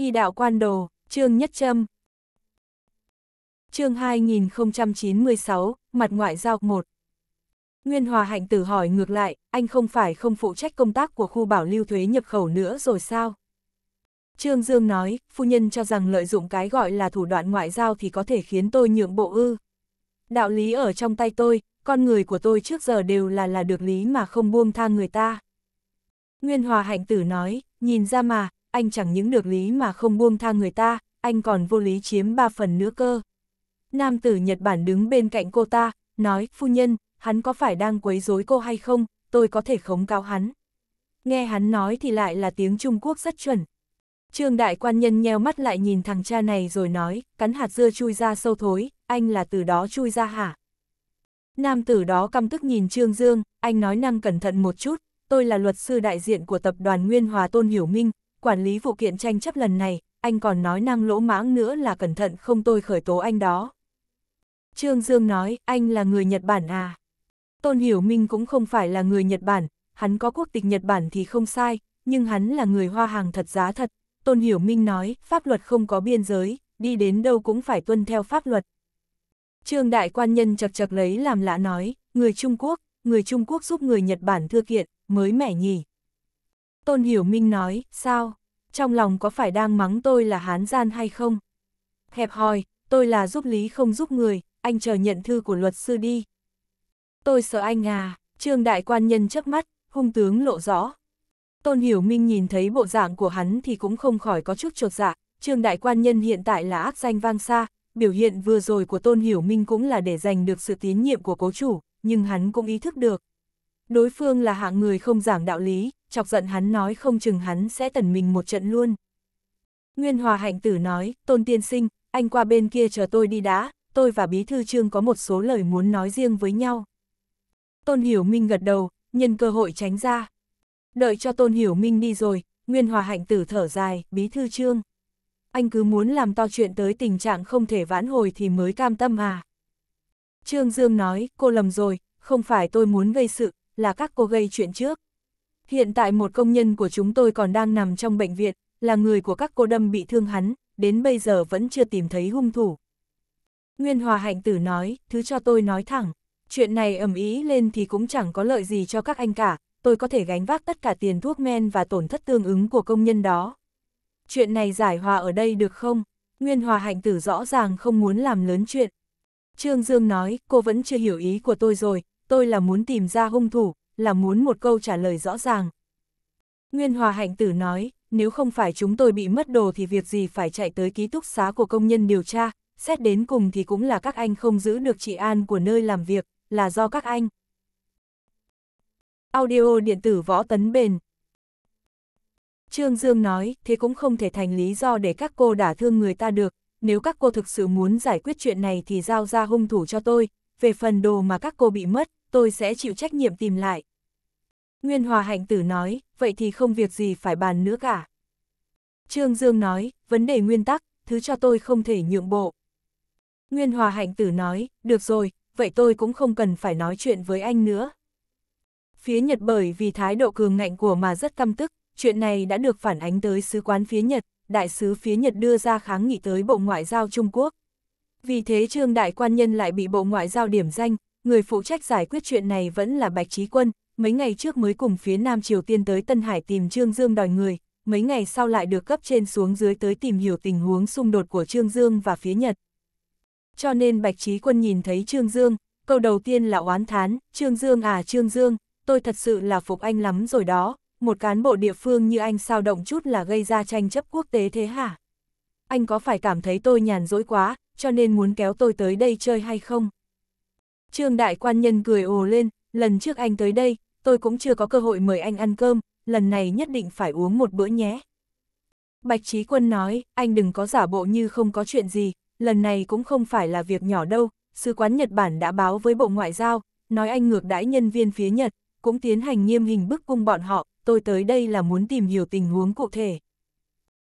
Y đạo quan đồ, trương nhất trâm Chương 2096, mặt ngoại giao 1. Nguyên Hòa Hạnh tử hỏi ngược lại, anh không phải không phụ trách công tác của khu bảo lưu thuế nhập khẩu nữa rồi sao? Trương Dương nói, phu nhân cho rằng lợi dụng cái gọi là thủ đoạn ngoại giao thì có thể khiến tôi nhượng bộ ư. Đạo lý ở trong tay tôi, con người của tôi trước giờ đều là là được lý mà không buông tha người ta. Nguyên Hòa Hạnh Tử nói, nhìn ra mà, anh chẳng những được lý mà không buông tha người ta, anh còn vô lý chiếm ba phần nữa cơ. Nam tử Nhật Bản đứng bên cạnh cô ta, nói, phu nhân, hắn có phải đang quấy rối cô hay không, tôi có thể khống cáo hắn. Nghe hắn nói thì lại là tiếng Trung Quốc rất chuẩn. Trương đại quan nhân nheo mắt lại nhìn thằng cha này rồi nói, cắn hạt dưa chui ra sâu thối, anh là từ đó chui ra hả? Nam tử đó căm tức nhìn Trương Dương, anh nói năng cẩn thận một chút, tôi là luật sư đại diện của tập đoàn Nguyên Hòa Tôn Hiểu Minh, quản lý vụ kiện tranh chấp lần này, anh còn nói năng lỗ mãng nữa là cẩn thận không tôi khởi tố anh đó. Trương Dương nói, anh là người Nhật Bản à? Tôn Hiểu Minh cũng không phải là người Nhật Bản, hắn có quốc tịch Nhật Bản thì không sai, nhưng hắn là người hoa hàng thật giá thật. Tôn Hiểu Minh nói, pháp luật không có biên giới, đi đến đâu cũng phải tuân theo pháp luật. Trương Đại Quan Nhân chật chật lấy làm lạ nói, người Trung Quốc, người Trung Quốc giúp người Nhật Bản thưa kiện, mới mẻ nhỉ. Tôn Hiểu Minh nói, sao? Trong lòng có phải đang mắng tôi là hán gian hay không? Hẹp hòi, tôi là giúp lý không giúp người, anh chờ nhận thư của luật sư đi. Tôi sợ anh à, trương đại quan nhân chớp mắt, hung tướng lộ rõ. Tôn Hiểu Minh nhìn thấy bộ dạng của hắn thì cũng không khỏi có chút trột dạ, trương đại quan nhân hiện tại là ác danh vang xa, biểu hiện vừa rồi của Tôn Hiểu Minh cũng là để giành được sự tín nhiệm của cố chủ, nhưng hắn cũng ý thức được, Đối phương là hạng người không giảng đạo lý, chọc giận hắn nói không chừng hắn sẽ tẩn mình một trận luôn. Nguyên Hòa Hạnh Tử nói, Tôn Tiên Sinh, anh qua bên kia chờ tôi đi đã, tôi và Bí Thư Trương có một số lời muốn nói riêng với nhau. Tôn Hiểu Minh gật đầu, nhân cơ hội tránh ra. Đợi cho Tôn Hiểu Minh đi rồi, Nguyên Hòa Hạnh Tử thở dài, Bí Thư Trương. Anh cứ muốn làm to chuyện tới tình trạng không thể vãn hồi thì mới cam tâm à. Trương Dương nói, cô lầm rồi, không phải tôi muốn gây sự, là các cô gây chuyện trước. Hiện tại một công nhân của chúng tôi còn đang nằm trong bệnh viện, là người của các cô đâm bị thương hắn, đến bây giờ vẫn chưa tìm thấy hung thủ. Nguyên Hòa Hạnh Tử nói, thứ cho tôi nói thẳng, chuyện này ầm ý lên thì cũng chẳng có lợi gì cho các anh cả, tôi có thể gánh vác tất cả tiền thuốc men và tổn thất tương ứng của công nhân đó. Chuyện này giải hòa ở đây được không? Nguyên Hòa Hạnh Tử rõ ràng không muốn làm lớn chuyện. Trương Dương nói, cô vẫn chưa hiểu ý của tôi rồi, tôi là muốn tìm ra hung thủ, là muốn một câu trả lời rõ ràng. Nguyên Hòa Hạnh Tử nói, nếu không phải chúng tôi bị mất đồ thì việc gì phải chạy tới ký túc xá của công nhân điều tra, xét đến cùng thì cũng là các anh không giữ được trị an của nơi làm việc, là do các anh. Audio điện tử võ tấn bền Trương Dương nói, thế cũng không thể thành lý do để các cô đả thương người ta được, nếu các cô thực sự muốn giải quyết chuyện này thì giao ra hung thủ cho tôi, về phần đồ mà các cô bị mất, tôi sẽ chịu trách nhiệm tìm lại. Nguyên Hòa Hạnh Tử nói, vậy thì không việc gì phải bàn nữa cả. Trương Dương nói, vấn đề nguyên tắc, thứ cho tôi không thể nhượng bộ. Nguyên Hòa Hạnh Tử nói, được rồi, vậy tôi cũng không cần phải nói chuyện với anh nữa. Phía Nhật bởi vì thái độ cường ngạnh của mà rất căm tức, chuyện này đã được phản ánh tới sứ quán phía Nhật, đại sứ phía Nhật đưa ra kháng nghị tới Bộ Ngoại giao Trung Quốc. Vì thế Trương Đại Quan Nhân lại bị Bộ Ngoại giao điểm danh, người phụ trách giải quyết chuyện này vẫn là Bạch Trí Quân, mấy ngày trước mới cùng phía Nam Triều Tiên tới Tân Hải tìm Trương Dương đòi người, mấy ngày sau lại được cấp trên xuống dưới tới tìm hiểu tình huống xung đột của Trương Dương và phía Nhật. Cho nên Bạch Trí Quân nhìn thấy Trương Dương, câu đầu tiên là oán thán, Trương Dương à Trương Dương, tôi thật sự là phục anh lắm rồi đó, một cán bộ địa phương như anh sao động chút là gây ra tranh chấp quốc tế thế hả? Anh có phải cảm thấy tôi nhàn rỗi quá, cho nên muốn kéo tôi tới đây chơi hay không? Trương đại quan nhân cười ồ lên, lần trước anh tới đây, tôi cũng chưa có cơ hội mời anh ăn cơm, lần này nhất định phải uống một bữa nhé. Bạch Trí Quân nói, anh đừng có giả bộ như không có chuyện gì, lần này cũng không phải là việc nhỏ đâu, Sứ quán Nhật Bản đã báo với Bộ Ngoại giao, nói anh ngược đãi nhân viên phía Nhật, cũng tiến hành nghiêm hình bức cung bọn họ, tôi tới đây là muốn tìm hiểu tình huống cụ thể.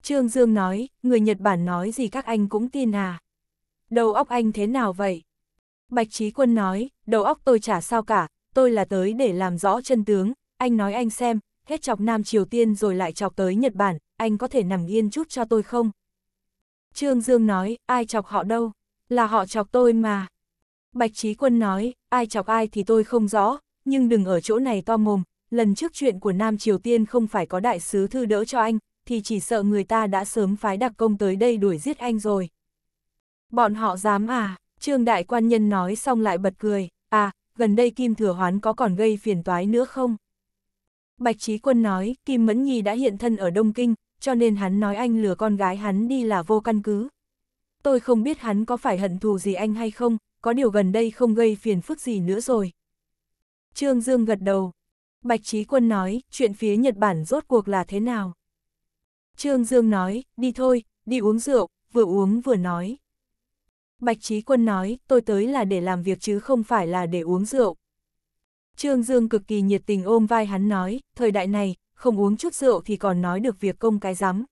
Trương Dương nói, người Nhật Bản nói gì các anh cũng tin à. Đầu óc anh thế nào vậy? Bạch Trí Quân nói, đầu óc tôi chả sao cả, tôi là tới để làm rõ chân tướng, anh nói anh xem, hết chọc Nam Triều Tiên rồi lại chọc tới Nhật Bản, anh có thể nằm yên chút cho tôi không? Trương Dương nói, ai chọc họ đâu, là họ chọc tôi mà. Bạch Trí Quân nói, ai chọc ai thì tôi không rõ, nhưng đừng ở chỗ này to mồm, lần trước chuyện của Nam Triều Tiên không phải có đại sứ thư đỡ cho anh, thì chỉ sợ người ta đã sớm phái đặc công tới đây đuổi giết anh rồi. Bọn họ dám à? Trương đại quan nhân nói xong lại bật cười, à, gần đây Kim Thừa Hoán có còn gây phiền toái nữa không? Bạch Trí Quân nói, Kim Mẫn Nhi đã hiện thân ở Đông Kinh, cho nên hắn nói anh lừa con gái hắn đi là vô căn cứ. Tôi không biết hắn có phải hận thù gì anh hay không, có điều gần đây không gây phiền phức gì nữa rồi. Trương Dương gật đầu. Bạch Trí Quân nói, chuyện phía Nhật Bản rốt cuộc là thế nào? Trương Dương nói, đi thôi, đi uống rượu, vừa uống vừa nói. Bạch Trí Quân nói, tôi tới là để làm việc chứ không phải là để uống rượu. Trương Dương cực kỳ nhiệt tình ôm vai hắn nói, thời đại này, không uống chút rượu thì còn nói được việc công cái rắm.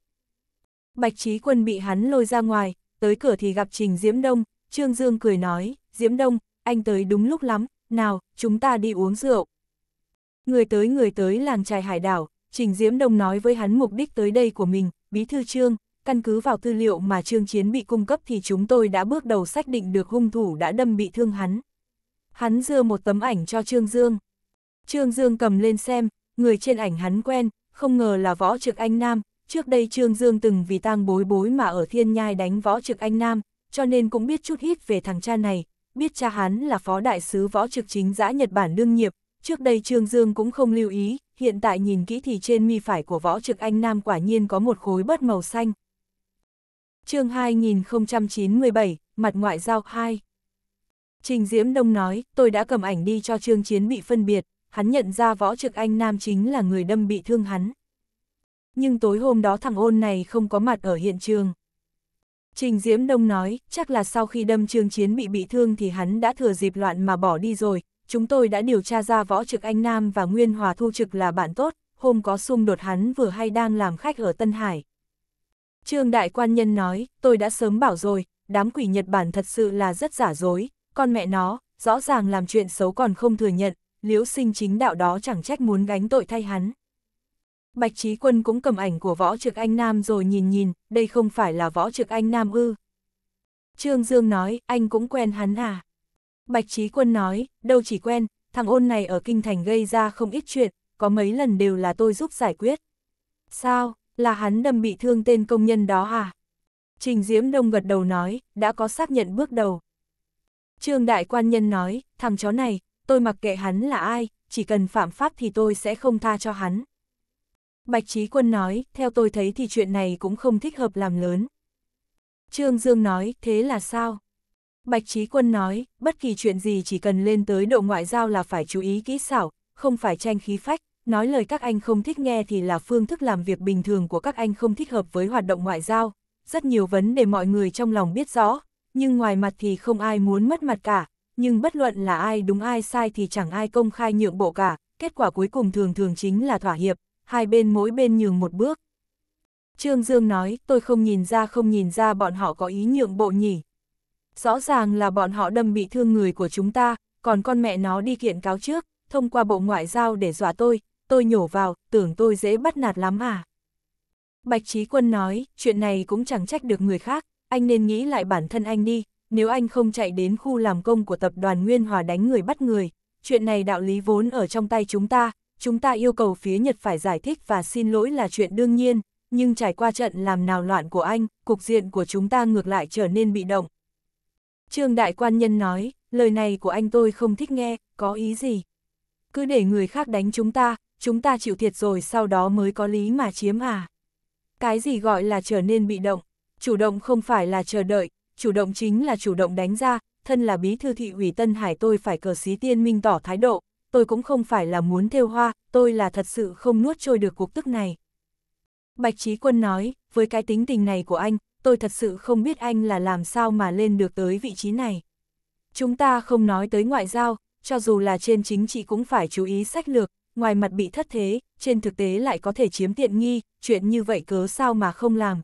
Bạch Trí Quân bị hắn lôi ra ngoài, tới cửa thì gặp Trình Diễm Đông, Trương Dương cười nói, Diễm Đông, anh tới đúng lúc lắm, nào, chúng ta đi uống rượu. Người tới người tới làng trài hải đảo, Trình Diễm Đông nói với hắn mục đích tới đây của mình, bí thư trương, căn cứ vào tư liệu mà Trương Chiến bị cung cấp thì chúng tôi đã bước đầu xác định được hung thủ đã đâm bị thương hắn. Hắn dưa một tấm ảnh cho Trương Dương. Trương Dương cầm lên xem, người trên ảnh hắn quen, không ngờ là võ trực anh Nam. Trước đây Trương Dương từng vì tang bối bối mà ở thiên nhai đánh võ trực anh Nam, cho nên cũng biết chút ít về thằng cha này, biết cha hắn là phó đại sứ võ trực chính giã Nhật Bản đương nghiệp. Trước đây Trương Dương cũng không lưu ý, hiện tại nhìn kỹ thì trên mi phải của võ trực anh Nam quả nhiên có một khối bất màu xanh, chương 2097, mặt ngoại giao 2. Trình Diễm Đông nói, tôi đã cầm ảnh đi cho Trương Chiến bị phân biệt, hắn nhận ra võ trực anh Nam chính là người đâm bị thương hắn. Nhưng tối hôm đó thằng ôn này không có mặt ở hiện trường. Trình Diễm Đông nói, chắc là sau khi đâm Trương Chiến bị bị thương thì hắn đã thừa dịp loạn mà bỏ đi rồi, chúng tôi đã điều tra ra võ trực anh Nam và Nguyên Hòa Thu Trực là bạn tốt, hôm có xung đột hắn vừa hay đang làm khách ở Tân Hải. Trương đại quan nhân nói, tôi đã sớm bảo rồi, đám quỷ Nhật Bản thật sự là rất giả dối, con mẹ nó, rõ ràng làm chuyện xấu còn không thừa nhận, liễu sinh chính đạo đó chẳng trách muốn gánh tội thay hắn. Bạch Trí Quân cũng cầm ảnh của võ trực anh Nam rồi nhìn nhìn, đây không phải là võ trực anh Nam ư. Trương Dương nói, anh cũng quen hắn à? Bạch Trí Quân nói, đâu chỉ quen, thằng ôn này ở Kinh Thành gây ra không ít chuyện, có mấy lần đều là tôi giúp giải quyết. Sao? là hắn đâm bị thương tên công nhân đó à? Trình Diễm Đông gật đầu nói, đã có xác nhận bước đầu. Trương Đại Quan Nhân nói, thằng chó này, tôi mặc kệ hắn là ai, chỉ cần phạm pháp thì tôi sẽ không tha cho hắn. Bạch Trí Quân nói, theo tôi thấy thì chuyện này cũng không thích hợp làm lớn. Trương Dương nói, thế là sao? Bạch Trí Quân nói, bất kỳ chuyện gì chỉ cần lên tới độ ngoại giao là phải chú ý kỹ xảo, không phải tranh khí phách, nói lời các anh không thích nghe thì là phương thức làm việc bình thường của các anh không thích hợp với hoạt động ngoại giao. Rất nhiều vấn đề mọi người trong lòng biết rõ, nhưng ngoài mặt thì không ai muốn mất mặt cả, nhưng bất luận là ai đúng ai sai thì chẳng ai công khai nhượng bộ cả, kết quả cuối cùng thường thường chính là thỏa hiệp, hai bên mỗi bên nhường một bước. Trương Dương nói, tôi không nhìn ra không nhìn ra bọn họ có ý nhượng bộ nhỉ. Rõ ràng là bọn họ đâm bị thương người của chúng ta, còn con mẹ nó đi kiện cáo trước, thông qua bộ ngoại giao để dọa tôi, tôi nhổ vào, tưởng tôi dễ bắt nạt lắm à. Bạch Trí Quân nói, chuyện này cũng chẳng trách được người khác, anh nên nghĩ lại bản thân anh đi, nếu anh không chạy đến khu làm công của tập đoàn Nguyên Hòa đánh người bắt người, chuyện này đạo lý vốn ở trong tay chúng ta, chúng ta yêu cầu phía Nhật phải giải thích và xin lỗi là chuyện đương nhiên, nhưng trải qua trận làm nào loạn của anh, cục diện của chúng ta ngược lại trở nên bị động. Trương Đại Quan Nhân nói, lời này của anh tôi không thích nghe, có ý gì? Cứ để người khác đánh chúng ta, chúng ta chịu thiệt rồi sau đó mới có lý mà chiếm à. Cái gì gọi là trở nên bị động, chủ động không phải là chờ đợi, chủ động chính là chủ động đánh ra, thân là bí thư thị ủy Tân Hải tôi phải cờ xí tiên minh tỏ thái độ, tôi cũng không phải là muốn theo hoa, tôi là thật sự không nuốt trôi được cuộc tức này. Bạch Trí Quân nói, với cái tính tình này của anh, tôi thật sự không biết anh là làm sao mà lên được tới vị trí này. Chúng ta không nói tới ngoại giao, cho dù là trên chính trị cũng phải chú ý sách lược, ngoài mặt bị thất thế, trên thực tế lại có thể chiếm tiện nghi, chuyện như vậy cớ sao mà không làm.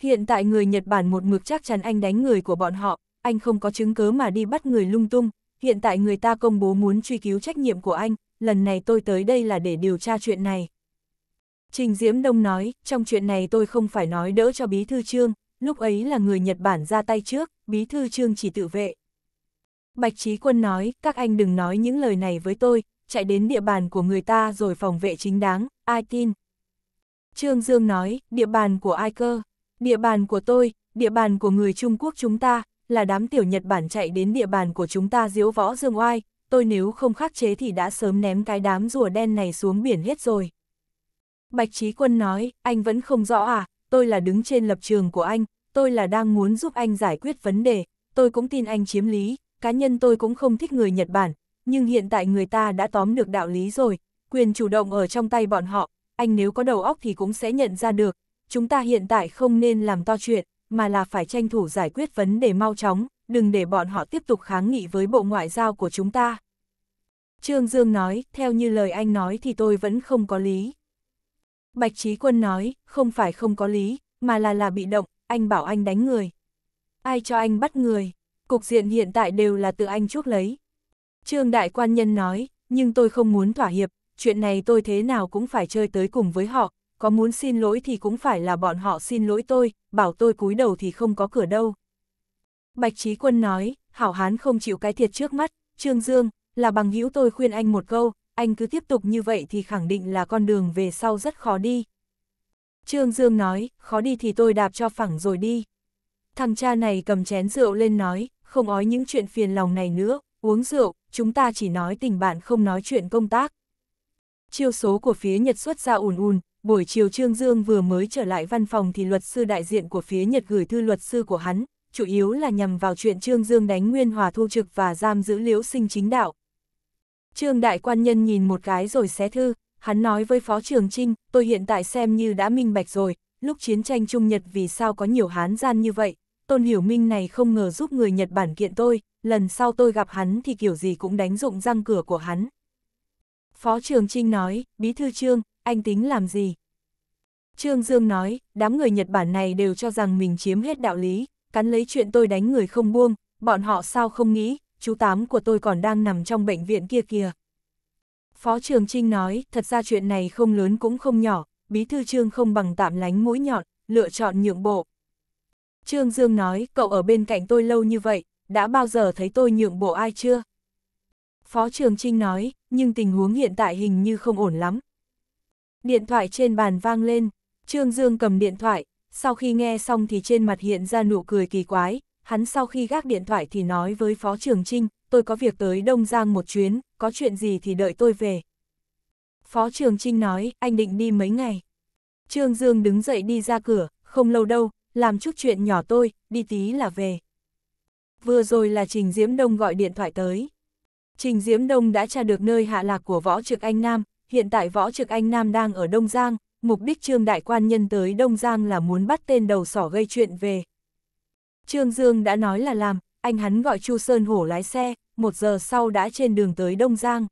Hiện tại người Nhật Bản một mực chắc chắn anh đánh người của bọn họ, anh không có chứng cớ mà đi bắt người lung tung, hiện tại người ta công bố muốn truy cứu trách nhiệm của anh, lần này tôi tới đây là để điều tra chuyện này. Trình Diễm Đông nói, trong chuyện này tôi không phải nói đỡ cho Bí Thư Trương, lúc ấy là người Nhật Bản ra tay trước, Bí Thư Trương chỉ tự vệ. Bạch Trí Quân nói, các anh đừng nói những lời này với tôi, chạy đến địa bàn của người ta rồi phòng vệ chính đáng, ai tin. Trương Dương nói, địa bàn của ai cơ? Địa bàn của tôi, địa bàn của người Trung Quốc chúng ta, là đám tiểu Nhật Bản chạy đến địa bàn của chúng ta diếu võ dương oai, tôi nếu không khắc chế thì đã sớm ném cái đám rùa đen này xuống biển hết rồi. Bạch Trí Quân nói, anh vẫn không rõ à, tôi là đứng trên lập trường của anh, tôi là đang muốn giúp anh giải quyết vấn đề, tôi cũng tin anh chiếm lý, cá nhân tôi cũng không thích người Nhật Bản, nhưng hiện tại người ta đã tóm được đạo lý rồi, quyền chủ động ở trong tay bọn họ, anh nếu có đầu óc thì cũng sẽ nhận ra được, chúng ta hiện tại không nên làm to chuyện, mà là phải tranh thủ giải quyết vấn đề mau chóng, đừng để bọn họ tiếp tục kháng nghị với Bộ Ngoại giao của chúng ta. Trương Dương nói, theo như lời anh nói thì tôi vẫn không có lý. Bạch Trí Quân nói, không phải không có lý, mà là là bị động, anh bảo anh đánh người. Ai cho anh bắt người? Cục diện hiện tại đều là tự anh chuốc lấy, Trương Đại Quan Nhân nói, nhưng tôi không muốn thỏa hiệp, chuyện này tôi thế nào cũng phải chơi tới cùng với họ, có muốn xin lỗi thì cũng phải là bọn họ xin lỗi tôi, bảo tôi cúi đầu thì không có cửa đâu. Bạch Trí Quân nói, hảo hán không chịu cái thiệt trước mắt, Trương Dương, là bằng hữu tôi khuyên anh một câu, anh cứ tiếp tục như vậy thì khẳng định là con đường về sau rất khó đi. Trương Dương nói, khó đi thì tôi đạp cho phẳng rồi đi. Thằng cha này cầm chén rượu lên nói, không ói những chuyện phiền lòng này nữa, uống rượu, chúng ta chỉ nói tình bạn không nói chuyện công tác. Chiêu số của phía Nhật xuất ra ùn ùn, buổi chiều Trương Dương vừa mới trở lại văn phòng thì luật sư đại diện của phía Nhật gửi thư luật sư của hắn, chủ yếu là nhằm vào chuyện Trương Dương đánh Nguyên Hòa thu trực và giam giữ liễu sinh chính đạo. Trương đại quan nhân nhìn một cái rồi xé thư, hắn nói với Phó Trường Trinh, tôi hiện tại xem như đã minh bạch rồi, lúc chiến tranh Trung Nhật vì sao có nhiều hán gian như vậy, Tôn Hiểu Minh này không ngờ giúp người Nhật Bản kiện tôi, lần sau tôi gặp hắn thì kiểu gì cũng đánh dụng răng cửa của hắn. Phó Trường Trinh nói, Bí Thư Trương, anh tính làm gì? Trương Dương nói, đám người Nhật Bản này đều cho rằng mình chiếm hết đạo lý, cắn lấy chuyện tôi đánh người không buông, bọn họ sao không nghĩ, chú Tám của tôi còn đang nằm trong bệnh viện kia kìa. Phó Trường Trinh nói, thật ra chuyện này không lớn cũng không nhỏ, Bí Thư Trương không bằng tạm lánh mũi nhọn, lựa chọn nhượng bộ. Trương Dương nói, cậu ở bên cạnh tôi lâu như vậy, đã bao giờ thấy tôi nhượng bộ ai chưa? Phó Trường Trinh nói, nhưng tình huống hiện tại hình như không ổn lắm. Điện thoại trên bàn vang lên, Trương Dương cầm điện thoại, sau khi nghe xong thì trên mặt hiện ra nụ cười kỳ quái, hắn sau khi gác điện thoại thì nói với Phó Trường Trinh, tôi có việc tới Đông Giang một chuyến, có chuyện gì thì đợi tôi về. Phó Trường Trinh nói, anh định đi mấy ngày. Trương Dương đứng dậy đi ra cửa, không lâu đâu, làm chút chuyện nhỏ tôi, đi tí là về. Vừa rồi là Trình Diễm Đông gọi điện thoại tới. Trình Diễm Đông đã tra được nơi hạ lạc của Võ Trực Anh Nam, hiện tại Võ Trực Anh Nam đang ở Đông Giang, mục đích Trương Đại Quan Nhân tới Đông Giang là muốn bắt tên đầu sỏ gây chuyện về. Trương Dương đã nói là làm, anh hắn gọi Chu Sơn Hổ lái xe, một giờ sau đã trên đường tới Đông Giang.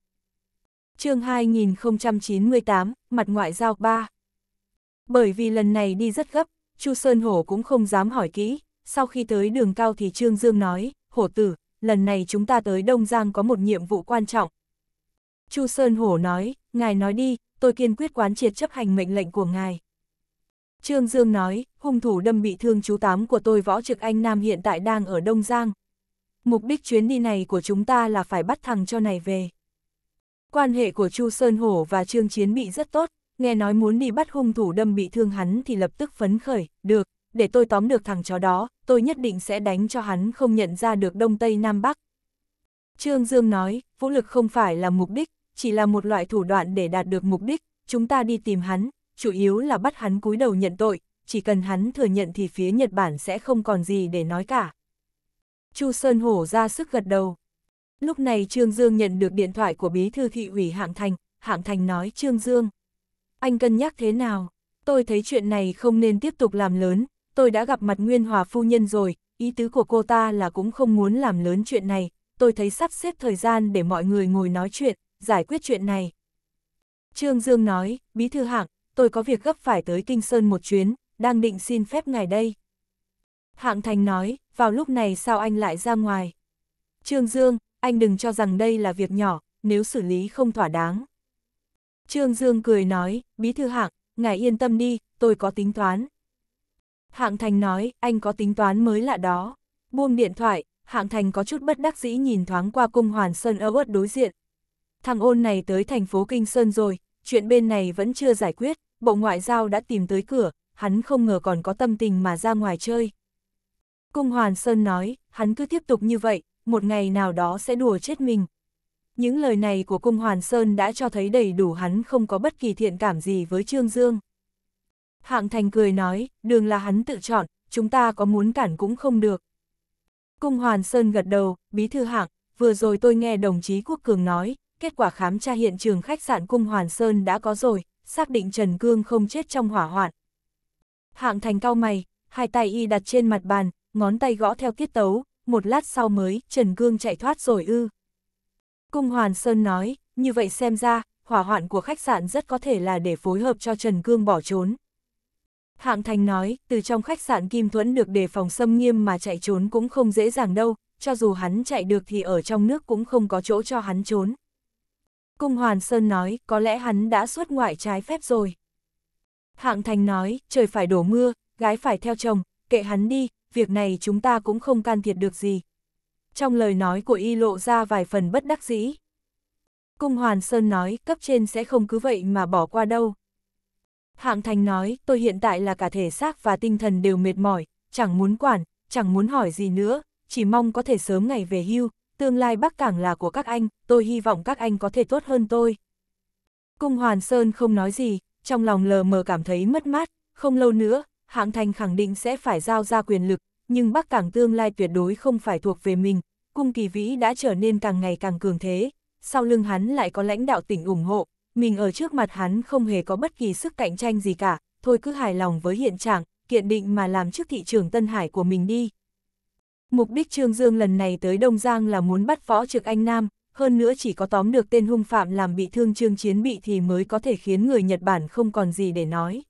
chương 2098, mặt ngoại giao 3 Bởi vì lần này đi rất gấp, Chu Sơn Hổ cũng không dám hỏi kỹ, sau khi tới đường cao thì Trương Dương nói, Hổ tử, lần này chúng ta tới Đông Giang có một nhiệm vụ quan trọng. Chu Sơn Hổ nói, ngài nói đi, tôi kiên quyết quán triệt chấp hành mệnh lệnh của ngài. Trương Dương nói, hung thủ đâm bị thương chú tám của tôi Võ Trực Anh Nam hiện tại đang ở Đông Giang. Mục đích chuyến đi này của chúng ta là phải bắt thằng cho này về. Quan hệ của Chu Sơn Hổ và Trương Chiến bị rất tốt, nghe nói muốn đi bắt hung thủ đâm bị thương hắn thì lập tức phấn khởi, được, để tôi tóm được thằng chó đó, tôi nhất định sẽ đánh cho hắn không nhận ra được Đông Tây Nam Bắc. Trương Dương nói, vũ lực không phải là mục đích, chỉ là một loại thủ đoạn để đạt được mục đích, chúng ta đi tìm hắn, chủ yếu là bắt hắn cúi đầu nhận tội, chỉ cần hắn thừa nhận thì phía Nhật Bản sẽ không còn gì để nói cả. Chu Sơn Hổ ra sức gật đầu. Lúc này Trương Dương nhận được điện thoại của bí thư thị ủy Hạng Thành, Hạng Thành nói Trương Dương anh cân nhắc thế nào? Tôi thấy chuyện này không nên tiếp tục làm lớn, tôi đã gặp mặt Nguyên Hòa Phu Nhân rồi, ý tứ của cô ta là cũng không muốn làm lớn chuyện này, tôi thấy sắp xếp thời gian để mọi người ngồi nói chuyện, giải quyết chuyện này. Trương Dương nói, Bí Thư Hạng, tôi có việc gấp phải tới Kinh Sơn một chuyến, đang định xin phép ngài đây. Hạng Thành nói, vào lúc này sao anh lại ra ngoài? Trương Dương, anh đừng cho rằng đây là việc nhỏ, nếu xử lý không thỏa đáng, Trương Dương cười nói, bí thư hạng, ngài yên tâm đi, tôi có tính toán. Hạng Thành nói, anh có tính toán mới lạ đó. Buông điện thoại, Hạng Thành có chút bất đắc dĩ nhìn thoáng qua cung hoàn Sơn ơ ớt đối diện. Thằng ôn này tới thành phố Kinh Sơn rồi, chuyện bên này vẫn chưa giải quyết, Bộ Ngoại giao đã tìm tới cửa, hắn không ngờ còn có tâm tình mà ra ngoài chơi. Cung Hoàn Sơn nói, hắn cứ tiếp tục như vậy, một ngày nào đó sẽ đùa chết mình. Những lời này của Cung Hoàn Sơn đã cho thấy đầy đủ hắn không có bất kỳ thiện cảm gì với Trương Dương. Hạng Thành cười nói, đường là hắn tự chọn, chúng ta có muốn cản cũng không được. Cung Hoàn Sơn gật đầu, bí thư hạng, vừa rồi tôi nghe đồng chí Quốc Cường nói, kết quả khám tra hiện trường khách sạn Cung Hoàn Sơn đã có rồi, xác định Trần Cương không chết trong hỏa hoạn. Hạng Thành cao mày, hai tay y đặt trên mặt bàn, ngón tay gõ theo tiết tấu, một lát sau mới, Trần Cương chạy thoát rồi ư. Cung Hoàn Sơn nói, như vậy xem ra, hỏa hoạn của khách sạn rất có thể là để phối hợp cho Trần Cương bỏ trốn. Hạng Thành nói, từ trong khách sạn Kim Thuẫn được đề phòng xâm nghiêm mà chạy trốn cũng không dễ dàng đâu, cho dù hắn chạy được thì ở trong nước cũng không có chỗ cho hắn trốn. Cung Hoàn Sơn nói, có lẽ hắn đã xuất ngoại trái phép rồi. Hạng Thành nói, trời phải đổ mưa, gái phải theo chồng, kệ hắn đi, việc này chúng ta cũng không can thiệp được gì, trong lời nói của y lộ ra vài phần bất đắc dĩ. Cung Hoàn Sơn nói, cấp trên sẽ không cứ vậy mà bỏ qua đâu. Hạng Thành nói, tôi hiện tại là cả thể xác và tinh thần đều mệt mỏi, chẳng muốn quản, chẳng muốn hỏi gì nữa, chỉ mong có thể sớm ngày về hưu, tương lai Bắc Cảng là của các anh, tôi hy vọng các anh có thể tốt hơn tôi. Cung Hoàn Sơn không nói gì, trong lòng lờ mờ cảm thấy mất mát, không lâu nữa, Hạng Thành khẳng định sẽ phải giao ra quyền lực, nhưng Bắc Cảng tương lai tuyệt đối không phải thuộc về mình, cung kỳ vĩ đã trở nên càng ngày càng cường thế, sau lưng hắn lại có lãnh đạo tỉnh ủng hộ, mình ở trước mặt hắn không hề có bất kỳ sức cạnh tranh gì cả, thôi cứ hài lòng với hiện trạng, kiện định mà làm trước thị trường Tân Hải của mình đi. Mục đích Trương Dương lần này tới Đông Giang là muốn bắt võ trực anh Nam, hơn nữa chỉ có tóm được tên hung phạm làm bị thương Trương Chiến bị thì mới có thể khiến người Nhật Bản không còn gì để nói.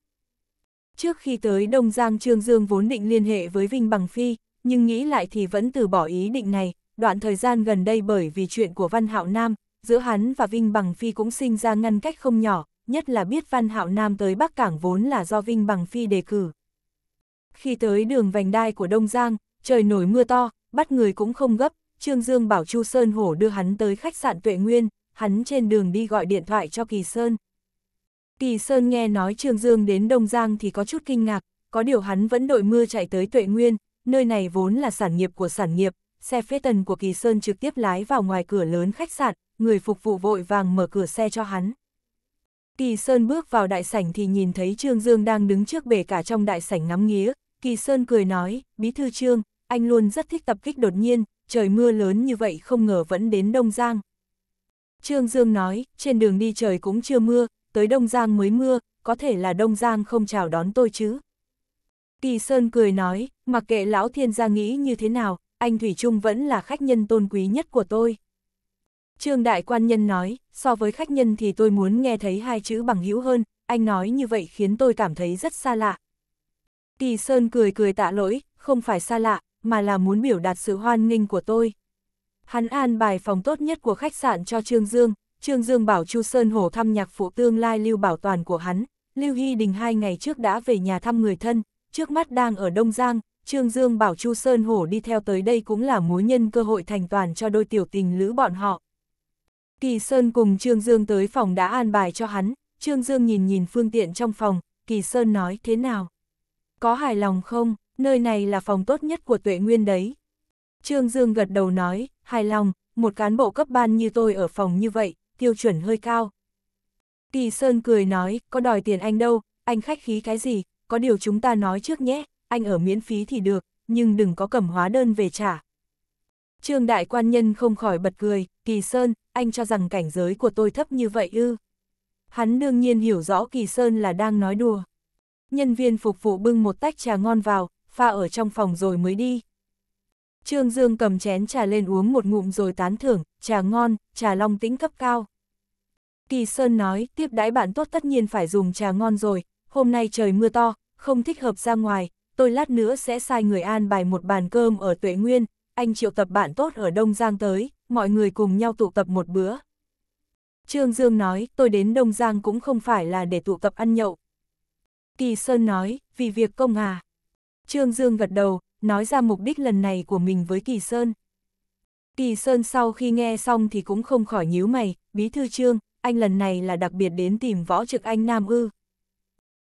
Trước khi tới Đông Giang Trương Dương vốn định liên hệ với Vinh Bằng Phi, nhưng nghĩ lại thì vẫn từ bỏ ý định này, đoạn thời gian gần đây bởi vì chuyện của Văn Hạo Nam, giữa hắn và Vinh Bằng Phi cũng sinh ra ngăn cách không nhỏ, nhất là biết Văn Hạo Nam tới Bắc Cảng vốn là do Vinh Bằng Phi đề cử. Khi tới đường vành đai của Đông Giang, trời nổi mưa to, bắt người cũng không gấp, Trương Dương bảo Chu Sơn Hổ đưa hắn tới khách sạn Tuệ Nguyên, hắn trên đường đi gọi điện thoại cho Kỳ Sơn, Kỳ Sơn nghe nói Trương Dương đến Đông Giang thì có chút kinh ngạc, có điều hắn vẫn đội mưa chạy tới Tuệ Nguyên, nơi này vốn là sản nghiệp của sản nghiệp, xe phế tần của Kỳ Sơn trực tiếp lái vào ngoài cửa lớn khách sạn, người phục vụ vội vàng mở cửa xe cho hắn. Kỳ Sơn bước vào đại sảnh thì nhìn thấy Trương Dương đang đứng trước bể cả trong đại sảnh ngắm nghía, Kỳ Sơn cười nói, bí thư Trương, anh luôn rất thích tập kích đột nhiên, trời mưa lớn như vậy không ngờ vẫn đến Đông Giang. Trương Dương nói, trên đường đi trời cũng chưa mưa, tới Đông Giang mới mưa, có thể là Đông Giang không chào đón tôi chứ. Kỳ Sơn cười nói, mặc kệ lão thiên gia nghĩ như thế nào, anh Thủy Trung vẫn là khách nhân tôn quý nhất của tôi. Trương Đại Quan Nhân nói, so với khách nhân thì tôi muốn nghe thấy hai chữ bằng hữu hơn, anh nói như vậy khiến tôi cảm thấy rất xa lạ. Kỳ Sơn cười cười tạ lỗi, không phải xa lạ, mà là muốn biểu đạt sự hoan nghênh của tôi. Hắn an bài phòng tốt nhất của khách sạn cho Trương Dương, Trương Dương bảo Chu Sơn Hổ thăm nhạc phụ tương lai Lưu Bảo Toàn của hắn, Lưu Hy Đình hai ngày trước đã về nhà thăm người thân, trước mắt đang ở Đông Giang, Trương Dương bảo Chu Sơn Hổ đi theo tới đây cũng là mối nhân cơ hội thành toàn cho đôi tiểu tình lữ bọn họ. Kỳ Sơn cùng Trương Dương tới phòng đã an bài cho hắn, Trương Dương nhìn nhìn phương tiện trong phòng, Kỳ Sơn nói thế nào? Có hài lòng không, nơi này là phòng tốt nhất của tuệ nguyên đấy. Trương Dương gật đầu nói, hài lòng, một cán bộ cấp ban như tôi ở phòng như vậy, tiêu chuẩn hơi cao. kỳ Sơn cười nói, có đòi tiền anh đâu, anh khách khí cái gì, có điều chúng ta nói trước nhé, anh ở miễn phí thì được, nhưng đừng có cầm hóa đơn về trả. Trương đại quan nhân không khỏi bật cười, Kỳ Sơn, anh cho rằng cảnh giới của tôi thấp như vậy ư. Hắn đương nhiên hiểu rõ Kỳ Sơn là đang nói đùa. Nhân viên phục vụ bưng một tách trà ngon vào, pha ở trong phòng rồi mới đi. Trương Dương cầm chén trà lên uống một ngụm rồi tán thưởng, trà ngon, trà long tĩnh cấp cao. Kỳ Sơn nói, tiếp đãi bạn tốt tất nhiên phải dùng trà ngon rồi, hôm nay trời mưa to, không thích hợp ra ngoài, tôi lát nữa sẽ sai người an bài một bàn cơm ở Tuệ Nguyên, anh triệu tập bạn tốt ở Đông Giang tới, mọi người cùng nhau tụ tập một bữa. Trương Dương nói, tôi đến Đông Giang cũng không phải là để tụ tập ăn nhậu. Kỳ Sơn nói, vì việc công à. Trương Dương gật đầu, nói ra mục đích lần này của mình với Kỳ Sơn. Kỳ Sơn sau khi nghe xong thì cũng không khỏi nhíu mày, bí thư trương, anh lần này là đặc biệt đến tìm võ trực anh Nam Ư.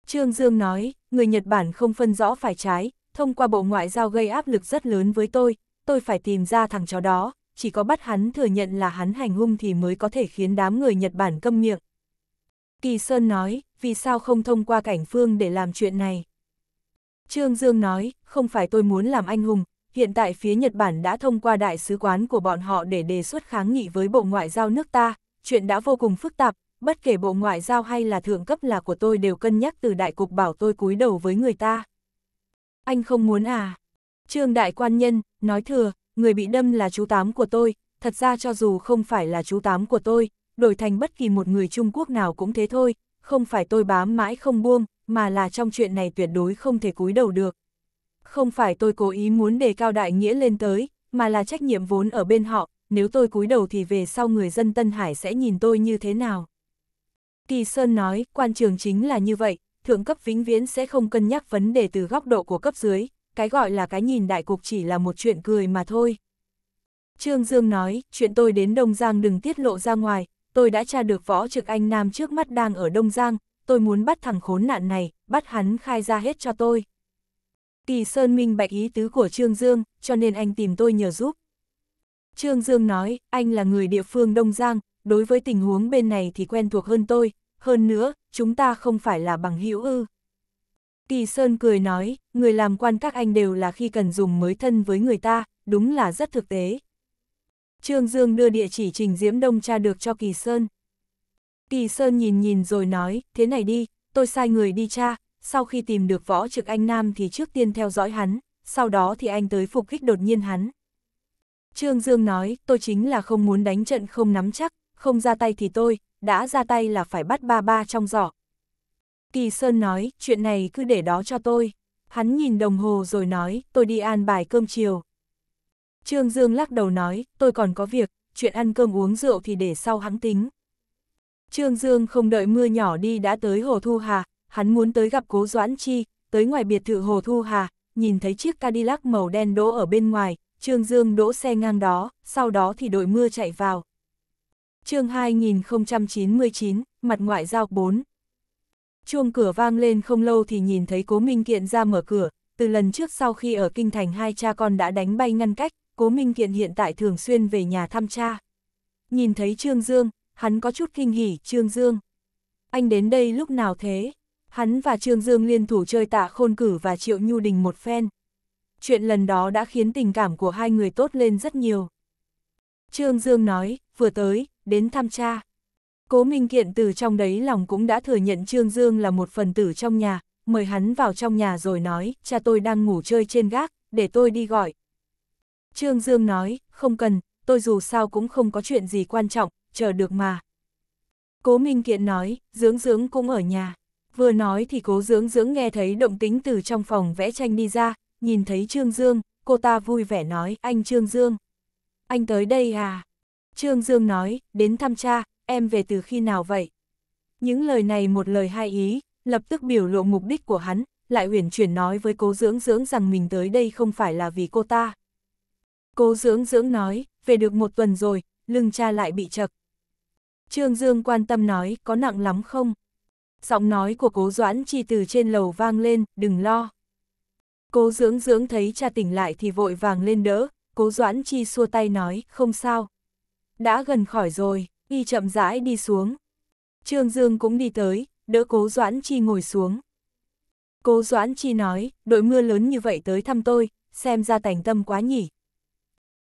Trương Dương nói, người Nhật Bản không phân rõ phải trái, thông qua bộ ngoại giao gây áp lực rất lớn với tôi, tôi phải tìm ra thằng chó đó, chỉ có bắt hắn thừa nhận là hắn hành hung thì mới có thể khiến đám người Nhật Bản câm miệng. Kỳ Sơn nói, vì sao không thông qua cảnh phương để làm chuyện này? Trương Dương nói, không phải tôi muốn làm anh hùng, hiện tại phía Nhật Bản đã thông qua đại sứ quán của bọn họ để đề xuất kháng nghị với Bộ Ngoại giao nước ta, chuyện đã vô cùng phức tạp, bất kể Bộ Ngoại giao hay là thượng cấp là của tôi đều cân nhắc từ đại cục bảo tôi cúi đầu với người ta. Anh không muốn à? Trương Đại Quan Nhân, nói thừa, người bị đâm là chú tám của tôi, thật ra cho dù không phải là chú tám của tôi, đổi thành bất kỳ một người Trung Quốc nào cũng thế thôi, không phải tôi bám mãi không buông, mà là trong chuyện này tuyệt đối không thể cúi đầu được. Không phải tôi cố ý muốn đề cao đại nghĩa lên tới, mà là trách nhiệm vốn ở bên họ, nếu tôi cúi đầu thì về sau người dân Tân Hải sẽ nhìn tôi như thế nào. Kỳ Sơn nói, quan trường chính là như vậy, thượng cấp vĩnh viễn sẽ không cân nhắc vấn đề từ góc độ của cấp dưới, cái gọi là cái nhìn đại cục chỉ là một chuyện cười mà thôi. Trương Dương nói, chuyện tôi đến Đông Giang đừng tiết lộ ra ngoài, tôi đã tra được võ trực anh Nam trước mắt đang ở Đông Giang, tôi muốn bắt thằng khốn nạn này, bắt hắn khai ra hết cho tôi. Kỳ Sơn minh bạch ý tứ của Trương Dương, cho nên anh tìm tôi nhờ giúp. Trương Dương nói, anh là người địa phương Đông Giang, đối với tình huống bên này thì quen thuộc hơn tôi, hơn nữa, chúng ta không phải là bằng hữu ư. Kỳ Sơn cười nói, người làm quan các anh đều là khi cần dùng mới thân với người ta, đúng là rất thực tế. Trương Dương đưa địa chỉ Trình Diễm Đông tra được cho Kỳ Sơn. Kỳ Sơn nhìn nhìn rồi nói, thế này đi, tôi sai người đi cha, sau khi tìm được võ trực anh Nam thì trước tiên theo dõi hắn, sau đó thì anh tới phục kích đột nhiên hắn. Trương Dương nói, tôi chính là không muốn đánh trận không nắm chắc, không ra tay thì tôi, đã ra tay là phải bắt ba ba trong giỏ. Kỳ Sơn nói, chuyện này cứ để đó cho tôi. Hắn nhìn đồng hồ rồi nói, tôi đi ăn bài cơm chiều. Trương Dương lắc đầu nói, tôi còn có việc, chuyện ăn cơm uống rượu thì để sau hắn tính. Trương Dương không đợi mưa nhỏ đi đã tới Hồ Thu Hà, hắn muốn tới gặp Cố Doãn Chi, tới ngoài biệt thự Hồ Thu Hà, nhìn thấy chiếc Cadillac màu đen đỗ ở bên ngoài, Trương Dương đỗ xe ngang đó, sau đó thì đội mưa chạy vào. chương 2099, mặt ngoại giao 4 Chuông cửa vang lên không lâu thì nhìn thấy Cố Minh Kiện ra mở cửa, từ lần trước sau khi ở Kinh Thành hai cha con đã đánh bay ngăn cách, Cố Minh Kiện hiện tại thường xuyên về nhà thăm cha. Nhìn thấy Trương Dương, hắn có chút kinh hỉ, Trương Dương. Anh đến đây lúc nào thế? Hắn và Trương Dương liên thủ chơi tạ khôn cử và triệu nhu đình một phen. Chuyện lần đó đã khiến tình cảm của hai người tốt lên rất nhiều. Trương Dương nói, vừa tới, đến thăm cha. Cố Minh Kiện từ trong đấy lòng cũng đã thừa nhận Trương Dương là một phần tử trong nhà, mời hắn vào trong nhà rồi nói, cha tôi đang ngủ chơi trên gác, để tôi đi gọi. Trương Dương nói, không cần, tôi dù sao cũng không có chuyện gì quan trọng, chờ được mà. Cố Minh Kiện nói, dưỡng dưỡng cũng ở nhà. Vừa nói thì cố dưỡng dưỡng nghe thấy động tính từ trong phòng vẽ tranh đi ra, nhìn thấy Trương Dương, cô ta vui vẻ nói, anh Trương Dương. Anh tới đây à? Trương Dương nói, đến thăm cha, em về từ khi nào vậy? Những lời này một lời hai ý, lập tức biểu lộ mục đích của hắn, lại huyền chuyển nói với cố dưỡng dưỡng rằng mình tới đây không phải là vì cô ta. Cố dưỡng dưỡng nói, về được một tuần rồi, lưng cha lại bị chật. Trương Dương quan tâm nói, có nặng lắm không? Giọng nói của cố doãn chi từ trên lầu vang lên, đừng lo. Cố dưỡng dưỡng thấy cha tỉnh lại thì vội vàng lên đỡ, cố doãn chi xua tay nói, không sao. Đã gần khỏi rồi, y chậm rãi đi xuống. Trương Dương cũng đi tới, đỡ cố doãn chi ngồi xuống. Cố doãn chi nói, đội mưa lớn như vậy tới thăm tôi, xem ra thành tâm quá nhỉ.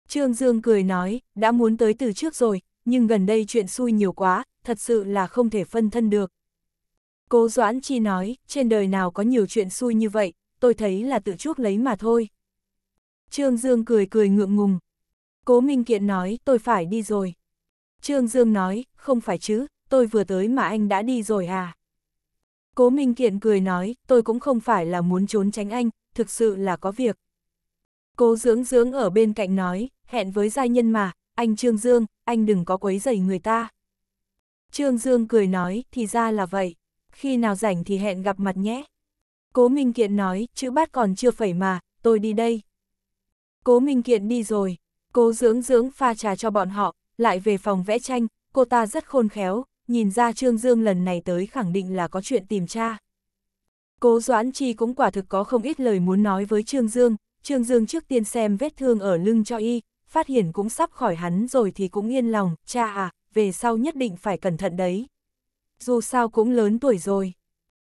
Trương Dương cười nói, đã muốn tới từ trước rồi, nhưng gần đây chuyện xui nhiều quá, thật sự là không thể phân thân được. Cố Doãn Chi nói, trên đời nào có nhiều chuyện xui như vậy, tôi thấy là tự chuốc lấy mà thôi. Trương Dương cười cười ngượng ngùng. Cố Minh Kiện nói, tôi phải đi rồi. Trương Dương nói, không phải chứ, tôi vừa tới mà anh đã đi rồi à. Cố Minh Kiện cười nói, tôi cũng không phải là muốn trốn tránh anh, thực sự là có việc. Cố Dưỡng Dưỡng ở bên cạnh nói, hẹn với gia nhân mà, anh Trương Dương, anh đừng có quấy rầy người ta. Trương Dương cười nói, thì ra là vậy, khi nào rảnh thì hẹn gặp mặt nhé. Cố Minh Kiện nói, chữ bát còn chưa phẩy mà, tôi đi đây. Cố Minh Kiện đi rồi, cố dưỡng dưỡng pha trà cho bọn họ, lại về phòng vẽ tranh, cô ta rất khôn khéo, nhìn ra Trương Dương lần này tới khẳng định là có chuyện tìm cha. Cố Doãn Chi cũng quả thực có không ít lời muốn nói với Trương Dương, Trương Dương trước tiên xem vết thương ở lưng cho y, phát hiện cũng sắp khỏi hắn rồi thì cũng yên lòng, cha à, về sau nhất định phải cẩn thận đấy. Dù sao cũng lớn tuổi rồi.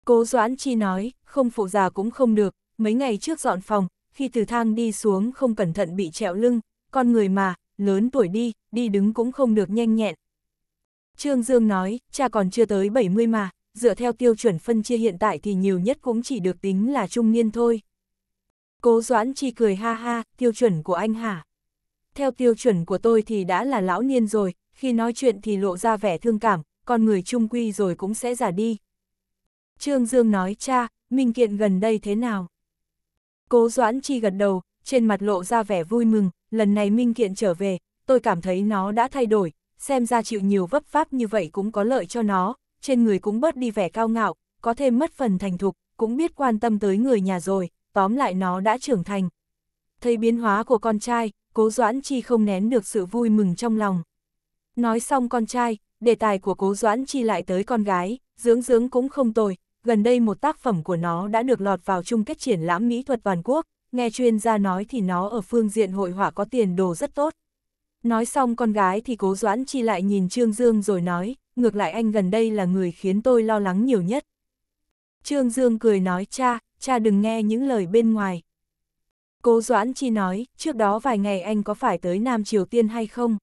Cố Doãn Chi nói, không phụ già cũng không được, mấy ngày trước dọn phòng, khi từ thang đi xuống không cẩn thận bị trẹo lưng, con người mà, lớn tuổi đi, đi đứng cũng không được nhanh nhẹn. Trương Dương nói, cha còn chưa tới 70 mà, dựa theo tiêu chuẩn phân chia hiện tại thì nhiều nhất cũng chỉ được tính là trung niên thôi. Cố Doãn Chi cười ha ha, tiêu chuẩn của anh hả? theo tiêu chuẩn của tôi thì đã là lão niên rồi, khi nói chuyện thì lộ ra vẻ thương cảm, con người trung quy rồi cũng sẽ già đi. Trương Dương nói cha, Minh Kiện gần đây thế nào? Cố Doãn Chi gật đầu, trên mặt lộ ra vẻ vui mừng, lần này Minh Kiện trở về, tôi cảm thấy nó đã thay đổi, xem ra chịu nhiều vấp pháp như vậy cũng có lợi cho nó, trên người cũng bớt đi vẻ cao ngạo, có thêm mất phần thành thục, cũng biết quan tâm tới người nhà rồi, tóm lại nó đã trưởng thành, thấy biến hóa của con trai, cố Doãn Chi không nén được sự vui mừng trong lòng. Nói xong con trai, đề tài của cố Doãn Chi lại tới con gái, dưỡng dưỡng cũng không tồi, gần đây một tác phẩm của nó đã được lọt vào chung kết triển lãm mỹ thuật toàn quốc, nghe chuyên gia nói thì nó ở phương diện hội họa có tiền đồ rất tốt. Nói xong con gái thì cố Doãn Chi lại nhìn Trương Dương rồi nói, ngược lại anh gần đây là người khiến tôi lo lắng nhiều nhất. Trương Dương cười nói cha, cha đừng nghe những lời bên ngoài, Cố Doãn Chi nói, trước đó vài ngày anh có phải tới Nam Triều Tiên hay không?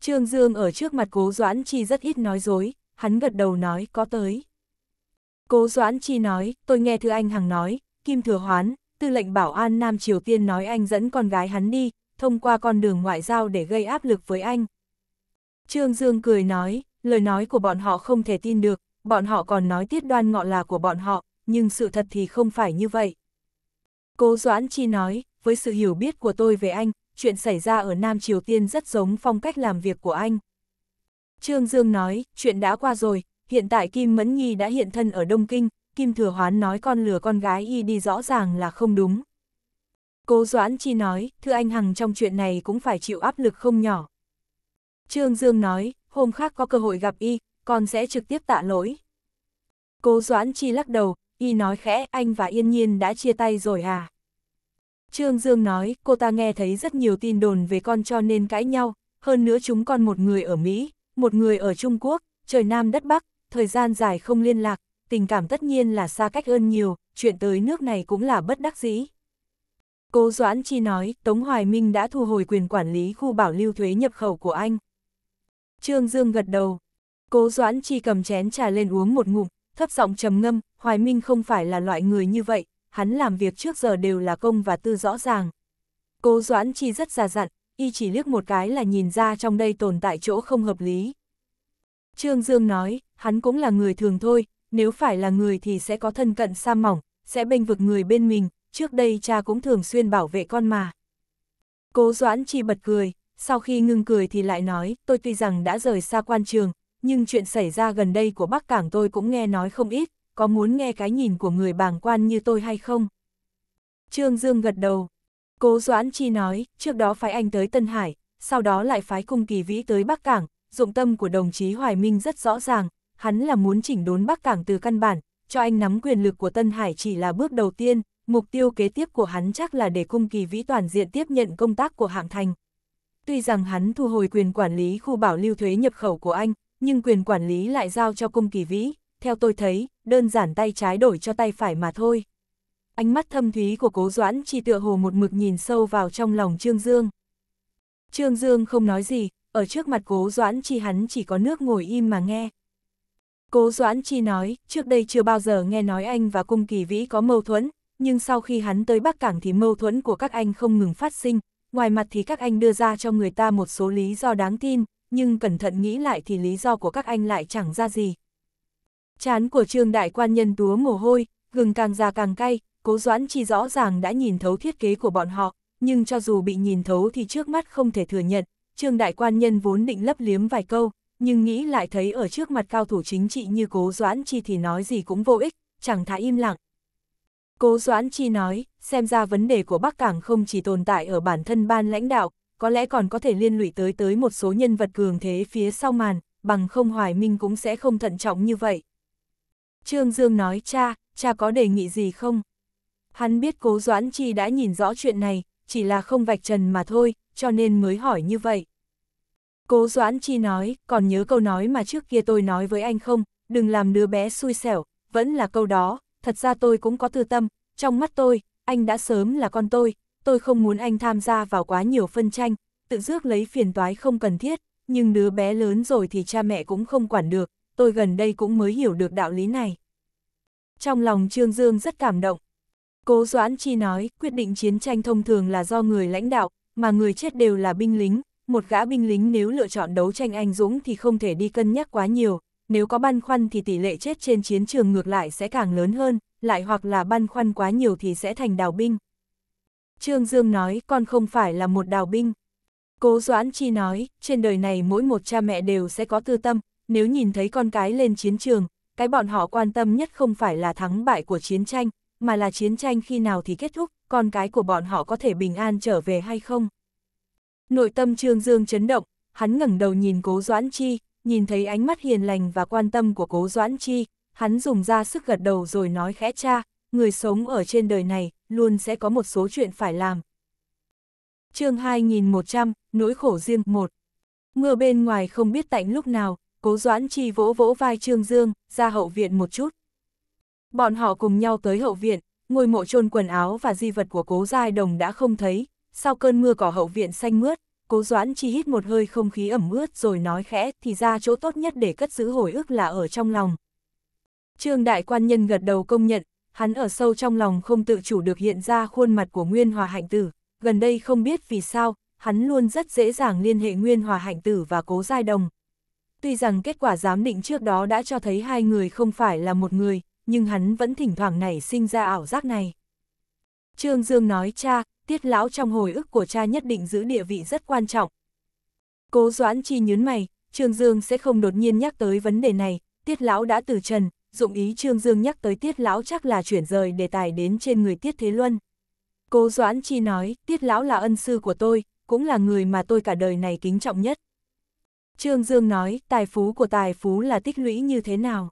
Trương Dương ở trước mặt Cố Doãn Chi rất ít nói dối, hắn gật đầu nói có tới. Cố Doãn Chi nói, tôi nghe thư anh Hằng nói, Kim Thừa Hoán, tư lệnh bảo an Nam Triều Tiên nói anh dẫn con gái hắn đi, thông qua con đường ngoại giao để gây áp lực với anh. Trương Dương cười nói, lời nói của bọn họ không thể tin được, bọn họ còn nói tiết đoan ngọ là của bọn họ, nhưng sự thật thì không phải như vậy. Cố Doãn Chi nói, với sự hiểu biết của tôi về anh, chuyện xảy ra ở Nam Triều Tiên rất giống phong cách làm việc của anh. Trương Dương nói, chuyện đã qua rồi, hiện tại Kim Mẫn Nhi đã hiện thân ở Đông Kinh, Kim Thừa Hoán nói con lừa con gái y đi rõ ràng là không đúng. Cố Doãn Chi nói, thưa anh Hằng trong chuyện này cũng phải chịu áp lực không nhỏ. Trương Dương nói, hôm khác có cơ hội gặp y, con sẽ trực tiếp tạ lỗi. Cố Doãn Chi lắc đầu, y nói khẽ, anh và Yên Nhiên đã chia tay rồi à? Trương Dương nói, cô ta nghe thấy rất nhiều tin đồn về con cho nên cãi nhau, hơn nữa chúng con một người ở Mỹ, một người ở Trung Quốc, trời Nam đất Bắc, thời gian dài không liên lạc, tình cảm tất nhiên là xa cách hơn nhiều, chuyện tới nước này cũng là bất đắc dĩ. Cố Doãn Chi nói, Tống Hoài Minh đã thu hồi quyền quản lý khu bảo lưu thuế nhập khẩu của anh. Trương Dương gật đầu. Cố Doãn Chi cầm chén trà lên uống một ngụm, thấp giọng trầm ngâm, Hoài Minh không phải là loại người như vậy, hắn làm việc trước giờ đều là công và tư rõ ràng. Cố Doãn Chi rất già dặn, y chỉ liếc một cái là nhìn ra trong đây tồn tại chỗ không hợp lý. Trương Dương nói, hắn cũng là người thường thôi, nếu phải là người thì sẽ có thân cận xa mỏng, sẽ bênh vực người bên mình, trước đây cha cũng thường xuyên bảo vệ con mà. Cố Doãn Chi bật cười, sau khi ngưng cười thì lại nói, tôi tuy rằng đã rời xa quan trường, nhưng chuyện xảy ra gần đây của Bắc Cảng tôi cũng nghe nói không ít, có muốn nghe cái nhìn của người bàng quan như tôi hay không? Trương Dương gật đầu. Cố Doãn Chi nói, trước đó phái anh tới Tân Hải, sau đó lại phái cung kỳ vĩ tới Bắc Cảng, dụng tâm của đồng chí Hoài Minh rất rõ ràng, hắn là muốn chỉnh đốn Bắc Cảng từ căn bản, cho anh nắm quyền lực của Tân Hải chỉ là bước đầu tiên, mục tiêu kế tiếp của hắn chắc là để cung kỳ vĩ toàn diện tiếp nhận công tác của hạng thành. Tuy rằng hắn thu hồi quyền quản lý khu bảo lưu thuế nhập khẩu của anh, nhưng quyền quản lý lại giao cho cung kỳ vĩ, theo tôi thấy, đơn giản tay trái đổi cho tay phải mà thôi. Ánh mắt thâm thúy của cố doãn chỉ tựa hồ một mực nhìn sâu vào trong lòng Trương Dương. Trương Dương không nói gì, ở trước mặt cố doãn chi hắn chỉ có nước ngồi im mà nghe. Cố doãn chi nói, trước đây chưa bao giờ nghe nói anh và cung kỳ vĩ có mâu thuẫn, nhưng sau khi hắn tới Bắc Cảng thì mâu thuẫn của các anh không ngừng phát sinh, ngoài mặt thì các anh đưa ra cho người ta một số lý do đáng tin, nhưng cẩn thận nghĩ lại thì lý do của các anh lại chẳng ra gì. Chán của trương đại quan nhân túa mồ hôi, gừng càng già càng cay, cố doãn chi rõ ràng đã nhìn thấu thiết kế của bọn họ, nhưng cho dù bị nhìn thấu thì trước mắt không thể thừa nhận, trương đại quan nhân vốn định lấp liếm vài câu, nhưng nghĩ lại thấy ở trước mặt cao thủ chính trị như cố doãn chi thì nói gì cũng vô ích, chẳng thà im lặng. Cố Doãn Chi nói, xem ra vấn đề của Bắc Cảng không chỉ tồn tại ở bản thân ban lãnh đạo, có lẽ còn có thể liên lụy tới tới một số nhân vật cường thế phía sau màn, bằng không Hoài Minh cũng sẽ không thận trọng như vậy. Trương Dương nói cha, cha có đề nghị gì không? Hắn biết cố Doãn Chi đã nhìn rõ chuyện này, chỉ là không vạch trần mà thôi, cho nên mới hỏi như vậy. Cố Doãn Chi nói, còn nhớ câu nói mà trước kia tôi nói với anh không, đừng làm đứa bé xui xẻo, vẫn là câu đó, thật ra tôi cũng có tư tâm, trong mắt tôi, anh đã sớm là con tôi, tôi không muốn anh tham gia vào quá nhiều phân tranh, tự dước lấy phiền toái không cần thiết, nhưng đứa bé lớn rồi thì cha mẹ cũng không quản được, tôi gần đây cũng mới hiểu được đạo lý này. Trong lòng Trương Dương rất cảm động. Cố Doãn Chi nói, quyết định chiến tranh thông thường là do người lãnh đạo, mà người chết đều là binh lính, một gã binh lính nếu lựa chọn đấu tranh anh dũng thì không thể đi cân nhắc quá nhiều, nếu có băn khoăn thì tỷ lệ chết trên chiến trường ngược lại sẽ càng lớn hơn, lại hoặc là băn khoăn quá nhiều thì sẽ thành đào binh. Trương Dương nói con không phải là một đào binh. Cố Doãn Chi nói, trên đời này mỗi một cha mẹ đều sẽ có tư tâm, nếu nhìn thấy con cái lên chiến trường, cái bọn họ quan tâm nhất không phải là thắng bại của chiến tranh, mà là chiến tranh khi nào thì kết thúc, con cái của bọn họ có thể bình an trở về hay không. Nội tâm Trương Dương chấn động, hắn ngẩng đầu nhìn Cố Doãn Chi, nhìn thấy ánh mắt hiền lành và quan tâm của Cố Doãn Chi, hắn dùng ra sức gật đầu rồi nói khẽ cha, người sống ở trên đời này, luôn sẽ có một số chuyện phải làm. chương 2100, nỗi khổ riêng 1 Mưa bên ngoài không biết tạnh lúc nào, cố doãn chi vỗ vỗ vai Trương Dương, ra hậu viện một chút. Bọn họ cùng nhau tới hậu viện, ngôi mộ chôn quần áo và di vật của cố giai đồng đã không thấy, sau cơn mưa cỏ hậu viện xanh mướt, cố doãn chi hít một hơi không khí ẩm ướt rồi nói khẽ thì ra chỗ tốt nhất để cất giữ hồi ức là ở trong lòng. Trương đại quan nhân gật đầu công nhận, hắn ở sâu trong lòng không tự chủ được hiện ra khuôn mặt của Nguyên Hòa Hạnh Tử, gần đây không biết vì sao, hắn luôn rất dễ dàng liên hệ Nguyên Hòa Hạnh Tử và Cố Giai Đồng. Tuy rằng kết quả giám định trước đó đã cho thấy hai người không phải là một người, nhưng hắn vẫn thỉnh thoảng nảy sinh ra ảo giác này. Trương Dương nói cha, tiết lão trong hồi ức của cha nhất định giữ địa vị rất quan trọng. Cố Doãn Chi nhớn mày, Trương Dương sẽ không đột nhiên nhắc tới vấn đề này, tiết lão đã từ trần, dụng ý Trương Dương nhắc tới Tiết Lão chắc là chuyển rời đề tài đến trên người Tiết Thế Luân. Cố Doãn Chi nói, Tiết Lão là ân sư của tôi, cũng là người mà tôi cả đời này kính trọng nhất. Trương Dương nói, tài phú của tài phú là tích lũy như thế nào?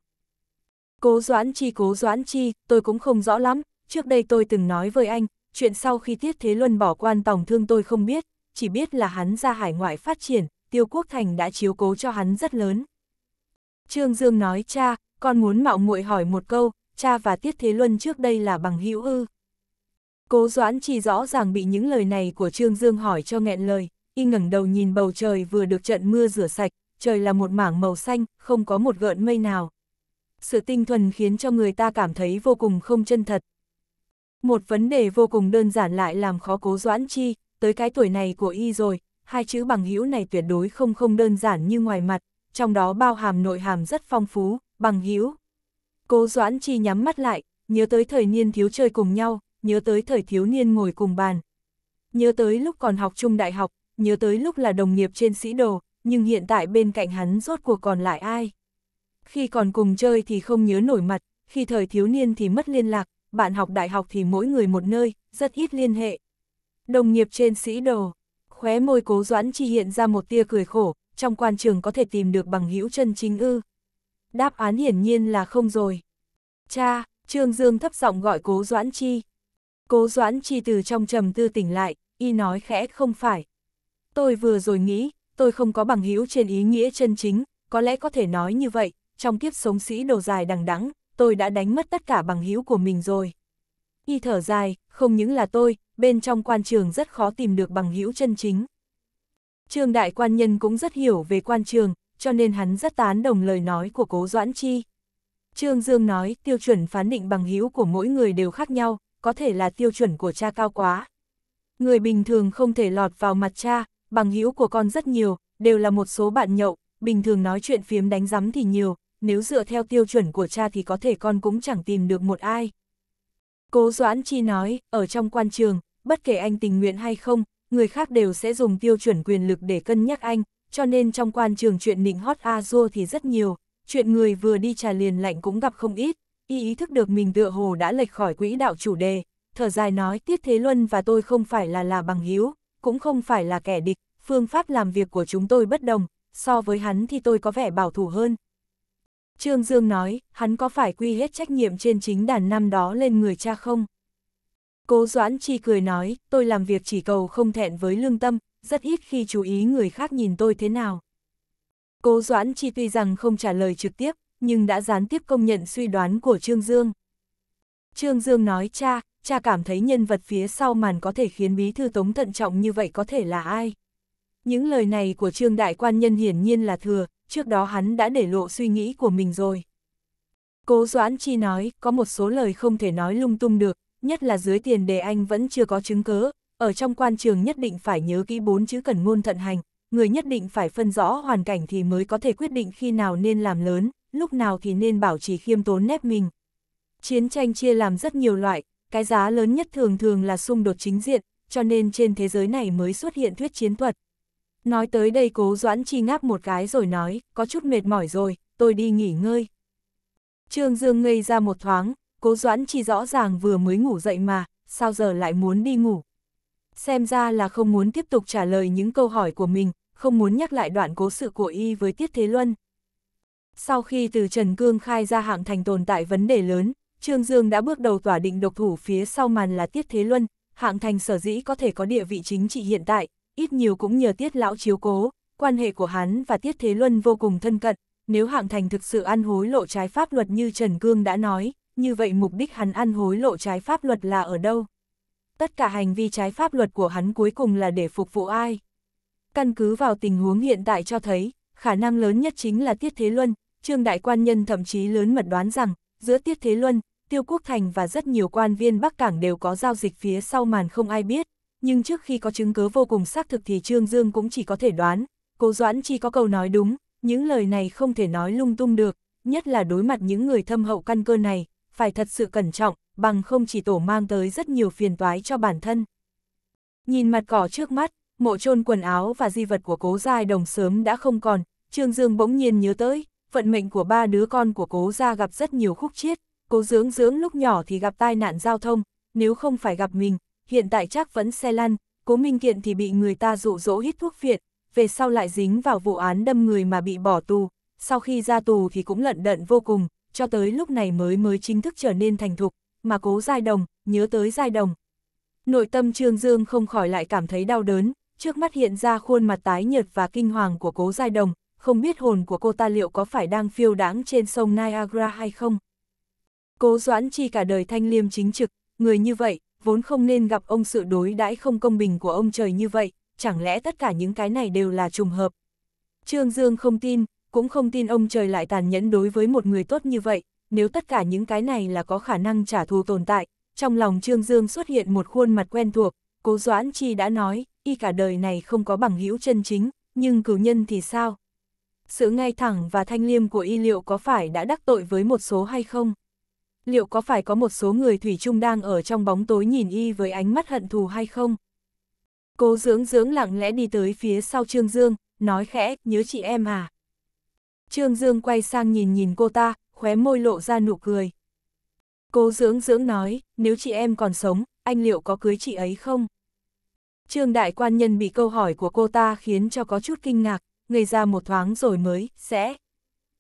Cố Doãn Chi cố Doãn Chi, tôi cũng không rõ lắm, trước đây tôi từng nói với anh, chuyện sau khi Tiết Thế Luân bỏ quan tổng thương tôi không biết, chỉ biết là hắn ra hải ngoại phát triển, Tiêu Quốc Thành đã chiếu cố cho hắn rất lớn. Trương Dương nói cha, con muốn mạo muội hỏi một câu, cha và Tiết Thế Luân trước đây là bằng hữu ư. Cố Doãn chỉ rõ ràng bị những lời này của Trương Dương hỏi cho nghẹn lời, y ngẩng đầu nhìn bầu trời vừa được trận mưa rửa sạch, trời là một mảng màu xanh, không có một gợn mây nào. Sự tinh thuần khiến cho người ta cảm thấy vô cùng không chân thật. Một vấn đề vô cùng đơn giản lại làm khó cố Doãn Chi, tới cái tuổi này của y rồi, hai chữ bằng hữu này tuyệt đối không không đơn giản như ngoài mặt, trong đó bao hàm nội hàm rất phong phú, bằng hữu Cố Doãn Chi nhắm mắt lại, nhớ tới thời niên thiếu chơi cùng nhau, nhớ tới thời thiếu niên ngồi cùng bàn. Nhớ tới lúc còn học chung đại học, nhớ tới lúc là đồng nghiệp trên sĩ đồ, nhưng hiện tại bên cạnh hắn rốt cuộc còn lại ai. Khi còn cùng chơi thì không nhớ nổi mặt, khi thời thiếu niên thì mất liên lạc, bạn học đại học thì mỗi người một nơi, rất ít liên hệ. Đồng nghiệp trên sĩ đồ, khóe môi cố doãn chi hiện ra một tia cười khổ, trong quan trường có thể tìm được bằng hữu chân chính ư đáp án hiển nhiên là không rồi. Cha, Trương Dương thấp giọng gọi Cố Doãn Chi. Cố Doãn Chi từ trong trầm tư tỉnh lại, y nói khẽ không phải. Tôi vừa rồi nghĩ, tôi không có bằng hữu trên ý nghĩa chân chính, có lẽ có thể nói như vậy, trong kiếp sống sĩ đồ dài đằng đẵng, tôi đã đánh mất tất cả bằng hữu của mình rồi. Y thở dài, không những là tôi, bên trong quan trường rất khó tìm được bằng hữu chân chính. Trương đại quan nhân cũng rất hiểu về quan trường, cho nên hắn rất tán đồng lời nói của Cố Doãn Chi. Trương Dương nói, tiêu chuẩn phán định bằng hữu của mỗi người đều khác nhau, có thể là tiêu chuẩn của cha cao quá. Người bình thường không thể lọt vào mặt cha, bằng hữu của con rất nhiều, đều là một số bạn nhậu, bình thường nói chuyện phiếm đánh rắm thì nhiều, nếu dựa theo tiêu chuẩn của cha thì có thể con cũng chẳng tìm được một ai. Cố Doãn Chi nói, ở trong quan trường, bất kể anh tình nguyện hay không, người khác đều sẽ dùng tiêu chuẩn quyền lực để cân nhắc anh, cho nên trong quan trường chuyện nịnh hót a dua thì rất nhiều, chuyện người vừa đi trà liền lạnh cũng gặp không ít, y ý thức được mình tựa hồ đã lệch khỏi quỹ đạo chủ đề, thở dài nói Tiết Thế Luân và tôi không phải là là bằng hiếu cũng không phải là kẻ địch, phương pháp làm việc của chúng tôi bất đồng, so với hắn thì tôi có vẻ bảo thủ hơn. Trương Dương nói, hắn có phải quy hết trách nhiệm trên chính đàn năm đó lên người cha không? Cố Doãn Chi cười nói, tôi làm việc chỉ cầu không thẹn với lương tâm, rất ít khi chú ý người khác nhìn tôi thế nào. Cố Doãn Chi tuy rằng không trả lời trực tiếp, nhưng đã gián tiếp công nhận suy đoán của Trương Dương. Trương Dương nói cha, cha cảm thấy nhân vật phía sau màn có thể khiến bí thư tống thận trọng như vậy có thể là ai. Những lời này của Trương Đại Quan Nhân hiển nhiên là thừa, trước đó hắn đã để lộ suy nghĩ của mình rồi. Cố Doãn Chi nói, có một số lời không thể nói lung tung được, nhất là dưới tiền đề anh vẫn chưa có chứng cớ, ở trong quan trường nhất định phải nhớ kỹ bốn chữ cần ngôn thận hành, người nhất định phải phân rõ hoàn cảnh thì mới có thể quyết định khi nào nên làm lớn, lúc nào thì nên bảo trì khiêm tốn nép mình. Chiến tranh chia làm rất nhiều loại, cái giá lớn nhất thường thường là xung đột chính diện, cho nên trên thế giới này mới xuất hiện thuyết chiến thuật. Nói tới đây cố doãn chi ngáp một cái rồi nói, có chút mệt mỏi rồi, tôi đi nghỉ ngơi. Trương Dương ngây ra một thoáng, cố doãn chi rõ ràng vừa mới ngủ dậy mà, sao giờ lại muốn đi ngủ xem ra là không muốn tiếp tục trả lời những câu hỏi của mình, không muốn nhắc lại đoạn cố sự của y với Tiết Thế Luân. Sau khi từ Trần Cương khai ra hạng thành tồn tại vấn đề lớn, Trương Dương đã bước đầu tỏa định độc thủ phía sau màn là Tiết Thế Luân, hạng thành sở dĩ có thể có địa vị chính trị hiện tại, ít nhiều cũng nhờ Tiết Lão chiếu cố, quan hệ của hắn và Tiết Thế Luân vô cùng thân cận, nếu hạng thành thực sự ăn hối lộ trái pháp luật như Trần Cương đã nói, như vậy mục đích hắn ăn hối lộ trái pháp luật là ở đâu? tất cả hành vi trái pháp luật của hắn cuối cùng là để phục vụ ai. Căn cứ vào tình huống hiện tại cho thấy, khả năng lớn nhất chính là Tiết Thế Luân, Trương Đại Quan Nhân thậm chí lớn mật đoán rằng, giữa Tiết Thế Luân, Tiêu Quốc Thành và rất nhiều quan viên Bắc Cảng đều có giao dịch phía sau màn không ai biết, nhưng trước khi có chứng cứ vô cùng xác thực thì Trương Dương cũng chỉ có thể đoán, Cố Doãn chỉ có câu nói đúng, những lời này không thể nói lung tung được, nhất là đối mặt những người thâm hậu căn cơ này, phải thật sự cẩn trọng, bằng không chỉ tổ mang tới rất nhiều phiền toái cho bản thân. Nhìn mặt cỏ trước mắt, mộ chôn quần áo và di vật của cố giai đồng sớm đã không còn, Trương Dương bỗng nhiên nhớ tới, vận mệnh của ba đứa con của cố gia gặp rất nhiều khúc chiết, cố dưỡng dưỡng lúc nhỏ thì gặp tai nạn giao thông, nếu không phải gặp mình, hiện tại chắc vẫn xe lăn, cố minh kiện thì bị người ta dụ dỗ hít thuốc phiện, về sau lại dính vào vụ án đâm người mà bị bỏ tù, sau khi ra tù thì cũng lận đận vô cùng, cho tới lúc này mới mới chính thức trở nên thành thục, mà cố giai đồng, nhớ tới giai đồng. Nội tâm Trương Dương không khỏi lại cảm thấy đau đớn, trước mắt hiện ra khuôn mặt tái nhợt và kinh hoàng của cố giai đồng, không biết hồn của cô ta liệu có phải đang phiêu đáng trên sông Niagara hay không. Cố Doãn Chi cả đời thanh liêm chính trực, người như vậy, vốn không nên gặp ông sự đối đãi không công bình của ông trời như vậy, chẳng lẽ tất cả những cái này đều là trùng hợp. Trương Dương không tin, cũng không tin ông trời lại tàn nhẫn đối với một người tốt như vậy, nếu tất cả những cái này là có khả năng trả thù tồn tại, trong lòng Trương Dương xuất hiện một khuôn mặt quen thuộc, Cố Doãn Chi đã nói, y cả đời này không có bằng hữu chân chính, nhưng cử nhân thì sao? Sự ngay thẳng và thanh liêm của y liệu có phải đã đắc tội với một số hay không? Liệu có phải có một số người Thủy chung đang ở trong bóng tối nhìn y với ánh mắt hận thù hay không? Cố dưỡng dưỡng lặng lẽ đi tới phía sau Trương Dương, nói khẽ, nhớ chị em à? Trương Dương quay sang nhìn nhìn cô ta, khóe môi lộ ra nụ cười. Cố dưỡng dưỡng nói, nếu chị em còn sống, anh liệu có cưới chị ấy không? Trương đại quan nhân bị câu hỏi của cô ta khiến cho có chút kinh ngạc, ngây ra một thoáng rồi mới, sẽ.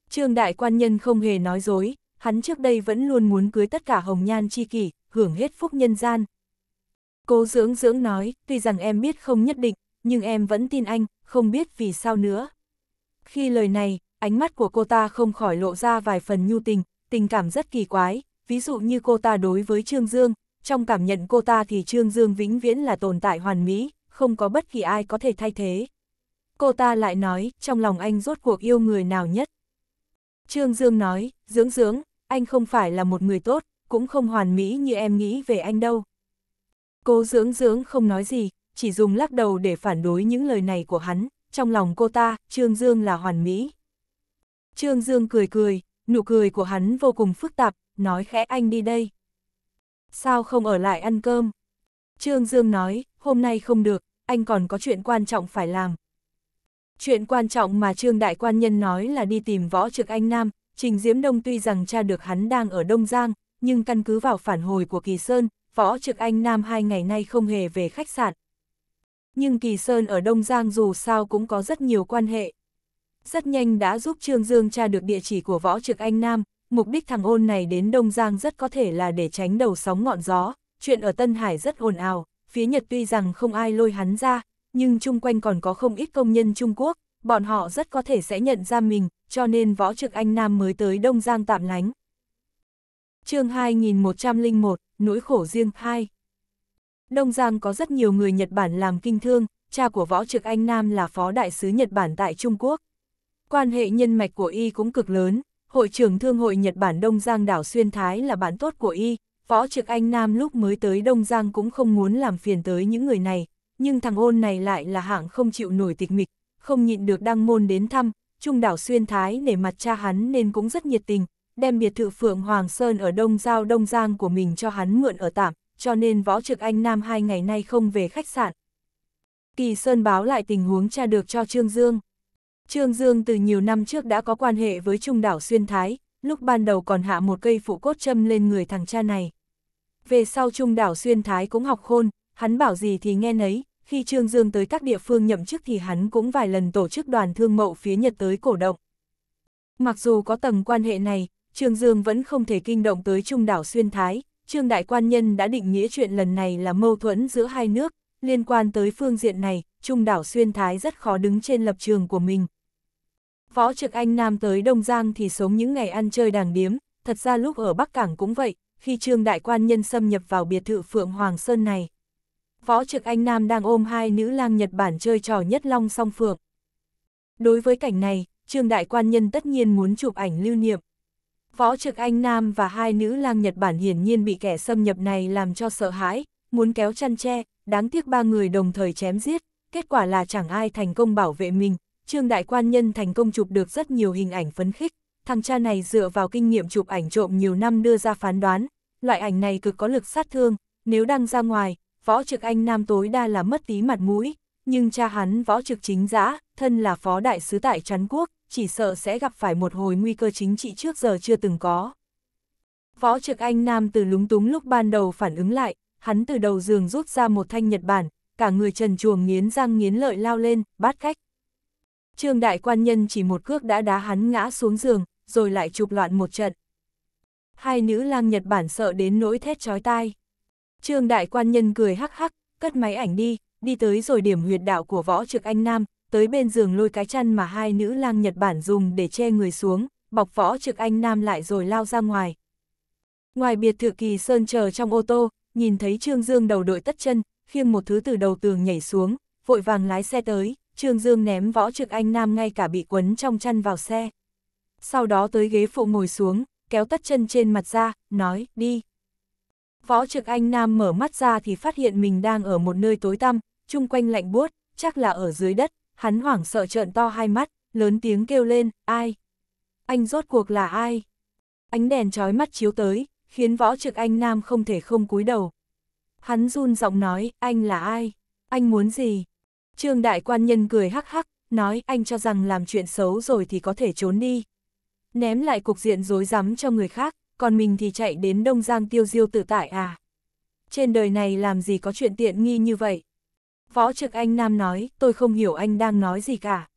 Trương đại quan nhân không hề nói dối, hắn trước đây vẫn luôn muốn cưới tất cả hồng nhan chi kỷ, hưởng hết phúc nhân gian. Cố dưỡng dưỡng nói, tuy rằng em biết không nhất định, nhưng em vẫn tin anh, không biết vì sao nữa. Khi lời này, ánh mắt của cô ta không khỏi lộ ra vài phần nhu tình, tình cảm rất kỳ quái, ví dụ như cô ta đối với Trương Dương, trong cảm nhận cô ta thì Trương Dương vĩnh viễn là tồn tại hoàn mỹ, không có bất kỳ ai có thể thay thế. Cô ta lại nói, trong lòng anh rốt cuộc yêu người nào nhất. Trương Dương nói, dưỡng dưỡng, anh không phải là một người tốt, cũng không hoàn mỹ như em nghĩ về anh đâu. Cô dưỡng dưỡng không nói gì, chỉ dùng lắc đầu để phản đối những lời này của hắn, trong lòng cô ta, Trương Dương là hoàn mỹ. Trương Dương cười cười, nụ cười của hắn vô cùng phức tạp, nói khẽ anh đi đây. Sao không ở lại ăn cơm? Trương Dương nói, hôm nay không được, anh còn có chuyện quan trọng phải làm. Chuyện quan trọng mà Trương Đại Quan Nhân nói là đi tìm võ trực anh Nam, Trình Diễm Đông tuy rằng cha được hắn đang ở Đông Giang, nhưng căn cứ vào phản hồi của Kỳ Sơn, võ trực anh Nam hai ngày nay không hề về khách sạn. Nhưng Kỳ Sơn ở Đông Giang dù sao cũng có rất nhiều quan hệ rất nhanh đã giúp Trương Dương tra được địa chỉ của võ trực anh Nam, mục đích thằng ôn này đến Đông Giang rất có thể là để tránh đầu sóng ngọn gió, chuyện ở Tân Hải rất ồn ào, phía Nhật tuy rằng không ai lôi hắn ra, nhưng chung quanh còn có không ít công nhân Trung Quốc, bọn họ rất có thể sẽ nhận ra mình, cho nên võ trực anh Nam mới tới Đông Giang tạm lánh. chương 2101, Nỗi khổ riêng 2 Đông Giang có rất nhiều người Nhật Bản làm kinh thương, cha của võ trực anh Nam là phó đại sứ Nhật Bản tại Trung Quốc. Quan hệ nhân mạch của y cũng cực lớn, hội trưởng thương hội Nhật Bản Đông Giang đảo Xuyên Thái là bạn tốt của y, Võ Trực Anh Nam lúc mới tới Đông Giang cũng không muốn làm phiền tới những người này, nhưng thằng ôn này lại là hạng không chịu nổi tịch mịch, không nhịn được đăng môn đến thăm, trung đảo Xuyên Thái nể mặt cha hắn nên cũng rất nhiệt tình, đem biệt thự Phượng Hoàng Sơn ở Đông Giao Đông Giang của mình cho hắn mượn ở tạm, cho nên Võ Trực Anh Nam hai ngày nay không về khách sạn. Kỳ Sơn báo lại tình huống cha được cho Trương Dương. Trương Dương từ nhiều năm trước đã có quan hệ với Trung đảo Xuyên Thái, lúc ban đầu còn hạ một cây phụ cốt châm lên người thằng cha này. Về sau Trung đảo Xuyên Thái cũng học khôn, hắn bảo gì thì nghe nấy, khi Trương Dương tới các địa phương nhậm chức thì hắn cũng vài lần tổ chức đoàn thương mậu phía Nhật tới cổ động. Mặc dù có tầng quan hệ này, Trương Dương vẫn không thể kinh động tới Trung đảo Xuyên Thái, Trương Đại Quan Nhân đã định nghĩa chuyện lần này là mâu thuẫn giữa hai nước, liên quan tới phương diện này, Trung đảo Xuyên Thái rất khó đứng trên lập trường của mình, Võ Trực Anh Nam tới Đông Giang thì sống những ngày ăn chơi đàng điếm, thật ra lúc ở Bắc Cảng cũng vậy, khi trương đại quan nhân xâm nhập vào biệt thự Phượng Hoàng Sơn này. Võ Trực Anh Nam đang ôm hai nữ lang Nhật Bản chơi trò nhất long song phượng. Đối với cảnh này, trương đại quan nhân tất nhiên muốn chụp ảnh lưu niệm. Võ Trực Anh Nam và hai nữ lang Nhật Bản hiển nhiên bị kẻ xâm nhập này làm cho sợ hãi, muốn kéo chăn tre. đáng tiếc ba người đồng thời chém giết, kết quả là chẳng ai thành công bảo vệ mình, Trương Đại Quan Nhân thành công chụp được rất nhiều hình ảnh phấn khích, thằng cha này dựa vào kinh nghiệm chụp ảnh trộm nhiều năm đưa ra phán đoán, loại ảnh này cực có lực sát thương, nếu đăng ra ngoài, võ trực anh Nam tối đa là mất tí mặt mũi, nhưng cha hắn võ trực chính giã, thân là phó đại sứ tại Trấn Quốc, chỉ sợ sẽ gặp phải một hồi nguy cơ chính trị trước giờ chưa từng có. Võ trực anh Nam từ lúng túng lúc ban đầu phản ứng lại, hắn từ đầu giường rút ra một thanh Nhật Bản, cả người trần chuồng nghiến răng nghiến lợi lao lên, bát khách, Trương đại quan nhân chỉ một cước đã đá hắn ngã xuống giường, rồi lại chụp loạn một trận. Hai nữ lang Nhật Bản sợ đến nỗi thét chói tai. Trương đại quan nhân cười hắc hắc, cất máy ảnh đi, đi tới rồi điểm huyệt đạo của võ trực anh Nam, tới bên giường lôi cái chăn mà hai nữ lang Nhật Bản dùng để che người xuống, bọc võ trực anh Nam lại rồi lao ra ngoài. Ngoài biệt thự kỳ sơn chờ trong ô tô, nhìn thấy Trương Dương đầu đội tất chân, khiêng một thứ từ đầu tường nhảy xuống, vội vàng lái xe tới, Trương Dương ném võ trực anh Nam ngay cả bị quấn trong chăn vào xe. Sau đó tới ghế phụ ngồi xuống, kéo tất chân trên mặt ra, nói, đi. Võ trực anh Nam mở mắt ra thì phát hiện mình đang ở một nơi tối tăm, chung quanh lạnh buốt, chắc là ở dưới đất, hắn hoảng sợ trợn to hai mắt, lớn tiếng kêu lên, ai? Anh rốt cuộc là ai? Ánh đèn trói mắt chiếu tới, khiến võ trực anh Nam không thể không cúi đầu. Hắn run giọng nói, anh là ai? Anh muốn gì? Trương đại quan nhân cười hắc hắc, nói anh cho rằng làm chuyện xấu rồi thì có thể trốn đi. Ném lại cục diện rối rắm cho người khác, còn mình thì chạy đến Đông Giang tiêu diêu tự tại à. Trên đời này làm gì có chuyện tiện nghi như vậy. Võ trực anh Nam nói, tôi không hiểu anh đang nói gì cả.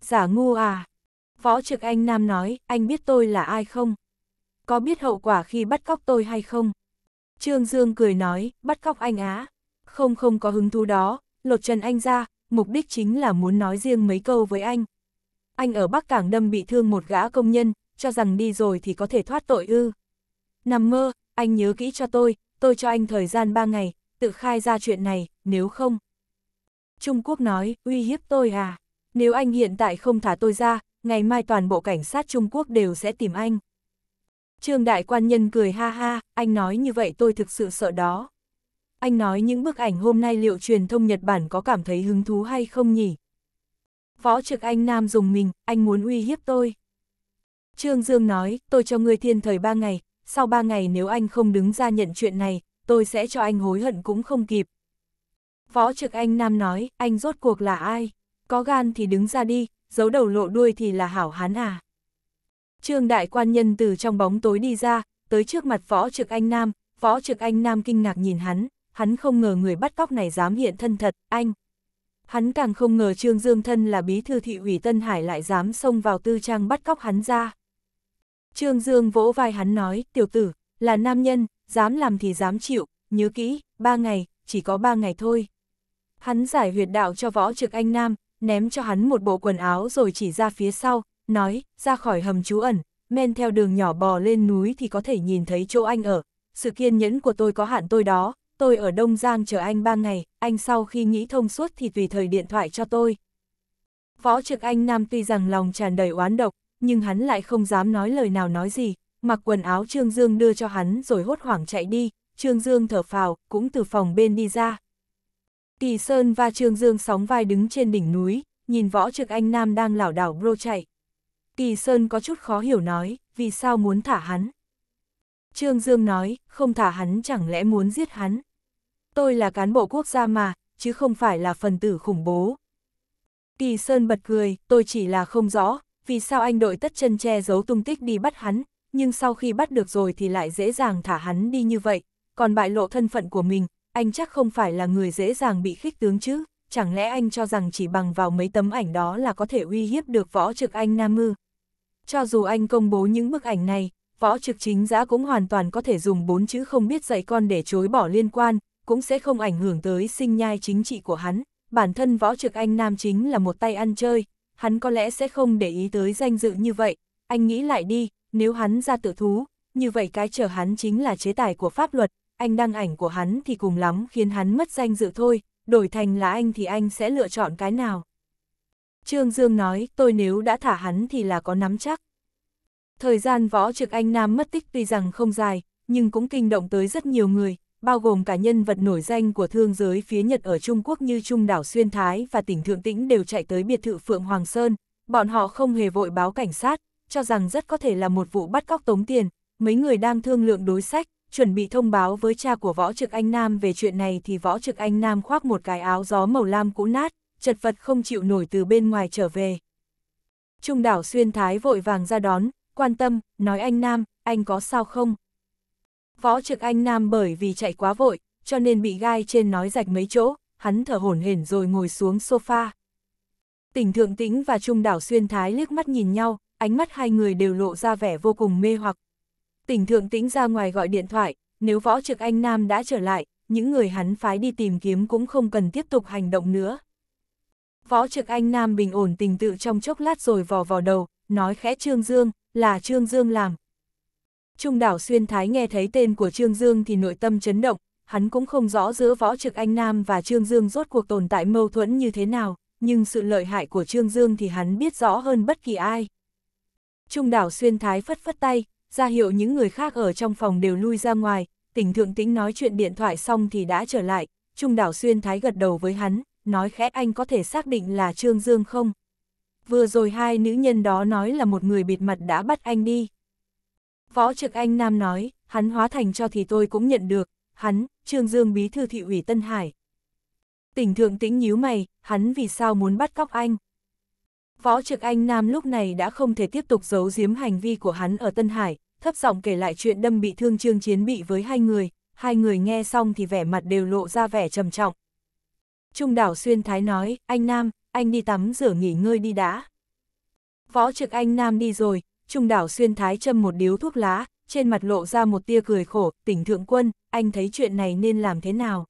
Giả ngu à. Võ trực anh Nam nói, anh biết tôi là ai không? Có biết hậu quả khi bắt cóc tôi hay không? Trương Dương cười nói, bắt cóc anh á. Không không có hứng thú đó, lột trần anh ra, mục đích chính là muốn nói riêng mấy câu với anh. Anh ở Bắc Cảng đâm bị thương một gã công nhân, cho rằng đi rồi thì có thể thoát tội ư. Nằm mơ, anh nhớ kỹ cho tôi, tôi cho anh thời gian 3 ngày, tự khai ra chuyện này, nếu không. Trung Quốc nói, uy hiếp tôi à? Nếu anh hiện tại không thả tôi ra, ngày mai toàn bộ cảnh sát Trung Quốc đều sẽ tìm anh. Trương Đại Quan Nhân cười ha ha, anh nói như vậy tôi thực sự sợ đó anh nói những bức ảnh hôm nay liệu truyền thông Nhật Bản có cảm thấy hứng thú hay không nhỉ? Võ trực anh Nam dùng mình, anh muốn uy hiếp tôi. Trương Dương nói, tôi cho ngươi thiên thời ba ngày, sau ba ngày nếu anh không đứng ra nhận chuyện này, tôi sẽ cho anh hối hận cũng không kịp. Võ trực anh Nam nói, anh rốt cuộc là ai? Có gan thì đứng ra đi, giấu đầu lộ đuôi thì là hảo hán à. Trương đại quan nhân từ trong bóng tối đi ra, tới trước mặt võ trực anh Nam, võ trực anh Nam kinh ngạc nhìn hắn, hắn không ngờ người bắt cóc này dám hiện thân thật, anh. Hắn càng không ngờ Trương Dương thân là bí thư thị ủy Tân Hải lại dám xông vào tư trang bắt cóc hắn ra. Trương Dương vỗ vai hắn nói, tiểu tử, là nam nhân, dám làm thì dám chịu, nhớ kỹ, ba ngày, chỉ có ba ngày thôi. Hắn giải huyệt đạo cho võ trực anh Nam, ném cho hắn một bộ quần áo rồi chỉ ra phía sau, nói, ra khỏi hầm trú ẩn, men theo đường nhỏ bò lên núi thì có thể nhìn thấy chỗ anh ở, sự kiên nhẫn của tôi có hạn tôi đó, tôi ở Đông Giang chờ anh ba ngày, anh sau khi nghĩ thông suốt thì tùy thời điện thoại cho tôi. Võ Trực Anh Nam tuy rằng lòng tràn đầy oán độc, nhưng hắn lại không dám nói lời nào nói gì, mặc quần áo Trương Dương đưa cho hắn rồi hốt hoảng chạy đi, Trương Dương thở phào, cũng từ phòng bên đi ra. Kỳ Sơn và Trương Dương sóng vai đứng trên đỉnh núi, nhìn Võ Trực Anh Nam đang lảo đảo bro chạy. Kỳ Sơn có chút khó hiểu nói, vì sao muốn thả hắn? Trương Dương nói, không thả hắn chẳng lẽ muốn giết hắn? tôi là cán bộ quốc gia mà, chứ không phải là phần tử khủng bố. Kỳ Sơn bật cười, tôi chỉ là không rõ, vì sao anh đội tất chân che giấu tung tích đi bắt hắn, nhưng sau khi bắt được rồi thì lại dễ dàng thả hắn đi như vậy, còn bại lộ thân phận của mình, anh chắc không phải là người dễ dàng bị khích tướng chứ, chẳng lẽ anh cho rằng chỉ bằng vào mấy tấm ảnh đó là có thể uy hiếp được võ trực anh Nam Ngư. Cho dù anh công bố những bức ảnh này, võ trực chính giã cũng hoàn toàn có thể dùng bốn chữ không biết dạy con để chối bỏ liên quan, cũng sẽ không ảnh hưởng tới sinh nhai chính trị của hắn. Bản thân Võ Trực Anh Nam chính là một tay ăn chơi, hắn có lẽ sẽ không để ý tới danh dự như vậy. Anh nghĩ lại đi, nếu hắn ra tự thú, như vậy cái chờ hắn chính là chế tài của pháp luật, anh đăng ảnh của hắn thì cùng lắm khiến hắn mất danh dự thôi, đổi thành là anh thì anh sẽ lựa chọn cái nào. Trương Dương nói, tôi nếu đã thả hắn thì là có nắm chắc. Thời gian võ trực anh Nam mất tích tuy rằng không dài, nhưng cũng kinh động tới rất nhiều người, bao gồm cả nhân vật nổi danh của thương giới phía Nhật ở Trung Quốc như Trung đảo Xuyên Thái và tỉnh Thượng Tĩnh đều chạy tới biệt thự Phượng Hoàng Sơn, bọn họ không hề vội báo cảnh sát, cho rằng rất có thể là một vụ bắt cóc tống tiền, mấy người đang thương lượng đối sách, chuẩn bị thông báo với cha của Võ Trực Anh Nam về chuyện này thì Võ Trực Anh Nam khoác một cái áo gió màu lam cũ nát, chật vật không chịu nổi từ bên ngoài trở về. Trung đảo Xuyên Thái vội vàng ra đón, quan tâm, nói anh Nam, anh có sao không, Võ Trực Anh Nam bởi vì chạy quá vội, cho nên bị gai trên nói rạch mấy chỗ, hắn thở hổn hển rồi ngồi xuống sofa. Tỉnh Thượng Tĩnh và Trung Đảo Xuyên Thái liếc mắt nhìn nhau, ánh mắt hai người đều lộ ra vẻ vô cùng mê hoặc. Tỉnh Thượng Tĩnh ra ngoài gọi điện thoại, nếu Võ Trực Anh Nam đã trở lại, những người hắn phái đi tìm kiếm cũng không cần tiếp tục hành động nữa. Võ Trực Anh Nam bình ổn tình tự trong chốc lát rồi vò vò đầu, nói khẽ Trương Dương, là Trương Dương làm, Trung đảo xuyên thái nghe thấy tên của Trương Dương thì nội tâm chấn động, hắn cũng không rõ giữa võ trực anh Nam và Trương Dương rốt cuộc tồn tại mâu thuẫn như thế nào, nhưng sự lợi hại của Trương Dương thì hắn biết rõ hơn bất kỳ ai. Trung đảo xuyên thái phất phất tay, ra hiệu những người khác ở trong phòng đều lui ra ngoài, tỉnh thượng tĩnh nói chuyện điện thoại xong thì đã trở lại, Trung đảo xuyên thái gật đầu với hắn, nói khẽ anh có thể xác định là Trương Dương không? Vừa rồi hai nữ nhân đó nói là một người bịt mặt đã bắt anh đi. Võ Trực Anh Nam nói, hắn hóa thành cho thì tôi cũng nhận được, hắn, Trương Dương Bí Thư Thị ủy Tân Hải. Tỉnh Thượng Tĩnh nhíu mày, hắn vì sao muốn bắt cóc anh? Võ Trực Anh Nam lúc này đã không thể tiếp tục giấu giếm hành vi của hắn ở Tân Hải, thấp giọng kể lại chuyện đâm bị thương Trương Chiến bị với hai người, hai người nghe xong thì vẻ mặt đều lộ ra vẻ trầm trọng. Trung đảo Xuyên Thái nói, anh Nam, anh đi tắm rửa nghỉ ngơi đi đã. Võ Trực Anh Nam đi rồi, Trung đảo xuyên thái châm một điếu thuốc lá, trên mặt lộ ra một tia cười khổ, tỉnh thượng quân, anh thấy chuyện này nên làm thế nào?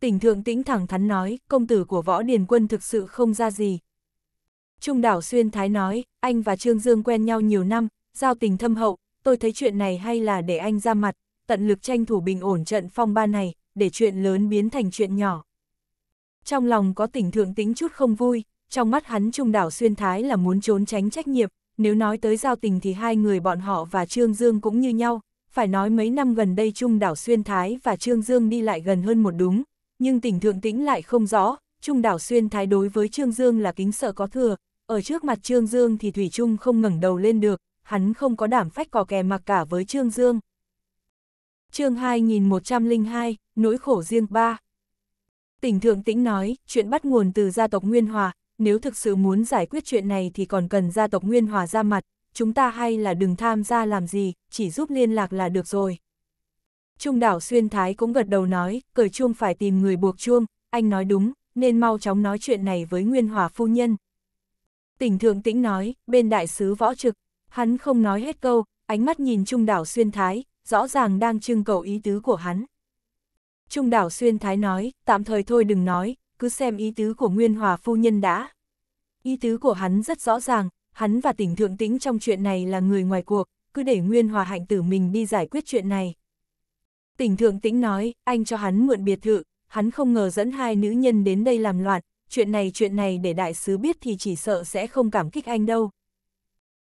Tỉnh thượng tĩnh thẳng thắn nói, công tử của võ điền quân thực sự không ra gì. Trung đảo xuyên thái nói, anh và Trương Dương quen nhau nhiều năm, giao tình thâm hậu, tôi thấy chuyện này hay là để anh ra mặt, tận lực tranh thủ bình ổn trận phong ba này, để chuyện lớn biến thành chuyện nhỏ. Trong lòng có tỉnh thượng tĩnh chút không vui, trong mắt hắn trung đảo xuyên thái là muốn trốn tránh trách nhiệm, nếu nói tới giao tình thì hai người bọn họ và Trương Dương cũng như nhau, phải nói mấy năm gần đây Trung đảo Xuyên Thái và Trương Dương đi lại gần hơn một đúng, nhưng tình Thượng Tĩnh lại không rõ, Trung đảo Xuyên Thái đối với Trương Dương là kính sợ có thừa, ở trước mặt Trương Dương thì Thủy Trung không ngẩng đầu lên được, hắn không có đảm phách cò kè mặc cả với Trương Dương. chương 2102, Nỗi khổ riêng ba Tỉnh Thượng Tĩnh nói, chuyện bắt nguồn từ gia tộc Nguyên Hòa, nếu thực sự muốn giải quyết chuyện này thì còn cần gia tộc Nguyên Hòa ra mặt, chúng ta hay là đừng tham gia làm gì, chỉ giúp liên lạc là được rồi. Trung đảo Xuyên Thái cũng gật đầu nói, cởi chuông phải tìm người buộc chuông, anh nói đúng, nên mau chóng nói chuyện này với Nguyên Hòa phu nhân. Tỉnh Thượng Tĩnh nói, bên đại sứ võ trực, hắn không nói hết câu, ánh mắt nhìn Trung đảo Xuyên Thái, rõ ràng đang trưng cầu ý tứ của hắn. Trung đảo Xuyên Thái nói, tạm thời thôi đừng nói, cứ xem ý tứ của Nguyên Hòa phu nhân đã. Ý tứ của hắn rất rõ ràng, hắn và tỉnh thượng tĩnh trong chuyện này là người ngoài cuộc, cứ để Nguyên Hòa hạnh tử mình đi giải quyết chuyện này. Tỉnh thượng tĩnh nói, anh cho hắn mượn biệt thự, hắn không ngờ dẫn hai nữ nhân đến đây làm loạn, chuyện này chuyện này để đại sứ biết thì chỉ sợ sẽ không cảm kích anh đâu.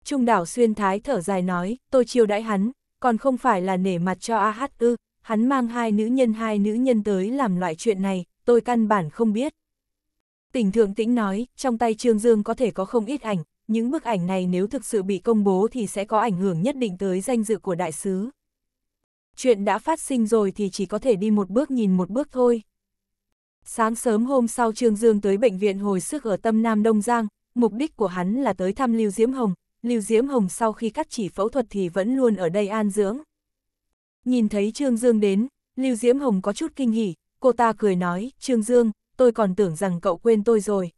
Trung đảo xuyên thái thở dài nói, tôi chiêu đãi hắn, còn không phải là nể mặt cho AH ư, hắn mang hai nữ nhân hai nữ nhân tới làm loại chuyện này, tôi căn bản không biết. Tỉnh Thượng Tĩnh nói, trong tay Trương Dương có thể có không ít ảnh, những bức ảnh này nếu thực sự bị công bố thì sẽ có ảnh hưởng nhất định tới danh dự của đại sứ. Chuyện đã phát sinh rồi thì chỉ có thể đi một bước nhìn một bước thôi. Sáng sớm hôm sau Trương Dương tới bệnh viện hồi sức ở tâm Nam Đông Giang, mục đích của hắn là tới thăm Lưu Diễm Hồng. Lưu Diễm Hồng sau khi cắt chỉ phẫu thuật thì vẫn luôn ở đây an dưỡng. Nhìn thấy Trương Dương đến, Lưu Diễm Hồng có chút kinh hỉ, cô ta cười nói, Trương Dương, tôi còn tưởng rằng cậu quên tôi rồi.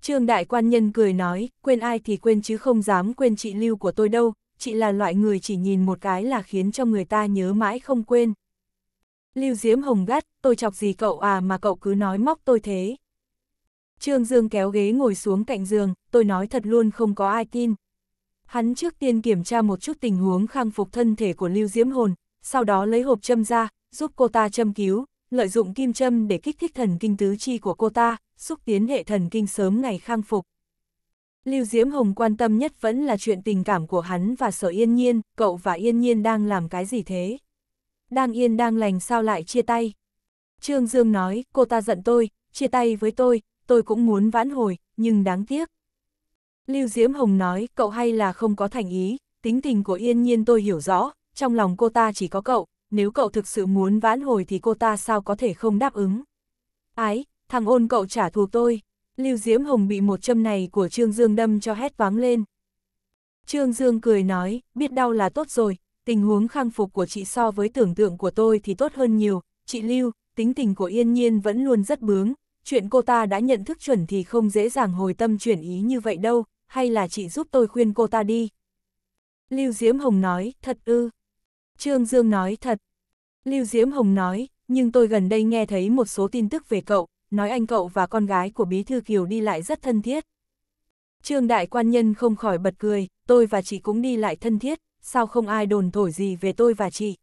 Trương Đại Quan Nhân cười nói, quên ai thì quên chứ không dám quên chị Lưu của tôi đâu, chị là loại người chỉ nhìn một cái là khiến cho người ta nhớ mãi không quên. Lưu Diễm Hồng gắt, tôi chọc gì cậu à mà cậu cứ nói móc tôi thế. Trương Dương kéo ghế ngồi xuống cạnh giường, tôi nói thật luôn không có ai tin. Hắn trước tiên kiểm tra một chút tình huống khang phục thân thể của Lưu Diễm Hồn, sau đó lấy hộp châm ra, giúp cô ta châm cứu, lợi dụng kim châm để kích thích thần kinh tứ chi của cô ta, xúc tiến hệ thần kinh sớm ngày khang phục. Lưu Diễm Hồng quan tâm nhất vẫn là chuyện tình cảm của hắn và sở yên nhiên, cậu và yên nhiên đang làm cái gì thế? Đang yên đang lành sao lại chia tay? Trương Dương nói, cô ta giận tôi, chia tay với tôi, tôi cũng muốn vãn hồi, nhưng đáng tiếc. Lưu Diễm Hồng nói, cậu hay là không có thành ý, tính tình của yên nhiên tôi hiểu rõ, trong lòng cô ta chỉ có cậu, nếu cậu thực sự muốn vãn hồi thì cô ta sao có thể không đáp ứng. Ái, thằng ôn cậu trả thù tôi. Lưu Diễm Hồng bị một châm này của Trương Dương đâm cho hét váng lên. Trương Dương cười nói, biết đau là tốt rồi, tình huống khang phục của chị so với tưởng tượng của tôi thì tốt hơn nhiều. Chị Lưu, tính tình của Yên Nhiên vẫn luôn rất bướng, chuyện cô ta đã nhận thức chuẩn thì không dễ dàng hồi tâm chuyển ý như vậy đâu, hay là chị giúp tôi khuyên cô ta đi. Lưu Diễm Hồng nói, thật ư, Trương Dương nói thật. Lưu Diễm Hồng nói, nhưng tôi gần đây nghe thấy một số tin tức về cậu, nói anh cậu và con gái của Bí Thư Kiều đi lại rất thân thiết. Trương Đại Quan Nhân không khỏi bật cười, tôi và chị cũng đi lại thân thiết, sao không ai đồn thổi gì về tôi và chị.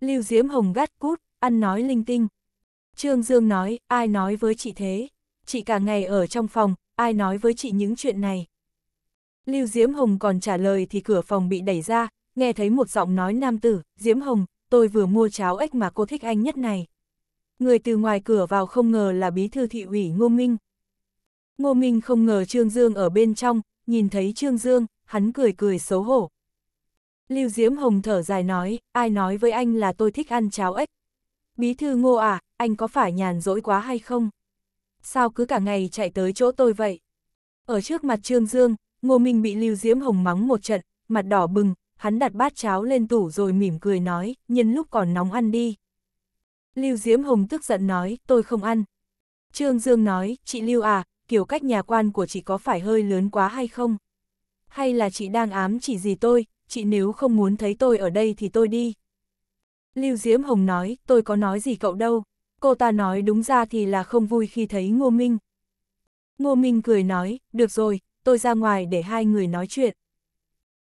Lưu Diễm Hồng gắt cút, ăn nói linh tinh. Trương Dương nói, ai nói với chị thế? Chị cả ngày ở trong phòng, ai nói với chị những chuyện này? Lưu Diễm Hồng còn trả lời thì cửa phòng bị đẩy ra, nghe thấy một giọng nói nam tử, Diễm Hồng, tôi vừa mua cháo ếch mà cô thích anh nhất này. Người từ ngoài cửa vào không ngờ là bí thư thị ủy Ngô Minh. Ngô Minh không ngờ Trương Dương ở bên trong, nhìn thấy Trương Dương, hắn cười cười xấu hổ. Lưu Diễm Hồng thở dài nói, ai nói với anh là tôi thích ăn cháo ếch. Bí thư Ngô à, anh có phải nhàn rỗi quá hay không? Sao cứ cả ngày chạy tới chỗ tôi vậy? Ở trước mặt Trương Dương, Ngô Minh bị Lưu Diễm Hồng mắng một trận, mặt đỏ bừng, hắn đặt bát cháo lên tủ rồi mỉm cười nói, nhân lúc còn nóng ăn đi. Lưu Diễm Hồng tức giận nói, tôi không ăn. Trương Dương nói, chị Lưu à, kiểu cách nhà quan của chị có phải hơi lớn quá hay không? Hay là chị đang ám chỉ gì tôi, chị nếu không muốn thấy tôi ở đây thì tôi đi. Lưu Diễm Hồng nói, tôi có nói gì cậu đâu, cô ta nói đúng ra thì là không vui khi thấy Ngô Minh. Ngô Minh cười nói, được rồi, tôi ra ngoài để hai người nói chuyện.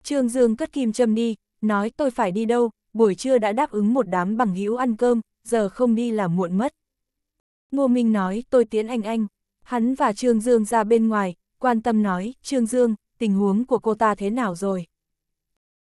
Trương Dương cất kim châm đi, nói tôi phải đi đâu, buổi trưa đã đáp ứng một đám bằng hữu ăn cơm, giờ không đi là muộn mất. Ngô Minh nói tôi tiến anh anh, hắn và Trương Dương ra bên ngoài, quan tâm nói, Trương Dương, tình huống của cô ta thế nào rồi?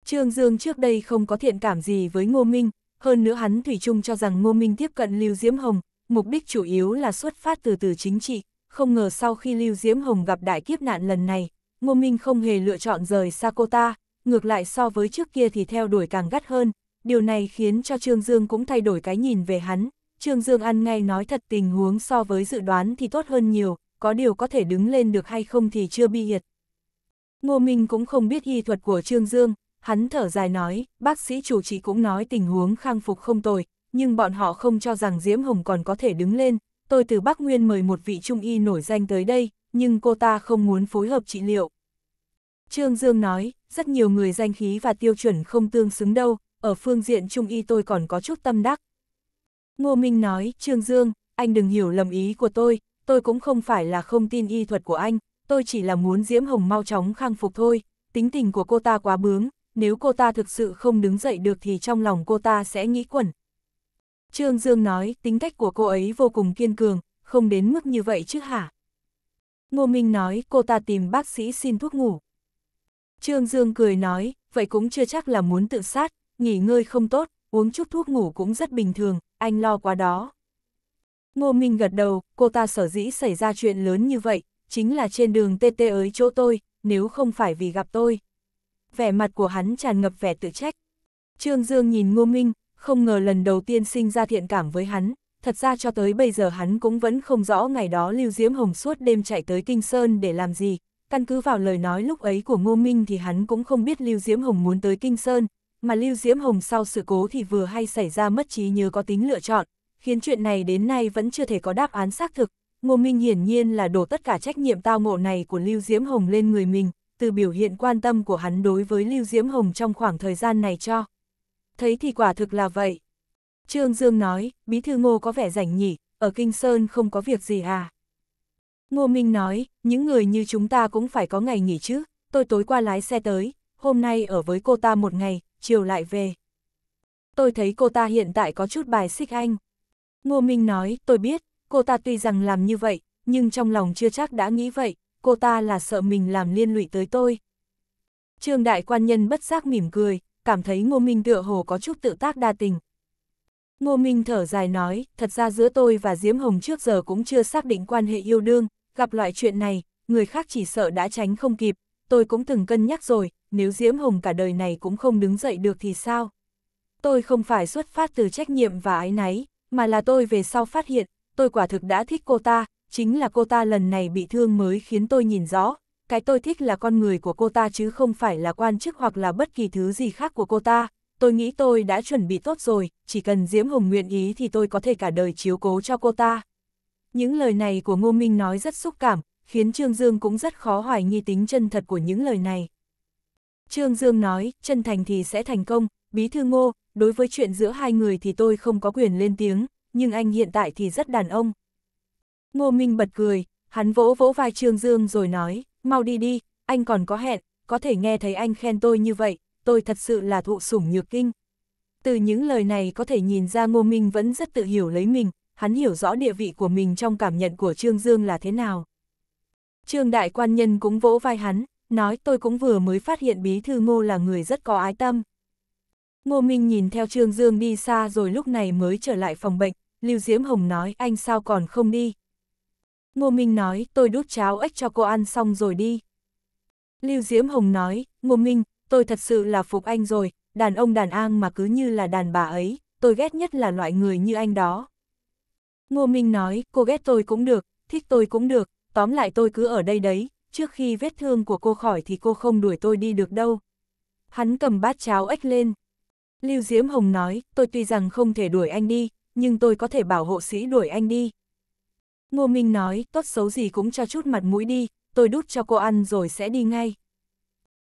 Trương Dương trước đây không có thiện cảm gì với Ngô Minh, hơn nữa hắn Thủy chung cho rằng Ngô Minh tiếp cận Lưu Diễm Hồng, mục đích chủ yếu là xuất phát từ từ chính trị, không ngờ sau khi Lưu Diễm Hồng gặp đại kiếp nạn lần này, Ngô Minh không hề lựa chọn rời xa cô ta, ngược lại so với trước kia thì theo đuổi càng gắt hơn, điều này khiến cho Trương Dương cũng thay đổi cái nhìn về hắn. Trương Dương ăn ngay nói thật tình huống so với dự đoán thì tốt hơn nhiều, có điều có thể đứng lên được hay không thì chưa bi hiệt. Ngô Minh cũng không biết y thuật của Trương Dương, hắn thở dài nói, bác sĩ chủ trị cũng nói tình huống khang phục không tồi, nhưng bọn họ không cho rằng Diễm Hồng còn có thể đứng lên. Tôi từ Bắc Nguyên mời một vị trung y nổi danh tới đây, nhưng cô ta không muốn phối hợp trị liệu. Trương Dương nói, rất nhiều người danh khí và tiêu chuẩn không tương xứng đâu, ở phương diện trung y tôi còn có chút tâm đắc. Ngô Minh nói, Trương Dương, anh đừng hiểu lầm ý của tôi, tôi cũng không phải là không tin y thuật của anh, tôi chỉ là muốn Diễm Hồng mau chóng khang phục thôi, tính tình của cô ta quá bướng, nếu cô ta thực sự không đứng dậy được thì trong lòng cô ta sẽ nghĩ quẩn. Trương Dương nói, tính cách của cô ấy vô cùng kiên cường, không đến mức như vậy chứ hả? Ngô Minh nói, cô ta tìm bác sĩ xin thuốc ngủ, Trương Dương cười nói, vậy cũng chưa chắc là muốn tự sát, nghỉ ngơi không tốt, uống chút thuốc ngủ cũng rất bình thường, anh lo quá đó. Ngô Minh gật đầu, cô ta sở dĩ xảy ra chuyện lớn như vậy, chính là trên đường tê tê ới chỗ tôi, nếu không phải vì gặp tôi. Vẻ mặt của hắn tràn ngập vẻ tự trách. Trương Dương nhìn Ngô Minh, không ngờ lần đầu tiên sinh ra thiện cảm với hắn, thật ra cho tới bây giờ hắn cũng vẫn không rõ ngày đó Lưu Diễm Hồng suốt đêm chạy tới Kinh Sơn để làm gì, Căn cứ vào lời nói lúc ấy của Ngô Minh thì hắn cũng không biết Lưu Diễm Hồng muốn tới Kinh Sơn, mà Lưu Diễm Hồng sau sự cố thì vừa hay xảy ra mất trí nhớ có tính lựa chọn, khiến chuyện này đến nay vẫn chưa thể có đáp án xác thực. Ngô Minh hiển nhiên là đổ tất cả trách nhiệm tao ngộ này của Lưu Diễm Hồng lên người mình, từ biểu hiện quan tâm của hắn đối với Lưu Diễm Hồng trong khoảng thời gian này cho. Thấy thì quả thực là vậy. Trương Dương nói, Bí Thư Ngô có vẻ rảnh nhỉ, ở Kinh Sơn không có việc gì à. Ngô Minh nói, những người như chúng ta cũng phải có ngày nghỉ chứ, tôi tối qua lái xe tới, hôm nay ở với cô ta một ngày, chiều lại về. Tôi thấy cô ta hiện tại có chút bài xích anh. Ngô Minh nói, tôi biết, cô ta tuy rằng làm như vậy, nhưng trong lòng chưa chắc đã nghĩ vậy, cô ta là sợ mình làm liên lụy tới tôi. Trương đại quan nhân bất giác mỉm cười, cảm thấy Ngô Minh tựa hồ có chút tự tác đa tình. Ngô Minh thở dài nói, thật ra giữa tôi và Diễm Hồng trước giờ cũng chưa xác định quan hệ yêu đương, gặp loại chuyện này, người khác chỉ sợ đã tránh không kịp, tôi cũng từng cân nhắc rồi, nếu Diễm Hồng cả đời này cũng không đứng dậy được thì sao? Tôi không phải xuất phát từ trách nhiệm và ái náy, mà là tôi về sau phát hiện, tôi quả thực đã thích cô ta, chính là cô ta lần này bị thương mới khiến tôi nhìn rõ, cái tôi thích là con người của cô ta chứ không phải là quan chức hoặc là bất kỳ thứ gì khác của cô ta. Tôi nghĩ tôi đã chuẩn bị tốt rồi, chỉ cần Diễm Hồng nguyện ý thì tôi có thể cả đời chiếu cố cho cô ta. Những lời này của Ngô Minh nói rất xúc cảm, khiến Trương Dương cũng rất khó hoài nghi tính chân thật của những lời này. Trương Dương nói, chân thành thì sẽ thành công, bí thư ngô, đối với chuyện giữa hai người thì tôi không có quyền lên tiếng, nhưng anh hiện tại thì rất đàn ông. Ngô Minh bật cười, hắn vỗ vỗ vai Trương Dương rồi nói, mau đi đi, anh còn có hẹn, có thể nghe thấy anh khen tôi như vậy, tôi thật sự là thụ sủng nhược kinh. Từ những lời này có thể nhìn ra Ngô Minh vẫn rất tự hiểu lấy mình, hắn hiểu rõ địa vị của mình trong cảm nhận của Trương Dương là thế nào. Trương đại quan nhân cũng vỗ vai hắn, nói tôi cũng vừa mới phát hiện bí thư ngô là người rất có ái tâm. Ngô Minh nhìn theo Trương Dương đi xa rồi lúc này mới trở lại phòng bệnh, Lưu Diễm Hồng nói anh sao còn không đi. Ngô Minh nói tôi đút cháo ếch cho cô ăn xong rồi đi. Lưu Diễm Hồng nói, Ngô Minh, tôi thật sự là phục anh rồi, đàn ông đàn an mà cứ như là đàn bà ấy, tôi ghét nhất là loại người như anh đó. Ngô Minh nói, cô ghét tôi cũng được, thích tôi cũng được, tóm lại tôi cứ ở đây đấy, trước khi vết thương của cô khỏi thì cô không đuổi tôi đi được đâu. Hắn cầm bát cháo ếch lên. Lưu Diễm Hồng nói, tôi tuy rằng không thể đuổi anh đi, nhưng tôi có thể bảo hộ sĩ đuổi anh đi. Ngô Minh nói, tốt xấu gì cũng cho chút mặt mũi đi, tôi đút cho cô ăn rồi sẽ đi ngay.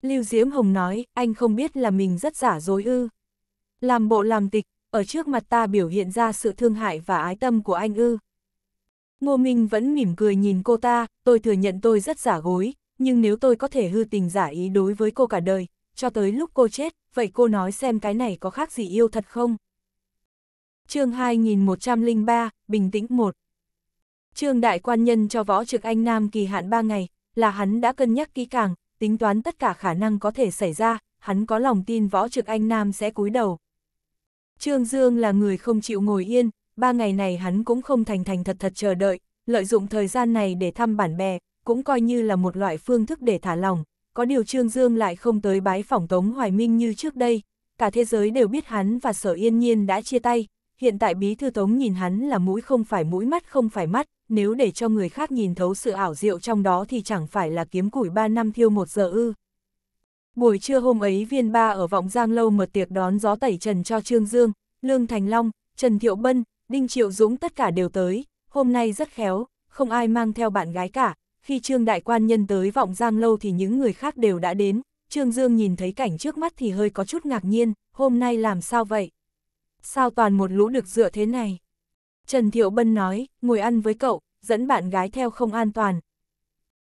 Lưu Diễm Hồng nói, anh không biết là mình rất giả dối ư. Làm bộ làm tịch, ở trước mặt ta biểu hiện ra sự thương hại và ái tâm của anh ư. Ngô Minh vẫn mỉm cười nhìn cô ta, tôi thừa nhận tôi rất giả gối, nhưng nếu tôi có thể hư tình giả ý đối với cô cả đời, cho tới lúc cô chết, vậy cô nói xem cái này có khác gì yêu thật không? chương 2103, Bình tĩnh 1 Trương Đại Quan Nhân cho Võ Trực Anh Nam kỳ hạn 3 ngày, là hắn đã cân nhắc kỹ càng, tính toán tất cả khả năng có thể xảy ra, hắn có lòng tin Võ Trực Anh Nam sẽ cúi đầu, Trương Dương là người không chịu ngồi yên, ba ngày này hắn cũng không thành thành thật thật chờ đợi, lợi dụng thời gian này để thăm bản bè, cũng coi như là một loại phương thức để thả lòng. Có điều Trương Dương lại không tới bái phỏng Tống Hoài Minh như trước đây, cả thế giới đều biết hắn và sở yên nhiên đã chia tay, hiện tại bí thư Tống nhìn hắn là mũi không phải mũi mắt không phải mắt, nếu để cho người khác nhìn thấu sự ảo diệu trong đó thì chẳng phải là kiếm củi 3 năm thiêu một giờ ư. Buổi trưa hôm ấy viên ba ở vọng giang lâu mở tiệc đón gió tẩy trần cho Trương Dương, Lương Thành Long, Trần Thiệu Bân, Đinh Triệu Dũng tất cả đều tới, hôm nay rất khéo, không ai mang theo bạn gái cả, khi Trương Đại Quan Nhân tới vọng giang lâu thì những người khác đều đã đến, Trương Dương nhìn thấy cảnh trước mắt thì hơi có chút ngạc nhiên, hôm nay làm sao vậy? Sao toàn một lũ được dựa thế này? Trần Thiệu Bân nói, ngồi ăn với cậu, dẫn bạn gái theo không an toàn.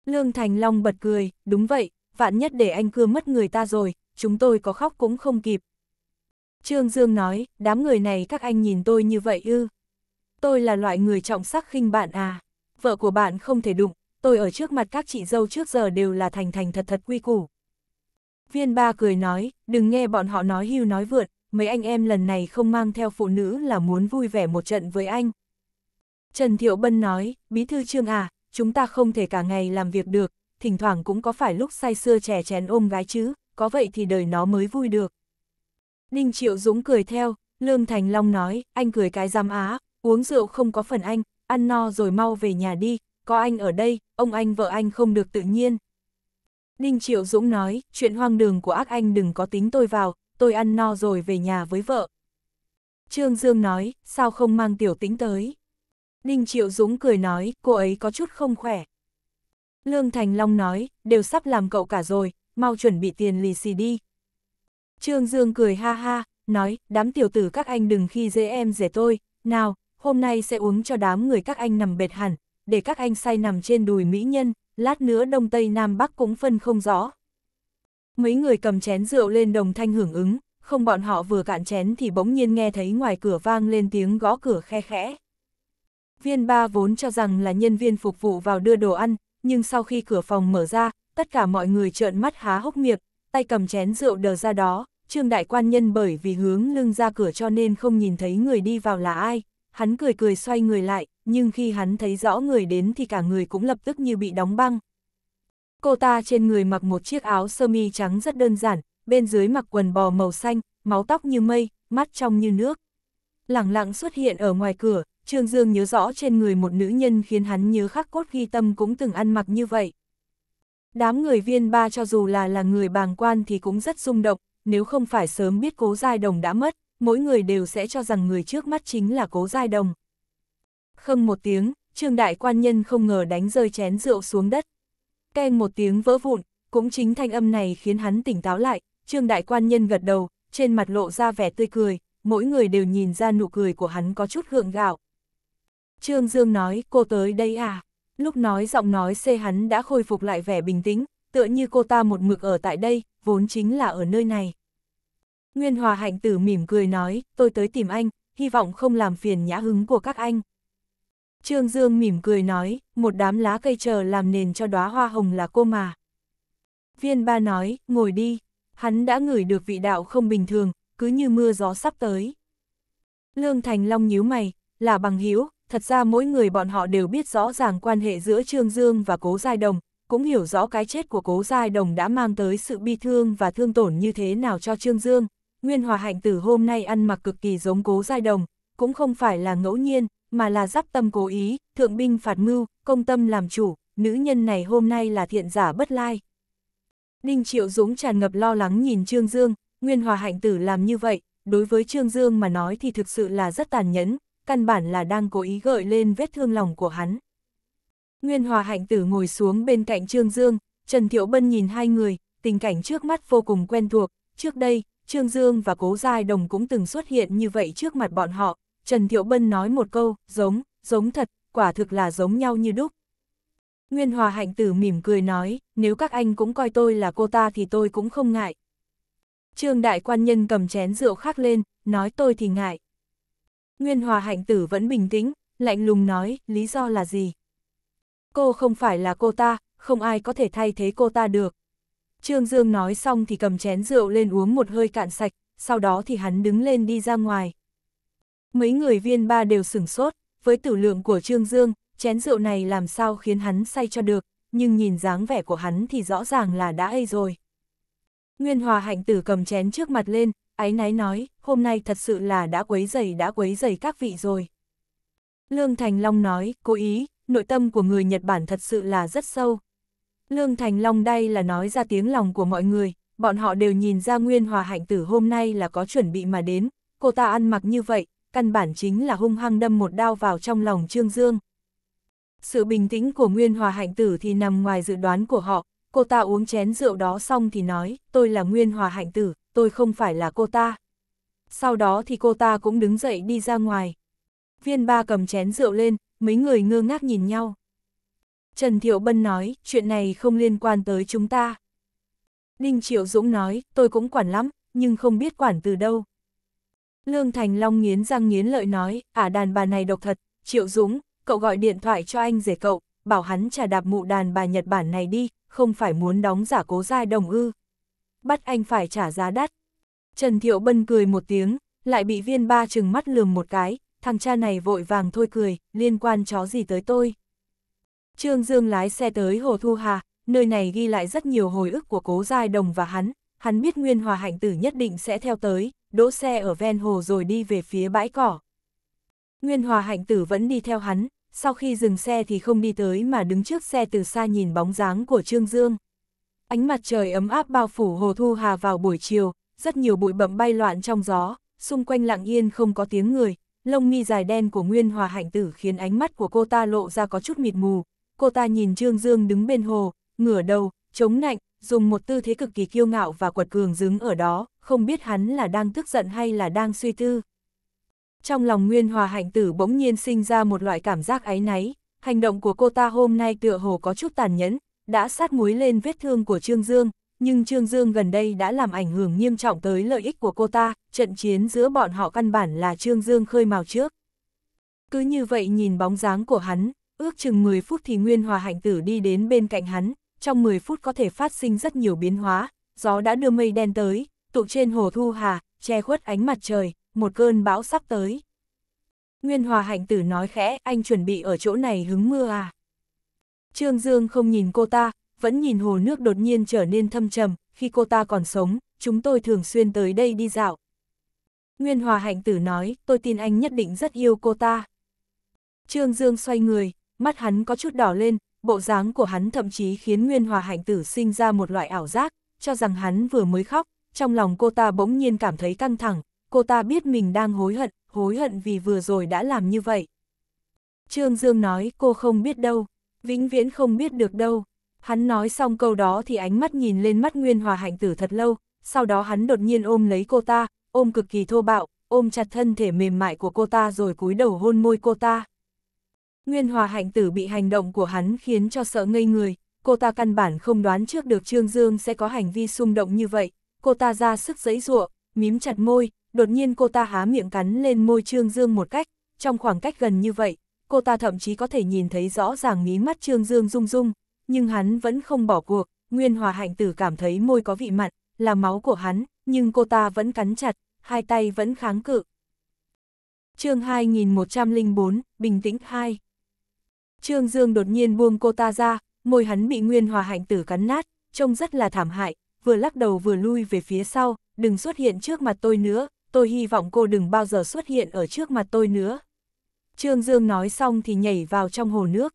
Lương Thành Long bật cười, đúng vậy, vạn nhất để anh cưa mất người ta rồi, chúng tôi có khóc cũng không kịp. Trương Dương nói, đám người này các anh nhìn tôi như vậy ư. Tôi là loại người trọng sắc khinh bạn à, vợ của bạn không thể đụng, tôi ở trước mặt các chị dâu trước giờ đều là thành thành thật thật quy củ. Viên ba cười nói, đừng nghe bọn họ nói hưu nói vượt, mấy anh em lần này không mang theo phụ nữ là muốn vui vẻ một trận với anh. Trần Thiệu Bân nói, bí thư Trương à, chúng ta không thể cả ngày làm việc được, thỉnh thoảng cũng có phải lúc say xưa trẻ chén ôm gái chứ, có vậy thì đời nó mới vui được. Ninh Triệu Dũng cười theo, Lương Thành Long nói, anh cười cái giam á, uống rượu không có phần anh, ăn no rồi mau về nhà đi, có anh ở đây, ông anh vợ anh không được tự nhiên. Ninh Triệu Dũng nói, chuyện hoang đường của ác anh đừng có tính tôi vào, tôi ăn no rồi về nhà với vợ. Trương Dương nói, sao không mang tiểu tính tới. Ninh Triệu Dũng cười nói, cô ấy có chút không khỏe. Lương Thành Long nói, đều sắp làm cậu cả rồi, mau chuẩn bị tiền lì xì đi. Trương Dương cười ha ha, nói, đám tiểu tử các anh đừng khi dễ em dễ tôi, nào, hôm nay sẽ uống cho đám người các anh nằm bệt hẳn, để các anh say nằm trên đùi mỹ nhân, lát nữa Đông Tây Nam Bắc cũng phân không rõ. Mấy người cầm chén rượu lên đồng thanh hưởng ứng, không bọn họ vừa cạn chén thì bỗng nhiên nghe thấy ngoài cửa vang lên tiếng gõ cửa khe khẽ. Viên ba vốn cho rằng là nhân viên phục vụ vào đưa đồ ăn, nhưng sau khi cửa phòng mở ra, tất cả mọi người trợn mắt há hốc miệng, tay cầm chén rượu đờ ra đó, Trương đại quan nhân bởi vì hướng lưng ra cửa cho nên không nhìn thấy người đi vào là ai, hắn cười cười xoay người lại, nhưng khi hắn thấy rõ người đến thì cả người cũng lập tức như bị đóng băng. Cô ta trên người mặc một chiếc áo sơ mi trắng rất đơn giản, bên dưới mặc quần bò màu xanh, máu tóc như mây, mắt trong như nước. Lẳng lặng xuất hiện ở ngoài cửa, Trương Dương nhớ rõ trên người một nữ nhân khiến hắn nhớ khắc cốt ghi tâm cũng từng ăn mặc như vậy. Đám người viên ba cho dù là là người bàng quan thì cũng rất rung động, nếu không phải sớm biết cố giai đồng đã mất, mỗi người đều sẽ cho rằng người trước mắt chính là cố giai đồng. Không một tiếng, trương đại quan nhân không ngờ đánh rơi chén rượu xuống đất. Keng một tiếng vỡ vụn, cũng chính thanh âm này khiến hắn tỉnh táo lại, trương đại quan nhân gật đầu, trên mặt lộ ra vẻ tươi cười, mỗi người đều nhìn ra nụ cười của hắn có chút gượng gạo. Trương Dương nói, cô tới đây à? Lúc nói giọng nói xê hắn đã khôi phục lại vẻ bình tĩnh, tựa như cô ta một mực ở tại đây, vốn chính là ở nơi này. Nguyên Hòa Hạnh Tử mỉm cười nói, tôi tới tìm anh, hy vọng không làm phiền nhã hứng của các anh. Trương Dương mỉm cười nói, một đám lá cây chờ làm nền cho đóa hoa hồng là cô mà. Viên ba nói, ngồi đi, hắn đã ngửi được vị đạo không bình thường, cứ như mưa gió sắp tới. Lương Thành Long nhíu mày, là bằng hữu thật ra mỗi người bọn họ đều biết rõ ràng quan hệ giữa Trương Dương và Cố Giai Đồng, cũng hiểu rõ cái chết của Cố Giai Đồng đã mang tới sự bi thương và thương tổn như thế nào cho Trương Dương. Nguyên Hòa Hạnh Tử hôm nay ăn mặc cực kỳ giống Cố Giai Đồng, cũng không phải là ngẫu nhiên, mà là giáp tâm cố ý, thượng binh phạt mưu, công tâm làm chủ, nữ nhân này hôm nay là thiện giả bất lai. Đinh Triệu Dũng tràn ngập lo lắng nhìn Trương Dương, Nguyên Hòa Hạnh Tử làm như vậy, đối với Trương Dương mà nói thì thực sự là rất tàn nhẫn, căn bản là đang cố ý gợi lên vết thương lòng của hắn. Nguyên Hòa Hạnh Tử ngồi xuống bên cạnh Trương Dương, Trần Thiệu Bân nhìn hai người, tình cảnh trước mắt vô cùng quen thuộc, trước đây, Trương Dương và Cố Giai Đồng cũng từng xuất hiện như vậy trước mặt bọn họ, Trần Thiệu Bân nói một câu, giống, giống thật, quả thực là giống nhau như đúc. Nguyên Hòa Hạnh Tử mỉm cười nói, nếu các anh cũng coi tôi là cô ta thì tôi cũng không ngại. Trương Đại Quan Nhân cầm chén rượu khác lên, nói tôi thì ngại. Nguyên Hòa Hạnh Tử vẫn bình tĩnh, lạnh lùng nói, lý do là gì? Cô không phải là cô ta, không ai có thể thay thế cô ta được. Trương Dương nói xong thì cầm chén rượu lên uống một hơi cạn sạch, sau đó thì hắn đứng lên đi ra ngoài. Mấy người viên ba đều sửng sốt, với tử lượng của Trương Dương, chén rượu này làm sao khiến hắn say cho được, nhưng nhìn dáng vẻ của hắn thì rõ ràng là đã ây rồi. Nguyên Hòa Hạnh Tử cầm chén trước mặt lên, ái náy nói, hôm nay thật sự là đã quấy dày đã quấy dày các vị rồi. Lương Thành Long nói, cố ý, nội tâm của người Nhật Bản thật sự là rất sâu. Lương Thành Long đây là nói ra tiếng lòng của mọi người, bọn họ đều nhìn ra Nguyên Hòa Hạnh Tử hôm nay là có chuẩn bị mà đến, cô ta ăn mặc như vậy, căn bản chính là hung hăng đâm một đao vào trong lòng Trương Dương. Sự bình tĩnh của Nguyên Hòa Hạnh Tử thì nằm ngoài dự đoán của họ, cô ta uống chén rượu đó xong thì nói, tôi là Nguyên Hòa Hạnh Tử, tôi không phải là cô ta. Sau đó thì cô ta cũng đứng dậy đi ra ngoài. Viên ba cầm chén rượu lên, mấy người ngơ ngác nhìn nhau. Trần Thiệu Bân nói, chuyện này không liên quan tới chúng ta. Đinh Triệu Dũng nói, tôi cũng quản lắm, nhưng không biết quản từ đâu. Lương Thành Long nghiến răng nghiến lợi nói, à đàn bà này độc thật, Triệu Dũng, cậu gọi điện thoại cho anh rể cậu, bảo hắn trả đạp mụ đàn bà Nhật Bản này đi, không phải muốn đóng giả cố giai đồng ư bắt anh phải trả giá đắt. Trần Thiệu Bân cười một tiếng, lại bị viên ba chừng mắt lườm một cái, thằng cha này vội vàng thôi cười, liên quan chó gì tới tôi. Trương Dương lái xe tới Hồ Thu Hà, nơi này ghi lại rất nhiều hồi ức của cố giai đồng và hắn, hắn biết Nguyên Hòa Hạnh Tử nhất định sẽ theo tới, đỗ xe ở ven hồ rồi đi về phía bãi cỏ. Nguyên Hòa Hạnh Tử vẫn đi theo hắn, sau khi dừng xe thì không đi tới mà đứng trước xe từ xa nhìn bóng dáng của Trương Dương. Ánh mặt trời ấm áp bao phủ hồ thu hà vào buổi chiều, rất nhiều bụi bậm bay loạn trong gió, xung quanh lặng yên không có tiếng người, lông mi dài đen của Nguyên Hòa Hạnh Tử khiến ánh mắt của cô ta lộ ra có chút mịt mù. Cô ta nhìn Trương Dương đứng bên hồ, ngửa đầu, chống nạnh, dùng một tư thế cực kỳ kiêu ngạo và quật cường đứng ở đó, không biết hắn là đang tức giận hay là đang suy tư. Trong lòng Nguyên Hòa Hạnh Tử bỗng nhiên sinh ra một loại cảm giác áy náy, hành động của cô ta hôm nay tựa hồ có chút tàn nhẫn, đã sát muối lên vết thương của Trương Dương, nhưng Trương Dương gần đây đã làm ảnh hưởng nghiêm trọng tới lợi ích của cô ta, trận chiến giữa bọn họ căn bản là Trương Dương khơi mào trước. Cứ như vậy nhìn bóng dáng của hắn, ước chừng 10 phút thì Nguyên Hòa Hạnh Tử đi đến bên cạnh hắn, trong 10 phút có thể phát sinh rất nhiều biến hóa, gió đã đưa mây đen tới, tụ trên hồ thu hà, che khuất ánh mặt trời, một cơn bão sắp tới. Nguyên Hòa Hạnh Tử nói khẽ, anh chuẩn bị ở chỗ này hứng mưa à? Trương Dương không nhìn cô ta, vẫn nhìn hồ nước đột nhiên trở nên thâm trầm, khi cô ta còn sống, chúng tôi thường xuyên tới đây đi dạo. Nguyên Hòa Hạnh Tử nói, tôi tin anh nhất định rất yêu cô ta. Trương Dương xoay người, mắt hắn có chút đỏ lên, bộ dáng của hắn thậm chí khiến Nguyên Hòa Hạnh Tử sinh ra một loại ảo giác, cho rằng hắn vừa mới khóc, trong lòng cô ta bỗng nhiên cảm thấy căng thẳng, cô ta biết mình đang hối hận, hối hận vì vừa rồi đã làm như vậy. Trương Dương nói cô không biết đâu vĩnh viễn không biết được đâu. Hắn nói xong câu đó thì ánh mắt nhìn lên mắt Nguyên Hòa Hạnh Tử thật lâu, sau đó hắn đột nhiên ôm lấy cô ta, ôm cực kỳ thô bạo, ôm chặt thân thể mềm mại của cô ta rồi cúi đầu hôn môi cô ta. Nguyên Hòa Hạnh Tử bị hành động của hắn khiến cho sợ ngây người, cô ta căn bản không đoán trước được Trương Dương sẽ có hành vi xung động như vậy, cô ta ra sức giấy ruộng, mím chặt môi, đột nhiên cô ta há miệng cắn lên môi Trương Dương một cách, trong khoảng cách gần như vậy, cô ta thậm chí có thể nhìn thấy rõ ràng mí mắt Trương Dương rung rung, nhưng hắn vẫn không bỏ cuộc, Nguyên Hòa Hạnh Tử cảm thấy môi có vị mặn, là máu của hắn, nhưng cô ta vẫn cắn chặt, hai tay vẫn kháng cự. chương 2104, Bình tĩnh 2 Trương Dương đột nhiên buông cô ta ra, môi hắn bị Nguyên Hòa Hạnh Tử cắn nát, trông rất là thảm hại, vừa lắc đầu vừa lui về phía sau, đừng xuất hiện trước mặt tôi nữa, tôi hy vọng cô đừng bao giờ xuất hiện ở trước mặt tôi nữa. Trương Dương nói xong thì nhảy vào trong hồ nước.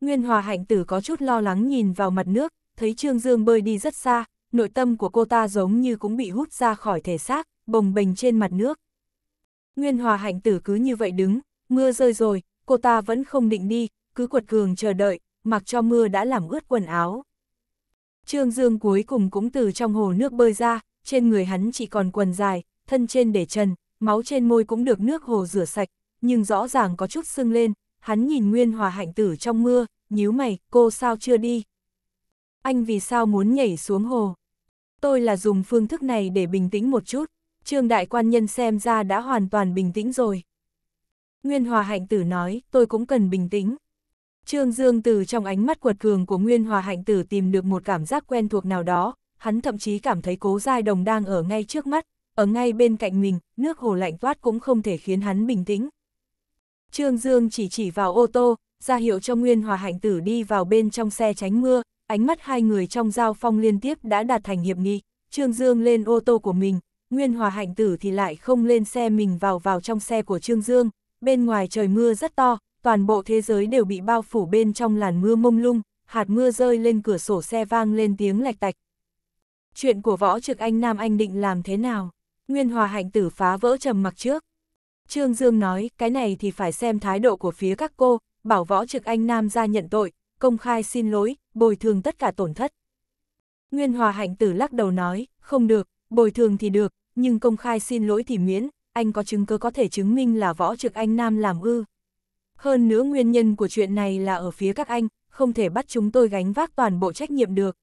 Nguyên Hòa Hạnh Tử có chút lo lắng nhìn vào mặt nước, thấy Trương Dương bơi đi rất xa, nội tâm của cô ta giống như cũng bị hút ra khỏi thể xác, bồng bềnh trên mặt nước. Nguyên Hòa Hạnh Tử cứ như vậy đứng, mưa rơi rồi, cô ta vẫn không định đi, cứ quật cường chờ đợi, mặc cho mưa đã làm ướt quần áo. Trương Dương cuối cùng cũng từ trong hồ nước bơi ra, trên người hắn chỉ còn quần dài, thân trên để trần, máu trên môi cũng được nước hồ rửa sạch, nhưng rõ ràng có chút sưng lên, hắn nhìn Nguyên Hòa hạnh tử trong mưa, nhíu mày, cô sao chưa đi? Anh vì sao muốn nhảy xuống hồ? Tôi là dùng phương thức này để bình tĩnh một chút, trương đại quan nhân xem ra đã hoàn toàn bình tĩnh rồi. Nguyên Hòa hạnh tử nói, tôi cũng cần bình tĩnh. Trương Dương từ trong ánh mắt quật cường của Nguyên Hòa hạnh tử tìm được một cảm giác quen thuộc nào đó, hắn thậm chí cảm thấy cố giai đồng đang ở ngay trước mắt, ở ngay bên cạnh mình, nước hồ lạnh toát cũng không thể khiến hắn bình tĩnh. Trương Dương chỉ chỉ vào ô tô, ra hiệu cho Nguyên Hòa Hạnh Tử đi vào bên trong xe tránh mưa, ánh mắt hai người trong giao phong liên tiếp đã đạt thành hiệp nghị, Trương Dương lên ô tô của mình, Nguyên Hòa Hạnh Tử thì lại không lên xe mình vào vào trong xe của Trương Dương, bên ngoài trời mưa rất to, toàn bộ thế giới đều bị bao phủ bên trong làn mưa mông lung, hạt mưa rơi lên cửa sổ xe vang lên tiếng lạch tạch. Chuyện của võ trực anh Nam Anh định làm thế nào? Nguyên Hòa Hạnh Tử phá vỡ trầm mặc trước. Trương Dương nói, cái này thì phải xem thái độ của phía các cô, bảo võ trực anh Nam ra nhận tội, công khai xin lỗi, bồi thường tất cả tổn thất. Nguyên Hòa Hạnh Tử lắc đầu nói, không được, bồi thường thì được, nhưng công khai xin lỗi thì miễn, anh có chứng cứ có thể chứng minh là võ trực anh Nam làm ư. Hơn nữa nguyên nhân của chuyện này là ở phía các anh, không thể bắt chúng tôi gánh vác toàn bộ trách nhiệm được.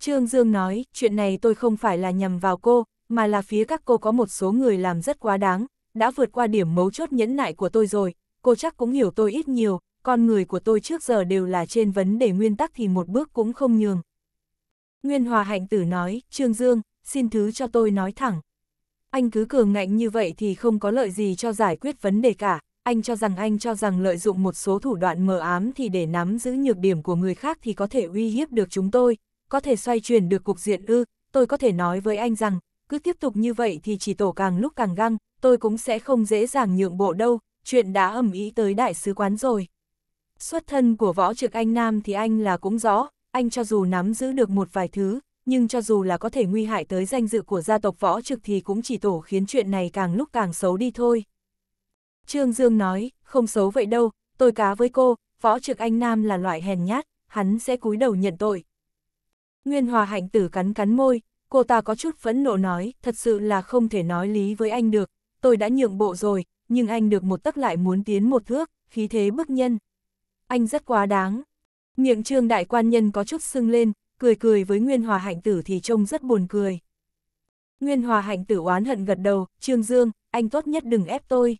Trương Dương nói, chuyện này tôi không phải là nhầm vào cô, mà là phía các cô có một số người làm rất quá đáng, đã vượt qua điểm mấu chốt nhẫn nại của tôi rồi, cô chắc cũng hiểu tôi ít nhiều, con người của tôi trước giờ đều là trên vấn đề nguyên tắc thì một bước cũng không nhường. Nguyên Hòa Hạnh Tử nói, Trương Dương, xin thứ cho tôi nói thẳng. Anh cứ cường ngạnh như vậy thì không có lợi gì cho giải quyết vấn đề cả, anh cho rằng anh cho rằng lợi dụng một số thủ đoạn mờ ám thì để nắm giữ nhược điểm của người khác thì có thể uy hiếp được chúng tôi, có thể xoay chuyển được cục diện ư, tôi có thể nói với anh rằng, cứ tiếp tục như vậy thì chỉ tổ càng lúc càng găng, tôi cũng sẽ không dễ dàng nhượng bộ đâu, chuyện đã ẩm ý tới đại sứ quán rồi. Xuất thân của võ trực anh Nam thì anh là cũng rõ, anh cho dù nắm giữ được một vài thứ, nhưng cho dù là có thể nguy hại tới danh dự của gia tộc võ trực thì cũng chỉ tổ khiến chuyện này càng lúc càng xấu đi thôi. Trương Dương nói, không xấu vậy đâu, tôi cá với cô, võ trực anh Nam là loại hèn nhát, hắn sẽ cúi đầu nhận tội. Nguyên Hòa Hạnh Tử cắn cắn môi, cô ta có chút phẫn nộ nói, thật sự là không thể nói lý với anh được, tôi đã nhượng bộ rồi, nhưng anh được một tấc lại muốn tiến một thước, khí thế bức nhân. Anh rất quá đáng. Miệng trương đại quan nhân có chút sưng lên, cười cười với Nguyên Hòa Hạnh Tử thì trông rất buồn cười. Nguyên Hòa Hạnh Tử oán hận gật đầu, Trương Dương, anh tốt nhất đừng ép tôi.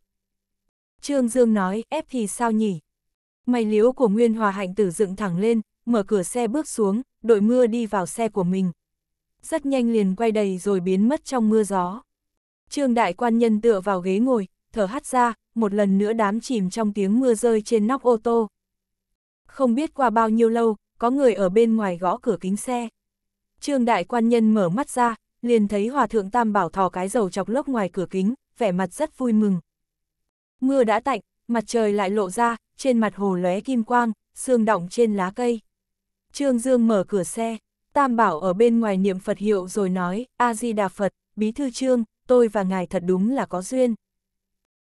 Trương Dương nói, ép thì sao nhỉ? Mày liếu của Nguyên Hòa Hạnh Tử dựng thẳng lên, mở cửa xe bước xuống, đội mưa đi vào xe của mình, rất nhanh liền quay đầy rồi biến mất trong mưa gió. Trương đại quan nhân tựa vào ghế ngồi, thở hắt ra, một lần nữa đám chìm trong tiếng mưa rơi trên nóc ô tô. Không biết qua bao nhiêu lâu, có người ở bên ngoài gõ cửa kính xe. Trương đại quan nhân mở mắt ra, liền thấy hòa thượng Tam Bảo thò cái dầu chọc lốc ngoài cửa kính, vẻ mặt rất vui mừng. Mưa đã tạnh, mặt trời lại lộ ra, trên mặt hồ lóe kim quang, sương động trên lá cây. Trương Dương mở cửa xe. Tam Bảo ở bên ngoài niệm Phật hiệu rồi nói, A-di-đà Phật, bí thư trương, tôi và ngài thật đúng là có duyên.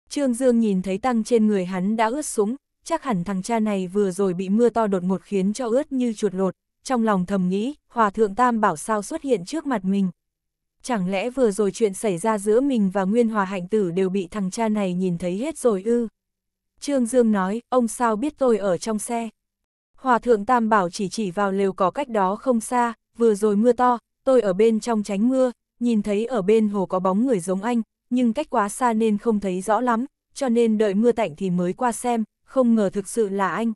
Trương Dương nhìn thấy tăng trên người hắn đã ướt súng, chắc hẳn thằng cha này vừa rồi bị mưa to đột ngột khiến cho ướt như chuột lột, trong lòng thầm nghĩ, Hòa Thượng Tam Bảo sao xuất hiện trước mặt mình. Chẳng lẽ vừa rồi chuyện xảy ra giữa mình và Nguyên Hòa Hạnh Tử đều bị thằng cha này nhìn thấy hết rồi ư? Trương Dương nói, ông sao biết tôi ở trong xe? Hòa Thượng Tam Bảo chỉ chỉ vào lều có cách đó không xa, vừa rồi mưa to, tôi ở bên trong tránh mưa, nhìn thấy ở bên hồ có bóng người giống anh, nhưng cách quá xa nên không thấy rõ lắm, cho nên đợi mưa tạnh thì mới qua xem, không ngờ thực sự là anh.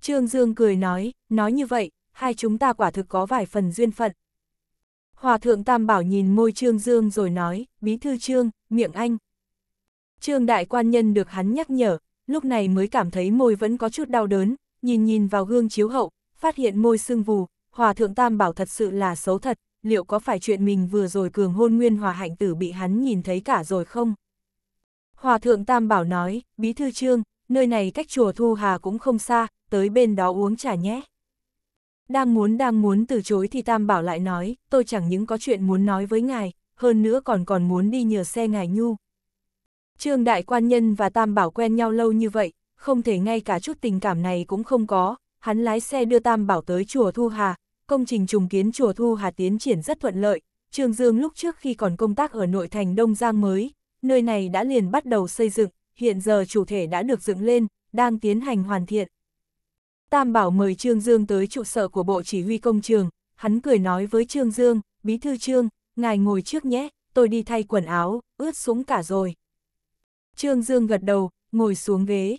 Trương Dương cười nói, nói như vậy, hai chúng ta quả thực có vài phần duyên phận. Hòa thượng Tam Bảo nhìn môi Trương Dương rồi nói, bí thư Trương, miệng anh. Trương đại quan nhân được hắn nhắc nhở, lúc này mới cảm thấy môi vẫn có chút đau đớn, nhìn nhìn vào gương chiếu hậu, phát hiện môi sưng vù, Hòa thượng Tam Bảo thật sự là xấu thật, liệu có phải chuyện mình vừa rồi cường hôn nguyên hòa hạnh tử bị hắn nhìn thấy cả rồi không? Hòa thượng Tam Bảo nói, bí thư trương, nơi này cách chùa Thu Hà cũng không xa, tới bên đó uống trà nhé. Đang muốn đang muốn từ chối thì Tam Bảo lại nói, tôi chẳng những có chuyện muốn nói với ngài, hơn nữa còn còn muốn đi nhờ xe ngài nhu. Trương Đại Quan Nhân và Tam Bảo quen nhau lâu như vậy, không thể ngay cả chút tình cảm này cũng không có, hắn lái xe đưa Tam Bảo tới chùa Thu Hà, công trình trùng kiến chùa Thu Hà tiến triển rất thuận lợi, Trương Dương lúc trước khi còn công tác ở nội thành Đông Giang mới, nơi này đã liền bắt đầu xây dựng, hiện giờ chủ thể đã được dựng lên, đang tiến hành hoàn thiện. Tam Bảo mời Trương Dương tới trụ sở của Bộ Chỉ huy Công trường, hắn cười nói với Trương Dương, Bí Thư Trương, ngài ngồi trước nhé, tôi đi thay quần áo, ướt súng cả rồi. Trương Dương gật đầu, ngồi xuống ghế.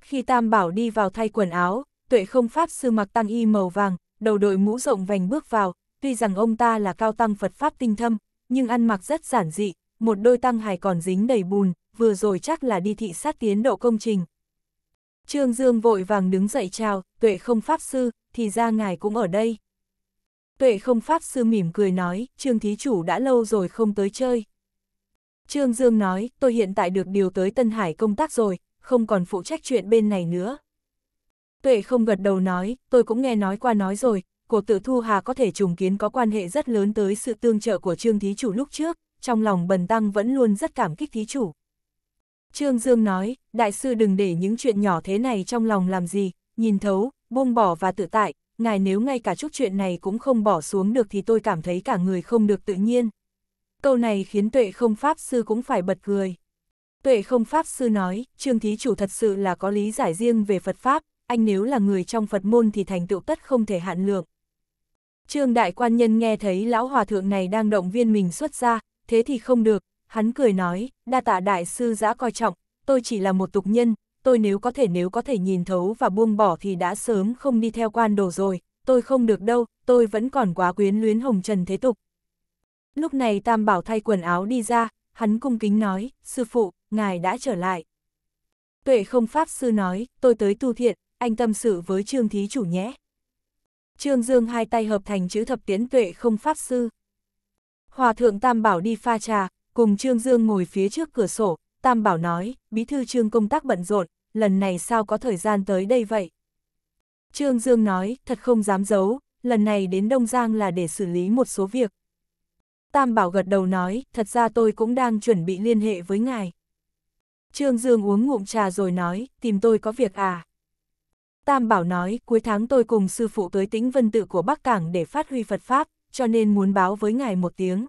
Khi Tam Bảo đi vào thay quần áo, tuệ không pháp sư mặc tăng y màu vàng, đầu đội mũ rộng vành bước vào, tuy rằng ông ta là cao tăng Phật Pháp tinh thâm, nhưng ăn mặc rất giản dị, một đôi tăng hài còn dính đầy bùn, vừa rồi chắc là đi thị sát tiến độ công trình. Trương Dương vội vàng đứng dậy chào, tuệ không Pháp Sư, thì ra ngài cũng ở đây. Tuệ không Pháp Sư mỉm cười nói, Trương Thí Chủ đã lâu rồi không tới chơi. Trương Dương nói, tôi hiện tại được điều tới Tân Hải công tác rồi, không còn phụ trách chuyện bên này nữa tuệ không gật đầu nói, tôi cũng nghe nói qua nói rồi, cổ tự thu hà có thể trùng kiến có quan hệ rất lớn tới sự tương trợ của trương thí chủ lúc trước, trong lòng bần tăng vẫn luôn rất cảm kích thí chủ. Trương Dương nói, đại sư đừng để những chuyện nhỏ thế này trong lòng làm gì, nhìn thấu, buông bỏ và tự tại, ngài nếu ngay cả chút chuyện này cũng không bỏ xuống được thì tôi cảm thấy cả người không được tự nhiên. Câu này khiến tuệ không pháp sư cũng phải bật cười. Tuệ không pháp sư nói, Trương Thí Chủ thật sự là có lý giải riêng về Phật Pháp, anh nếu là người trong Phật môn thì thành tựu tất không thể hạn lượng. Trương đại quan nhân nghe thấy lão hòa thượng này đang động viên mình xuất ra, thế thì không được, hắn cười nói, đa tạ đại sư giã coi trọng, tôi chỉ là một tục nhân, tôi nếu có thể nếu có thể nhìn thấu và buông bỏ thì đã sớm không đi theo quan đồ rồi, tôi không được đâu, tôi vẫn còn quá quyến luyến hồng trần thế tục. Lúc này Tam Bảo thay quần áo đi ra, hắn cung kính nói, sư phụ, ngài đã trở lại. Tuệ không pháp sư nói, tôi tới tu thiện, anh tâm sự với Trương Thí Chủ nhé. Trương Dương hai tay hợp thành chữ thập tiến tuệ không pháp sư. Hòa thượng Tam Bảo đi pha trà, cùng Trương Dương ngồi phía trước cửa sổ, Tam Bảo nói, bí thư Trương công tác bận rộn, lần này sao có thời gian tới đây vậy? Trương Dương nói, thật không dám giấu, lần này đến Đông Giang là để xử lý một số việc. Tam Bảo gật đầu nói, thật ra tôi cũng đang chuẩn bị liên hệ với ngài. Trương Dương uống ngụm trà rồi nói, tìm tôi có việc à? Tam Bảo nói, cuối tháng tôi cùng sư phụ tới tĩnh vân tự của Bắc Cảng để phát huy Phật Pháp, cho nên muốn báo với ngài một tiếng.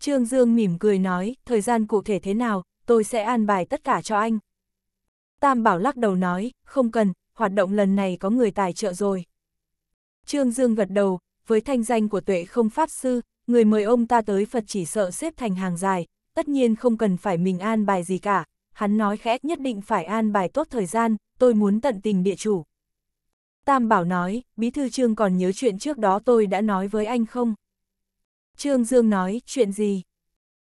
Trương Dương mỉm cười nói, thời gian cụ thể thế nào, tôi sẽ an bài tất cả cho anh. Tam Bảo lắc đầu nói, không cần, hoạt động lần này có người tài trợ rồi. Trương Dương gật đầu, với thanh danh của tuệ không Pháp Sư, người mời ông ta tới Phật chỉ sợ xếp thành hàng dài, tất nhiên không cần phải mình an bài gì cả. Hắn nói khẽ nhất định phải an bài tốt thời gian, tôi muốn tận tình địa chủ. Tam Bảo nói, Bí Thư Trương còn nhớ chuyện trước đó tôi đã nói với anh không? Trương Dương nói, chuyện gì?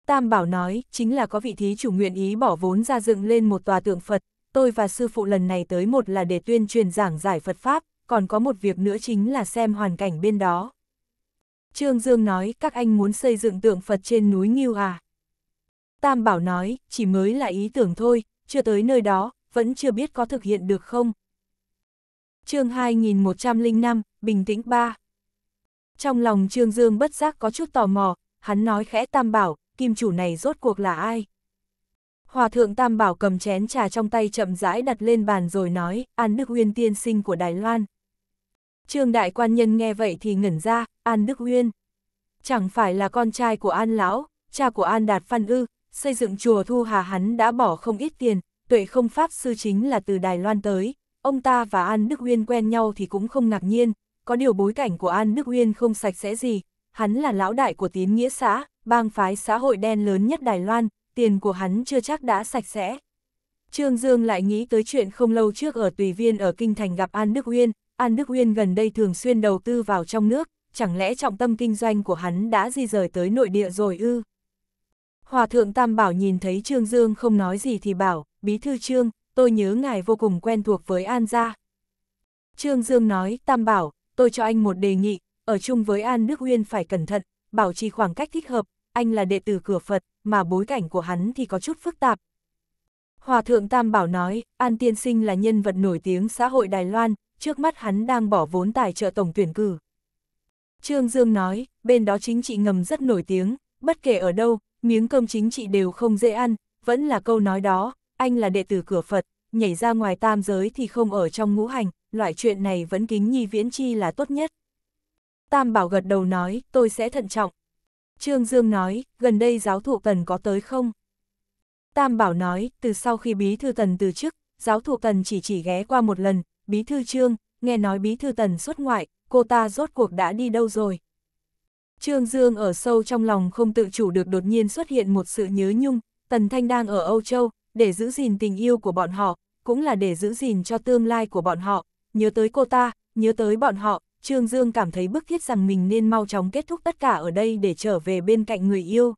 Tam Bảo nói, chính là có vị thí chủ nguyện ý bỏ vốn ra dựng lên một tòa tượng Phật, tôi và sư phụ lần này tới một là để tuyên truyền giảng giải Phật Pháp, còn có một việc nữa chính là xem hoàn cảnh bên đó. Trương Dương nói, các anh muốn xây dựng tượng Phật trên núi Nghiêu à? Tam Bảo nói, chỉ mới là ý tưởng thôi, chưa tới nơi đó, vẫn chưa biết có thực hiện được không. chương 2105, Bình tĩnh 3 Trong lòng Trương Dương bất giác có chút tò mò, hắn nói khẽ Tam Bảo, kim chủ này rốt cuộc là ai? Hòa thượng Tam Bảo cầm chén trà trong tay chậm rãi đặt lên bàn rồi nói, An Đức Uyên tiên sinh của Đài Loan. Trương đại quan nhân nghe vậy thì ngẩn ra, An Đức Uyên. Chẳng phải là con trai của An Lão, cha của An Đạt Phan Ư, xây dựng chùa Thu Hà hắn đã bỏ không ít tiền, tuệ không Pháp Sư chính là từ Đài Loan tới, ông ta và An Đức Uyên quen nhau thì cũng không ngạc nhiên, có điều bối cảnh của An Đức Uyên không sạch sẽ gì, hắn là lão đại của tín nghĩa xã, bang phái xã hội đen lớn nhất Đài Loan, tiền của hắn chưa chắc đã sạch sẽ. Trương Dương lại nghĩ tới chuyện không lâu trước ở Tùy Viên ở Kinh Thành gặp An Đức Uyên, An Đức Uyên gần đây thường xuyên đầu tư vào trong nước, chẳng lẽ trọng tâm kinh doanh của hắn đã di rời tới nội địa rồi ư? Hòa thượng Tam Bảo nhìn thấy Trương Dương không nói gì thì bảo, bí thư Trương, tôi nhớ ngài vô cùng quen thuộc với An gia. Trương Dương nói, Tam Bảo, tôi cho anh một đề nghị, ở chung với An Đức Uyên phải cẩn thận, bảo trì khoảng cách thích hợp, anh là đệ tử cửa Phật, mà bối cảnh của hắn thì có chút phức tạp. Hòa thượng Tam Bảo nói, An Tiên Sinh là nhân vật nổi tiếng xã hội Đài Loan, trước mắt hắn đang bỏ vốn tài trợ tổng tuyển cử. Trương Dương nói, bên đó chính trị ngầm rất nổi tiếng, bất kể ở đâu, miếng cơm chính trị đều không dễ ăn, vẫn là câu nói đó, anh là đệ tử cửa Phật, nhảy ra ngoài tam giới thì không ở trong ngũ hành, loại chuyện này vẫn kính nhi viễn chi là tốt nhất. Tam Bảo gật đầu nói, tôi sẽ thận trọng. Trương Dương nói, gần đây giáo thụ tần có tới không? Tam Bảo nói, từ sau khi bí thư tần từ chức, giáo thụ tần chỉ chỉ ghé qua một lần, bí thư trương, nghe nói bí thư tần xuất ngoại, cô ta rốt cuộc đã đi đâu rồi? Trương Dương ở sâu trong lòng không tự chủ được đột nhiên xuất hiện một sự nhớ nhung, Tần Thanh đang ở Âu Châu, để giữ gìn tình yêu của bọn họ, cũng là để giữ gìn cho tương lai của bọn họ, nhớ tới cô ta, nhớ tới bọn họ, Trương Dương cảm thấy bức thiết rằng mình nên mau chóng kết thúc tất cả ở đây để trở về bên cạnh người yêu.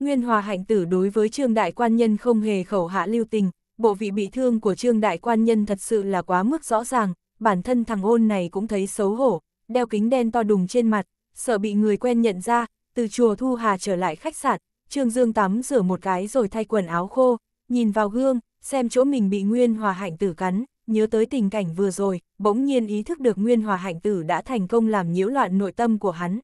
Nguyên Hòa Hạnh Tử đối với Trương Đại Quan Nhân không hề khẩu hạ lưu tình, bộ vị bị thương của Trương Đại Quan Nhân thật sự là quá mức rõ ràng, bản thân thằng ôn này cũng thấy xấu hổ, đeo kính đen to đùng trên mặt, sợ bị người quen nhận ra, từ chùa Thu Hà trở lại khách sạn, Trương Dương tắm rửa một cái rồi thay quần áo khô, nhìn vào gương, xem chỗ mình bị Nguyên Hòa Hạnh Tử cắn, nhớ tới tình cảnh vừa rồi, bỗng nhiên ý thức được Nguyên Hòa Hạnh Tử đã thành công làm nhiễu loạn nội tâm của hắn.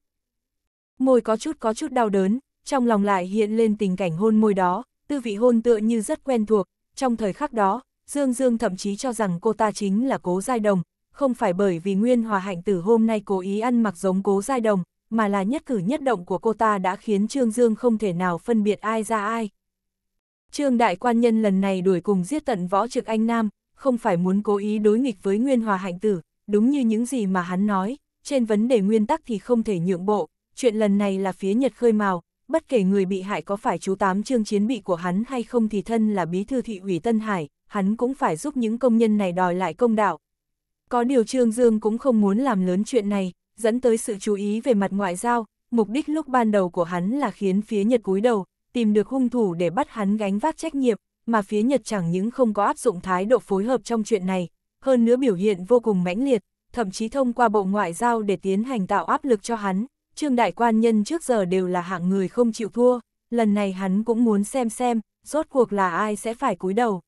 Môi có chút có chút đau đớn, trong lòng lại hiện lên tình cảnh hôn môi đó, tư vị hôn tựa như rất quen thuộc, trong thời khắc đó, Dương Dương thậm chí cho rằng cô ta chính là cố giai đồng, không phải bởi vì Nguyên Hòa Hạnh Tử hôm nay cố ý ăn mặc giống cố giai đồng, mà là nhất cử nhất động của cô ta đã khiến Trương Dương không thể nào phân biệt ai ra ai. Trương Đại Quan Nhân lần này đuổi cùng giết tận võ trực anh Nam, không phải muốn cố ý đối nghịch với Nguyên Hòa Hạnh Tử, đúng như những gì mà hắn nói, trên vấn đề nguyên tắc thì không thể nhượng bộ, chuyện lần này là phía Nhật khơi mào, bất kể người bị hại có phải chú tám trương chiến bị của hắn hay không thì thân là bí thư thị ủy Tân Hải, hắn cũng phải giúp những công nhân này đòi lại công đạo, có điều Trương Dương cũng không muốn làm lớn chuyện này, dẫn tới sự chú ý về mặt ngoại giao, mục đích lúc ban đầu của hắn là khiến phía Nhật cúi đầu, tìm được hung thủ để bắt hắn gánh vác trách nhiệm, mà phía Nhật chẳng những không có áp dụng thái độ phối hợp trong chuyện này, hơn nữa biểu hiện vô cùng mãnh liệt, thậm chí thông qua bộ ngoại giao để tiến hành tạo áp lực cho hắn. Trương đại quan nhân trước giờ đều là hạng người không chịu thua, lần này hắn cũng muốn xem xem, rốt cuộc là ai sẽ phải cúi đầu.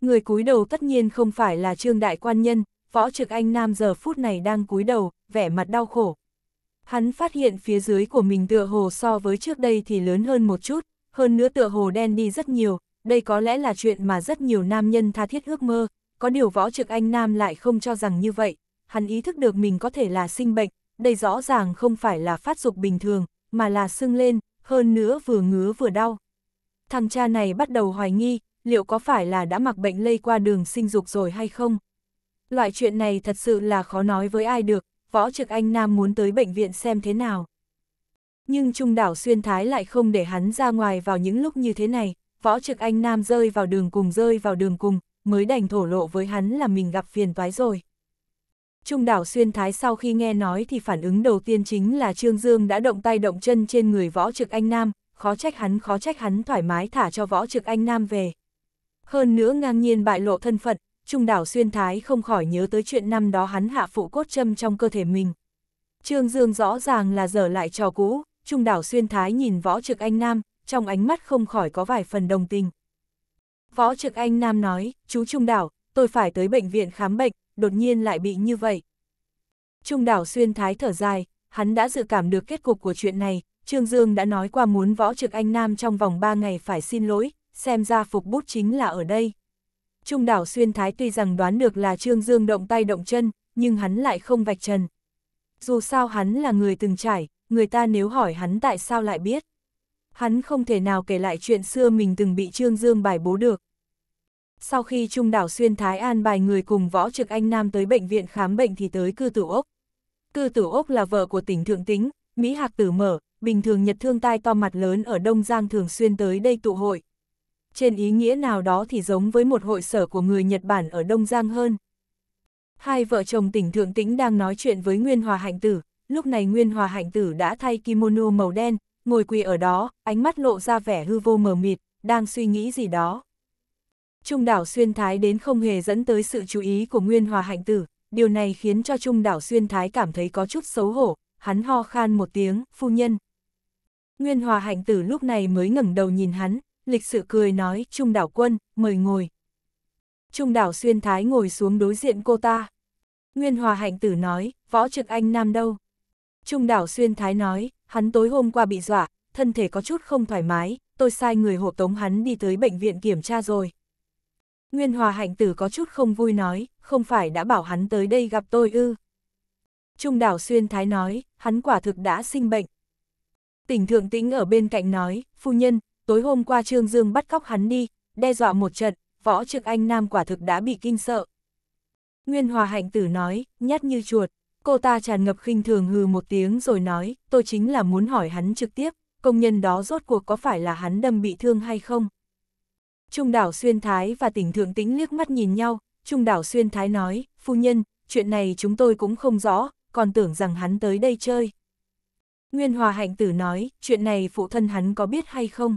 Người cúi đầu tất nhiên không phải là trương đại quan nhân, võ trực anh nam giờ phút này đang cúi đầu, vẻ mặt đau khổ. Hắn phát hiện phía dưới của mình tựa hồ so với trước đây thì lớn hơn một chút, hơn nữa tựa hồ đen đi rất nhiều, đây có lẽ là chuyện mà rất nhiều nam nhân tha thiết ước mơ, có điều võ trực anh nam lại không cho rằng như vậy, hắn ý thức được mình có thể là sinh bệnh, đây rõ ràng không phải là phát dục bình thường, mà là sưng lên, hơn nữa vừa ngứa vừa đau. Thằng cha này bắt đầu hoài nghi, liệu có phải là đã mặc bệnh lây qua đường sinh dục rồi hay không? Loại chuyện này thật sự là khó nói với ai được, Võ Trực Anh Nam muốn tới bệnh viện xem thế nào. Nhưng Trung đảo Xuyên Thái lại không để hắn ra ngoài vào những lúc như thế này, Võ Trực Anh Nam rơi vào đường cùng rơi vào đường cùng, mới đành thổ lộ với hắn là mình gặp phiền toái rồi. Trung đảo Xuyên Thái sau khi nghe nói thì phản ứng đầu tiên chính là Trương Dương đã động tay động chân trên người Võ Trực Anh Nam, khó trách hắn khó trách hắn thoải mái thả cho Võ Trực Anh Nam về. Hơn nữa ngang nhiên bại lộ thân phận, Trung đảo xuyên thái không khỏi nhớ tới chuyện năm đó hắn hạ phụ cốt châm trong cơ thể mình. Trương Dương rõ ràng là giờ lại trò cũ, Trung đảo xuyên thái nhìn võ trực anh Nam, trong ánh mắt không khỏi có vài phần đồng tình. Võ trực anh Nam nói, chú Trung đảo, tôi phải tới bệnh viện khám bệnh, đột nhiên lại bị như vậy. Trung đảo xuyên thái thở dài, hắn đã dự cảm được kết cục của chuyện này, Trương Dương đã nói qua muốn võ trực anh Nam trong vòng 3 ngày phải xin lỗi, xem ra phục bút chính là ở đây. Trung đảo xuyên thái tuy rằng đoán được là Trương Dương động tay động chân, nhưng hắn lại không vạch trần. Dù sao hắn là người từng trải, người ta nếu hỏi hắn tại sao lại biết. Hắn không thể nào kể lại chuyện xưa mình từng bị Trương Dương bài bố được. Sau khi Trung đảo Xuyên Thái An bài người cùng Võ Trực Anh Nam tới bệnh viện khám bệnh thì tới cư tử úc. Cư tử úc là vợ của tỉnh Thượng Tính, Mỹ Hạc Tử Mở, bình thường nhật thương tai to mặt lớn ở Đông Giang thường xuyên tới đây tụ hội trên ý nghĩa nào đó thì giống với một hội sở của người Nhật Bản ở Đông Giang hơn. Hai vợ chồng tỉnh Thượng Tĩnh đang nói chuyện với Nguyên Hòa Hạnh Tử, lúc này Nguyên Hòa Hạnh Tử đã thay kimono màu đen, ngồi quỳ ở đó, ánh mắt lộ ra vẻ hư vô mờ mịt, đang suy nghĩ gì đó. Trung đảo xuyên thái đến không hề dẫn tới sự chú ý của Nguyên Hòa Hạnh Tử, điều này khiến cho Trung đảo xuyên thái cảm thấy có chút xấu hổ, hắn ho khan một tiếng, phu nhân. Nguyên Hòa Hạnh Tử lúc này mới ngẩng đầu nhìn hắn, lịch sử cười nói, Trung đảo quân, mời ngồi. Trung đảo xuyên thái ngồi xuống đối diện cô ta. Nguyên Hòa Hạnh Tử nói, võ trực anh nam đâu. Trung đảo xuyên thái nói, hắn tối hôm qua bị dọa, thân thể có chút không thoải mái, tôi sai người hộ tống hắn đi tới bệnh viện kiểm tra rồi. Nguyên Hòa Hạnh Tử có chút không vui nói, không phải đã bảo hắn tới đây gặp tôi ư. Trung đảo xuyên thái nói, hắn quả thực đã sinh bệnh. Tỉnh Thượng Tĩnh ở bên cạnh nói, phu nhân, tối hôm qua Trương Dương bắt cóc hắn đi, đe dọa một trận, võ trực anh nam quả thực đã bị kinh sợ. Nguyên Hòa Hạnh Tử nói, nhát như chuột, cô ta tràn ngập khinh thường hừ một tiếng rồi nói, tôi chính là muốn hỏi hắn trực tiếp, công nhân đó rốt cuộc có phải là hắn đâm bị thương hay không? Trung đảo Xuyên Thái và tỉnh Thượng Tĩnh liếc mắt nhìn nhau, Trung đảo Xuyên Thái nói, phu nhân, chuyện này chúng tôi cũng không rõ, còn tưởng rằng hắn tới đây chơi. Nguyên Hòa Hạnh Tử nói, chuyện này phụ thân hắn có biết hay không?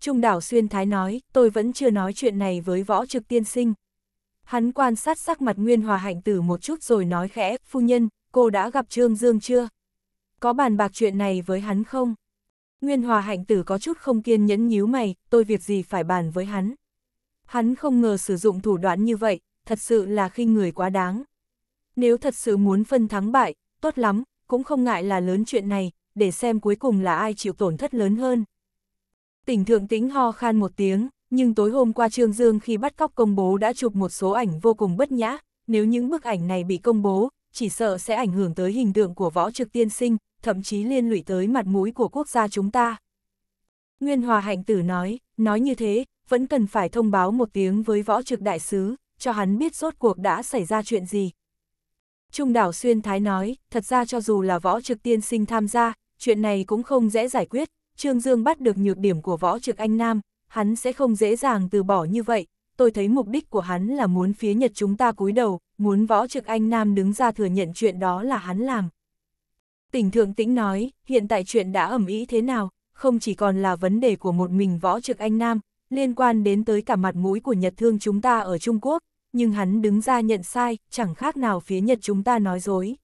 Trung đảo xuyên thái nói, tôi vẫn chưa nói chuyện này với võ trực tiên sinh. Hắn quan sát sắc mặt Nguyên Hòa Hạnh Tử một chút rồi nói khẽ, phu nhân, cô đã gặp Trương Dương chưa? Có bàn bạc chuyện này với hắn không? Nguyên Hòa Hạnh Tử có chút không kiên nhẫn nhíu mày, tôi việc gì phải bàn với hắn? Hắn không ngờ sử dụng thủ đoạn như vậy, thật sự là khinh người quá đáng. Nếu thật sự muốn phân thắng bại, tốt lắm, cũng không ngại là lớn chuyện này, để xem cuối cùng là ai chịu tổn thất lớn hơn. Tỉnh Thượng Tĩnh ho khan một tiếng, nhưng tối hôm qua Trương Dương khi bắt cóc công bố đã chụp một số ảnh vô cùng bất nhã, nếu những bức ảnh này bị công bố, chỉ sợ sẽ ảnh hưởng tới hình tượng của võ trực tiên sinh, thậm chí liên lụy tới mặt mũi của quốc gia chúng ta. Nguyên Hòa Hạnh Tử nói, nói như thế, vẫn cần phải thông báo một tiếng với võ trực đại sứ, cho hắn biết rốt cuộc đã xảy ra chuyện gì. Trung đảo Xuyên Thái nói, thật ra cho dù là võ trực tiên sinh tham gia, chuyện này cũng không dễ giải quyết, Trương Dương bắt được nhược điểm của võ trực anh Nam, hắn sẽ không dễ dàng từ bỏ như vậy, tôi thấy mục đích của hắn là muốn phía Nhật chúng ta cúi đầu, muốn võ trực anh Nam đứng ra thừa nhận chuyện đó là hắn làm. Tỉnh Thượng Tĩnh nói, hiện tại chuyện đã ẩm ý thế nào, không chỉ còn là vấn đề của một mình võ trực anh Nam, liên quan đến tới cả mặt mũi của Nhật thương chúng ta ở Trung Quốc, nhưng hắn đứng ra nhận sai, chẳng khác nào phía Nhật chúng ta nói dối.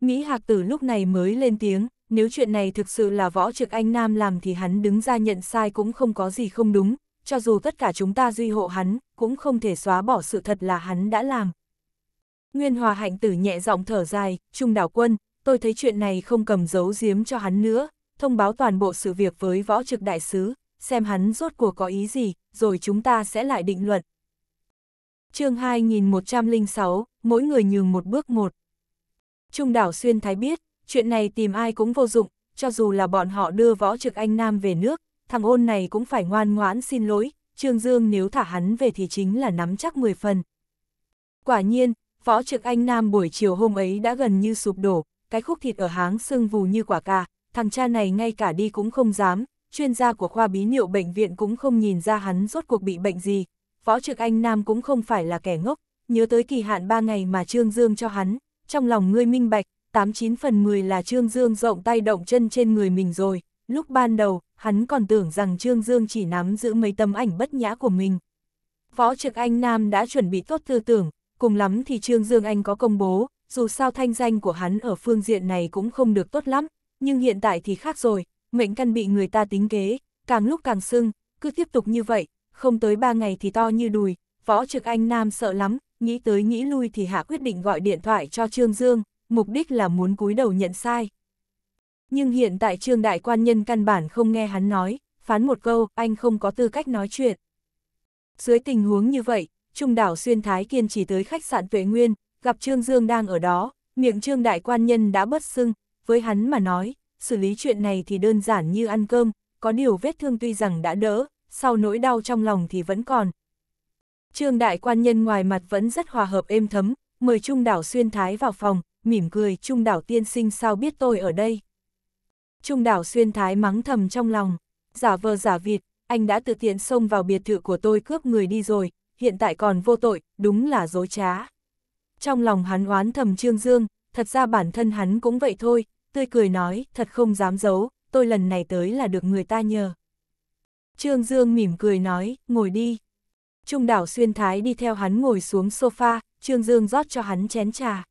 Mỹ Hạc Tử lúc này mới lên tiếng, nếu chuyện này thực sự là võ trực anh Nam làm thì hắn đứng ra nhận sai cũng không có gì không đúng, cho dù tất cả chúng ta duy hộ hắn, cũng không thể xóa bỏ sự thật là hắn đã làm. Nguyên Hòa Hạnh Tử nhẹ giọng thở dài, Trung đảo quân, tôi thấy chuyện này không cầm giấu giếm cho hắn nữa, thông báo toàn bộ sự việc với võ trực đại sứ, xem hắn rốt cuộc có ý gì, rồi chúng ta sẽ lại định luận. chương 2106, mỗi người nhường một bước một. Trung đảo Xuyên Thái biết, Chuyện này tìm ai cũng vô dụng, cho dù là bọn họ đưa võ trực anh Nam về nước, thằng ôn này cũng phải ngoan ngoãn xin lỗi, Trương Dương nếu thả hắn về thì chính là nắm chắc 10 phần. Quả nhiên, võ trực anh Nam buổi chiều hôm ấy đã gần như sụp đổ, cái khúc thịt ở háng sưng vù như quả cà, thằng cha này ngay cả đi cũng không dám, chuyên gia của khoa bí niệu bệnh viện cũng không nhìn ra hắn rốt cuộc bị bệnh gì. Võ trực anh Nam cũng không phải là kẻ ngốc, nhớ tới kỳ hạn 3 ngày mà Trương Dương cho hắn, trong lòng ngươi minh bạch, 89 phần 10 là Trương Dương rộng tay động chân trên người mình rồi. Lúc ban đầu, hắn còn tưởng rằng Trương Dương chỉ nắm giữ mấy tấm ảnh bất nhã của mình. Võ Trực Anh Nam đã chuẩn bị tốt tư tưởng, cùng lắm thì Trương Dương Anh có công bố, dù sao thanh danh của hắn ở phương diện này cũng không được tốt lắm, nhưng hiện tại thì khác rồi, mệnh căn bị người ta tính kế, càng lúc càng sưng, cứ tiếp tục như vậy, không tới 3 ngày thì to như đùi, Võ Trực Anh Nam sợ lắm, nghĩ tới nghĩ lui thì hạ quyết định gọi điện thoại cho Trương Dương, mục đích là muốn cúi đầu nhận sai. Nhưng hiện tại trương đại quan nhân căn bản không nghe hắn nói, phán một câu, anh không có tư cách nói chuyện. Dưới tình huống như vậy, Trung đảo Xuyên Thái kiên chỉ tới khách sạn Tuệ Nguyên, gặp Trương Dương đang ở đó, miệng Trương Đại Quan Nhân đã bất sưng, với hắn mà nói, xử lý chuyện này thì đơn giản như ăn cơm, có điều vết thương tuy rằng đã đỡ, sau nỗi đau trong lòng thì vẫn còn. Trương Đại Quan Nhân ngoài mặt vẫn rất hòa hợp êm thấm, mời Trung đảo Xuyên Thái vào phòng, mỉm cười trung đảo tiên sinh sao biết tôi ở đây. Trung đảo xuyên thái mắng thầm trong lòng, giả vờ giả vịt, anh đã tự tiện xông vào biệt thự của tôi cướp người đi rồi, hiện tại còn vô tội, đúng là dối trá. Trong lòng hắn oán thầm Trương Dương, thật ra bản thân hắn cũng vậy thôi, tươi cười nói, thật không dám giấu, tôi lần này tới là được người ta nhờ. Trương Dương mỉm cười nói, ngồi đi. Trung đảo xuyên thái đi theo hắn ngồi xuống sofa, Trương Dương rót cho hắn chén trà.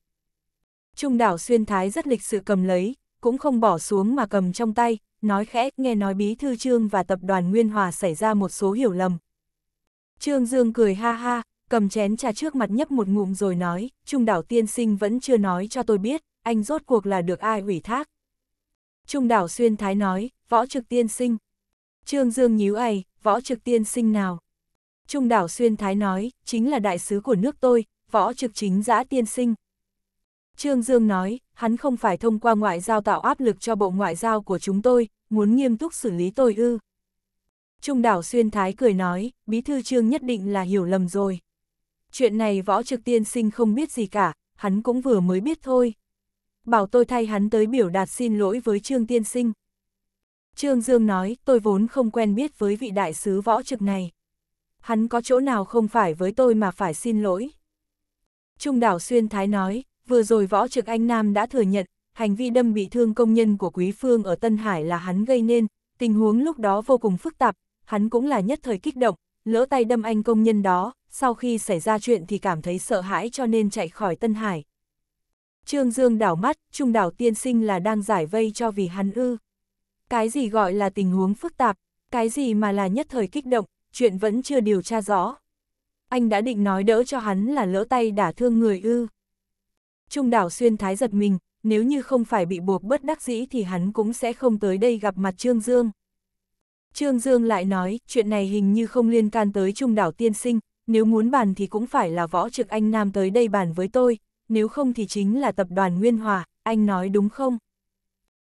Trung đảo xuyên thái rất lịch sự cầm lấy, cũng không bỏ xuống mà cầm trong tay, nói khẽ, nghe nói bí thư trương và tập đoàn Nguyên Hòa xảy ra một số hiểu lầm. Trương Dương cười ha ha, cầm chén trà trước mặt nhấp một ngụm rồi nói, Trung đảo tiên sinh vẫn chưa nói cho tôi biết, anh rốt cuộc là được ai ủy thác. Trung đảo xuyên thái nói, võ trực tiên sinh. Trương Dương nhíu ày, võ trực tiên sinh nào. Trung đảo xuyên thái nói, chính là đại sứ của nước tôi, võ trực chính giã tiên sinh. Trương Dương nói, hắn không phải thông qua ngoại giao tạo áp lực cho bộ ngoại giao của chúng tôi, muốn nghiêm túc xử lý tôi ư. Trung đảo Xuyên Thái cười nói, bí thư Trương nhất định là hiểu lầm rồi. Chuyện này võ trực tiên sinh không biết gì cả, hắn cũng vừa mới biết thôi. Bảo tôi thay hắn tới biểu đạt xin lỗi với Trương tiên sinh. Trương Dương nói, tôi vốn không quen biết với vị đại sứ võ trực này. Hắn có chỗ nào không phải với tôi mà phải xin lỗi. Trung đảo Xuyên Thái nói, Vừa rồi Võ Trực Anh Nam đã thừa nhận, hành vi đâm bị thương công nhân của Quý Phương ở Tân Hải là hắn gây nên, tình huống lúc đó vô cùng phức tạp, hắn cũng là nhất thời kích động, lỡ tay đâm anh công nhân đó, sau khi xảy ra chuyện thì cảm thấy sợ hãi cho nên chạy khỏi Tân Hải. Trương Dương đảo mắt, trung đảo tiên sinh là đang giải vây cho vì hắn ư. Cái gì gọi là tình huống phức tạp, cái gì mà là nhất thời kích động, chuyện vẫn chưa điều tra rõ. Anh đã định nói đỡ cho hắn là lỡ tay đả thương người ư. Trung đảo xuyên thái giật mình, nếu như không phải bị buộc bất đắc dĩ thì hắn cũng sẽ không tới đây gặp mặt Trương Dương. Trương Dương lại nói, chuyện này hình như không liên can tới trung đảo tiên sinh, nếu muốn bàn thì cũng phải là võ trực anh Nam tới đây bàn với tôi, nếu không thì chính là tập đoàn Nguyên Hòa, anh nói đúng không?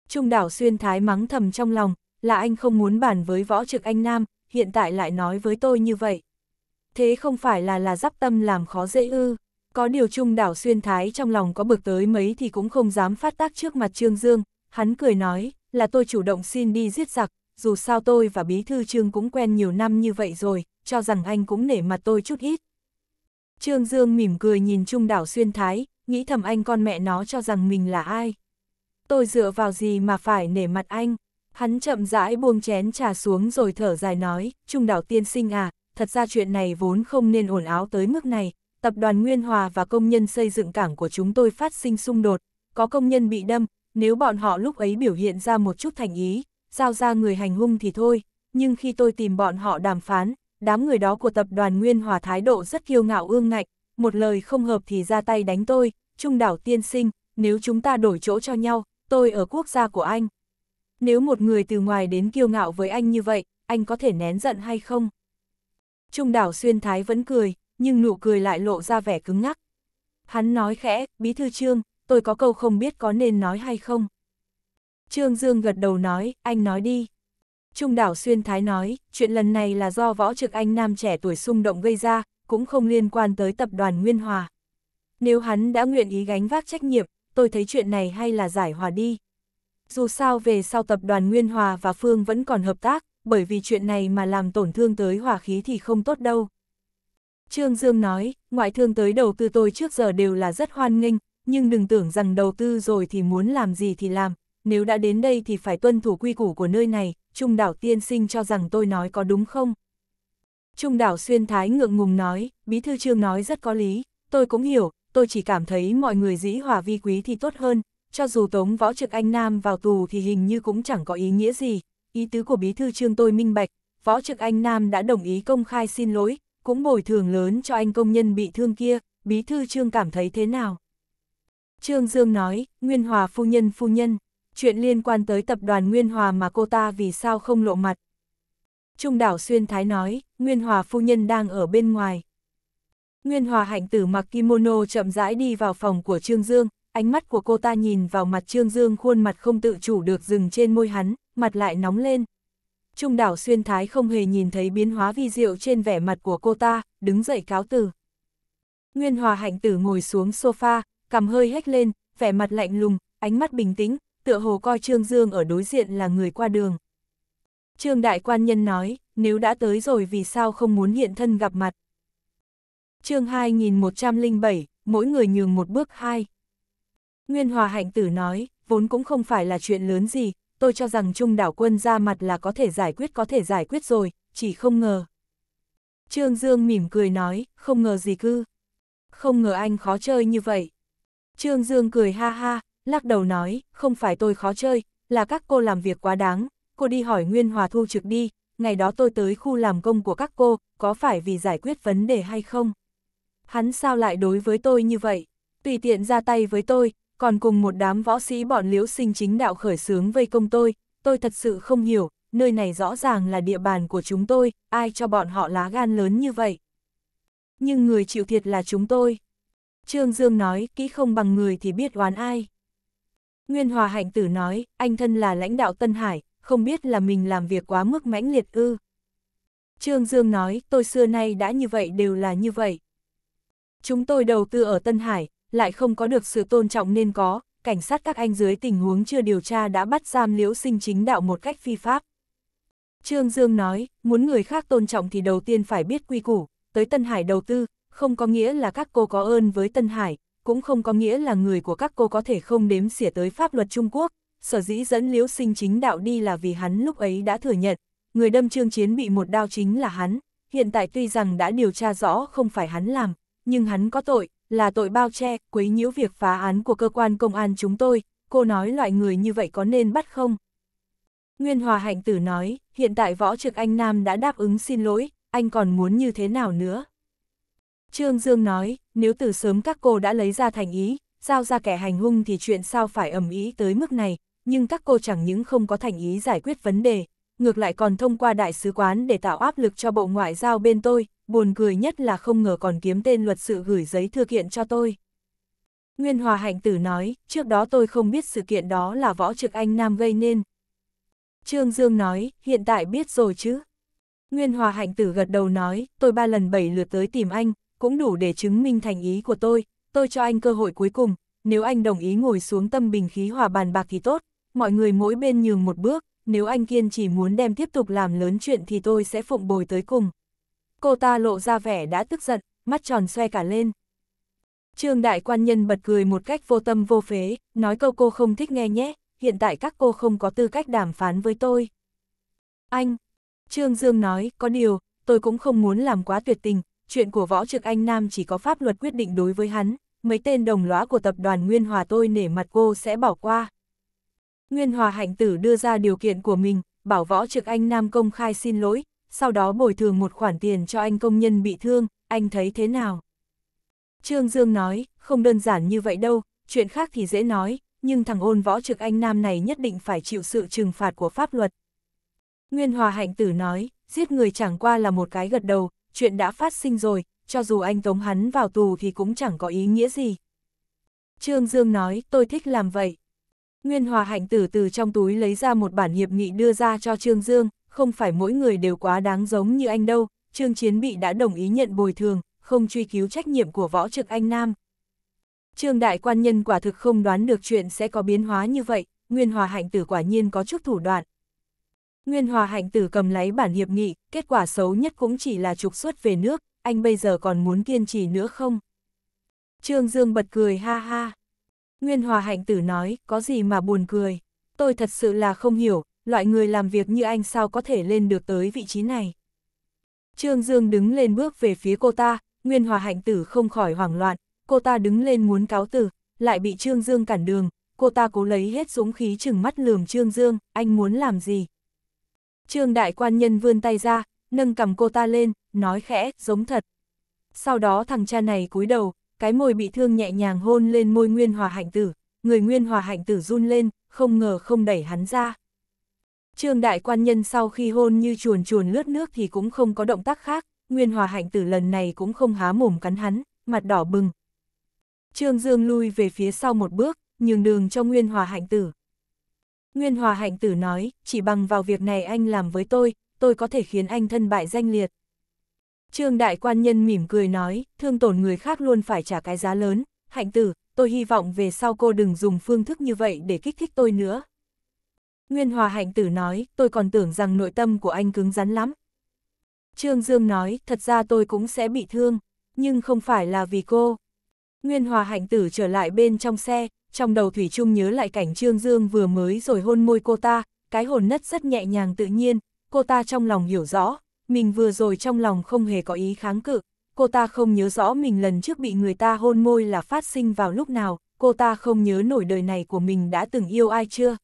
Trung đảo xuyên thái mắng thầm trong lòng, là anh không muốn bàn với võ trực anh Nam, hiện tại lại nói với tôi như vậy. Thế không phải là là giáp tâm làm khó dễ ư. Có điều trung đảo xuyên thái trong lòng có bực tới mấy thì cũng không dám phát tác trước mặt Trương Dương, hắn cười nói, là tôi chủ động xin đi giết giặc, dù sao tôi và Bí Thư Trương cũng quen nhiều năm như vậy rồi, cho rằng anh cũng nể mặt tôi chút ít. Trương Dương mỉm cười nhìn trung đảo xuyên thái, nghĩ thầm anh con mẹ nó cho rằng mình là ai. Tôi dựa vào gì mà phải nể mặt anh, hắn chậm rãi buông chén trà xuống rồi thở dài nói, trung đảo tiên sinh à, thật ra chuyện này vốn không nên ổn áo tới mức này, tập đoàn Nguyên Hòa và công nhân xây dựng cảng của chúng tôi phát sinh xung đột, có công nhân bị đâm, nếu bọn họ lúc ấy biểu hiện ra một chút thành ý, giao ra người hành hung thì thôi, nhưng khi tôi tìm bọn họ đàm phán, đám người đó của tập đoàn Nguyên Hòa thái độ rất kiêu ngạo ương ngạnh, một lời không hợp thì ra tay đánh tôi, trung đảo tiên sinh, nếu chúng ta đổi chỗ cho nhau, tôi ở quốc gia của anh. Nếu một người từ ngoài đến kiêu ngạo với anh như vậy, anh có thể nén giận hay không? Trung đảo xuyên thái vẫn cười, nhưng nụ cười lại lộ ra vẻ cứng ngắc. Hắn nói khẽ, bí thư trương, tôi có câu không biết có nên nói hay không. Trương Dương gật đầu nói, anh nói đi. Trung đảo Xuyên Thái nói, chuyện lần này là do võ trực anh nam trẻ tuổi xung động gây ra, cũng không liên quan tới tập đoàn Nguyên Hòa. Nếu hắn đã nguyện ý gánh vác trách nhiệm, tôi thấy chuyện này hay là giải hòa đi. Dù sao về sau tập đoàn Nguyên Hòa và Phương vẫn còn hợp tác, bởi vì chuyện này mà làm tổn thương tới hòa khí thì không tốt đâu. Trương Dương nói, ngoại thương tới đầu tư tôi trước giờ đều là rất hoan nghênh, nhưng đừng tưởng rằng đầu tư rồi thì muốn làm gì thì làm, nếu đã đến đây thì phải tuân thủ quy củ của nơi này, Trung đảo tiên sinh cho rằng tôi nói có đúng không? Trung đảo xuyên thái ngượng ngùng nói, bí thư trương nói rất có lý, tôi cũng hiểu, tôi chỉ cảm thấy mọi người dĩ hòa vi quý thì tốt hơn, cho dù tống võ trực anh Nam vào tù thì hình như cũng chẳng có ý nghĩa gì, ý tứ của bí thư trương tôi minh bạch, võ trực anh Nam đã đồng ý công khai xin lỗi, cũng bồi thường lớn cho anh công nhân bị thương kia, bí thư trương cảm thấy thế nào? Trương Dương nói, Nguyên Hòa phu nhân phu nhân, chuyện liên quan tới tập đoàn Nguyên Hòa mà cô ta vì sao không lộ mặt. Trung đảo Xuyên Thái nói, Nguyên Hòa phu nhân đang ở bên ngoài. Nguyên Hòa hạnh tử mặc kimono chậm rãi đi vào phòng của Trương Dương, ánh mắt của cô ta nhìn vào mặt Trương Dương khuôn mặt không tự chủ được dừng trên môi hắn, mặt lại nóng lên, Trung đảo xuyên thái không hề nhìn thấy biến hóa vi diệu trên vẻ mặt của cô ta, đứng dậy cáo từ. Nguyên hòa hạnh tử ngồi xuống sofa, cầm hơi hét lên, vẻ mặt lạnh lùng, ánh mắt bình tĩnh, tựa hồ coi Trương Dương ở đối diện là người qua đường. Trương Đại Quan Nhân nói, nếu đã tới rồi vì sao không muốn hiện thân gặp mặt. chương 2107, mỗi người nhường một bước hai. Nguyên Hòa Hạnh Tử nói, vốn cũng không phải là chuyện lớn gì, tôi cho rằng Trung đảo quân ra mặt là có thể giải quyết có thể giải quyết rồi, chỉ không ngờ. Trương Dương mỉm cười nói, không ngờ gì cư. Không ngờ anh khó chơi như vậy. Trương Dương cười ha ha, lắc đầu nói, không phải tôi khó chơi, là các cô làm việc quá đáng, cô đi hỏi Nguyên Hòa Thu trực đi, ngày đó tôi tới khu làm công của các cô, có phải vì giải quyết vấn đề hay không? Hắn sao lại đối với tôi như vậy? Tùy tiện ra tay với tôi, còn cùng một đám võ sĩ bọn liễu sinh chính đạo khởi sướng vây công tôi, tôi thật sự không hiểu, nơi này rõ ràng là địa bàn của chúng tôi, ai cho bọn họ lá gan lớn như vậy. Nhưng người chịu thiệt là chúng tôi. Trương Dương nói, kỹ không bằng người thì biết oán ai. Nguyên Hòa Hạnh Tử nói, anh thân là lãnh đạo Tân Hải, không biết là mình làm việc quá mức mãnh liệt ư. Trương Dương nói, tôi xưa nay đã như vậy đều là như vậy. Chúng tôi đầu tư ở Tân Hải, lại không có được sự tôn trọng nên có, cảnh sát các anh dưới tình huống chưa điều tra đã bắt giam liễu sinh chính đạo một cách phi pháp. Trương Dương nói, muốn người khác tôn trọng thì đầu tiên phải biết quy củ, tới Tân Hải đầu tư, không có nghĩa là các cô có ơn với Tân Hải, cũng không có nghĩa là người của các cô có thể không đếm xỉa tới pháp luật Trung Quốc, sở dĩ dẫn liễu sinh chính đạo đi là vì hắn lúc ấy đã thừa nhận, người đâm trương chiến bị một đao chính là hắn, hiện tại tuy rằng đã điều tra rõ không phải hắn làm, nhưng hắn có tội, là tội bao che, quấy nhiễu việc phá án của cơ quan công an chúng tôi, cô nói loại người như vậy có nên bắt không? Nguyên Hòa Hạnh Tử nói, hiện tại Võ Trực Anh Nam đã đáp ứng xin lỗi, anh còn muốn như thế nào nữa? Trương Dương nói, nếu từ sớm các cô đã lấy ra thành ý, giao ra kẻ hành hung thì chuyện sao phải ầm ý tới mức này, nhưng các cô chẳng những không có thành ý giải quyết vấn đề, ngược lại còn thông qua đại sứ quán để tạo áp lực cho bộ ngoại giao bên tôi, buồn cười nhất là không ngờ còn kiếm tên luật sự gửi giấy thư kiện cho tôi. Nguyên Hòa Hạnh Tử nói, trước đó tôi không biết sự kiện đó là võ trực anh Nam gây nên. Trương Dương nói, hiện tại biết rồi chứ. Nguyên Hòa Hạnh Tử gật đầu nói, tôi ba lần bảy lượt tới tìm anh, cũng đủ để chứng minh thành ý của tôi, tôi cho anh cơ hội cuối cùng, nếu anh đồng ý ngồi xuống tâm bình khí hòa bàn bạc thì tốt, mọi người mỗi bên nhường một bước, nếu anh kiên chỉ muốn đem tiếp tục làm lớn chuyện thì tôi sẽ phụng bồi tới cùng. Cô ta lộ ra vẻ đã tức giận, mắt tròn xoe cả lên. Trương đại quan nhân bật cười một cách vô tâm vô phế, nói câu cô không thích nghe nhé, hiện tại các cô không có tư cách đàm phán với tôi. Anh, Trương Dương nói, có điều, tôi cũng không muốn làm quá tuyệt tình, chuyện của võ trực anh Nam chỉ có pháp luật quyết định đối với hắn, mấy tên đồng lõa của tập đoàn Nguyên Hòa tôi nể mặt cô sẽ bỏ qua. Nguyên Hòa Hạnh Tử đưa ra điều kiện của mình, bảo võ trực anh Nam công khai xin lỗi, sau đó bồi thường một khoản tiền cho anh công nhân bị thương, anh thấy thế nào? Trương Dương nói, không đơn giản như vậy đâu, chuyện khác thì dễ nói, nhưng thằng ôn võ trực anh nam này nhất định phải chịu sự trừng phạt của pháp luật. Nguyên Hòa Hạnh Tử nói, giết người chẳng qua là một cái gật đầu, chuyện đã phát sinh rồi, cho dù anh tống hắn vào tù thì cũng chẳng có ý nghĩa gì. Trương Dương nói, tôi thích làm vậy. Nguyên Hòa Hạnh Tử từ trong túi lấy ra một bản hiệp nghị đưa ra cho Trương Dương không phải mỗi người đều quá đáng giống như anh đâu, Trương Chiến Bị đã đồng ý nhận bồi thường, không truy cứu trách nhiệm của võ trực anh Nam. Trương Đại Quan Nhân quả thực không đoán được chuyện sẽ có biến hóa như vậy, Nguyên Hòa Hạnh Tử quả nhiên có chút thủ đoạn. Nguyên Hòa Hạnh Tử cầm lấy bản hiệp nghị, kết quả xấu nhất cũng chỉ là trục xuất về nước, anh bây giờ còn muốn kiên trì nữa không? Trương Dương bật cười ha ha. Nguyên Hòa Hạnh Tử nói, có gì mà buồn cười? Tôi thật sự là không hiểu, loại người làm việc như anh sao có thể lên được tới vị trí này. Trương Dương đứng lên bước về phía cô ta, Nguyên Hòa Hạnh Tử không khỏi hoảng loạn, cô ta đứng lên muốn cáo từ lại bị Trương Dương cản đường, cô ta cố lấy hết dũng khí chừng mắt lườm Trương Dương, anh muốn làm gì? Trương Đại Quan Nhân vươn tay ra, nâng cầm cô ta lên, nói khẽ, giống thật. Sau đó thằng cha này cúi đầu, cái môi bị thương nhẹ nhàng hôn lên môi Nguyên Hòa Hạnh Tử, người Nguyên Hòa Hạnh Tử run lên, không ngờ không đẩy hắn ra. Trương đại quan nhân sau khi hôn như chuồn chuồn lướt nước thì cũng không có động tác khác, Nguyên Hòa Hạnh Tử lần này cũng không há mồm cắn hắn, mặt đỏ bừng. Trương Dương lui về phía sau một bước, nhường đường cho Nguyên Hòa Hạnh Tử. Nguyên Hòa Hạnh Tử nói, chỉ bằng vào việc này anh làm với tôi, tôi có thể khiến anh thân bại danh liệt. Trương Đại Quan Nhân mỉm cười nói, thương tổn người khác luôn phải trả cái giá lớn, Hạnh Tử, tôi hy vọng về sau cô đừng dùng phương thức như vậy để kích thích tôi nữa. Nguyên Hòa Hạnh Tử nói, tôi còn tưởng rằng nội tâm của anh cứng rắn lắm. Trương Dương nói, thật ra tôi cũng sẽ bị thương, nhưng không phải là vì cô. Nguyên Hòa Hạnh Tử trở lại bên trong xe, trong đầu Thủy Trung nhớ lại cảnh Trương Dương vừa mới rồi hôn môi cô ta, cái hồn nất rất nhẹ nhàng tự nhiên, cô ta trong lòng hiểu rõ, mình vừa rồi trong lòng không hề có ý kháng cự, cô ta không nhớ rõ mình lần trước bị người ta hôn môi là phát sinh vào lúc nào, cô ta không nhớ nổi đời này của mình đã từng yêu ai chưa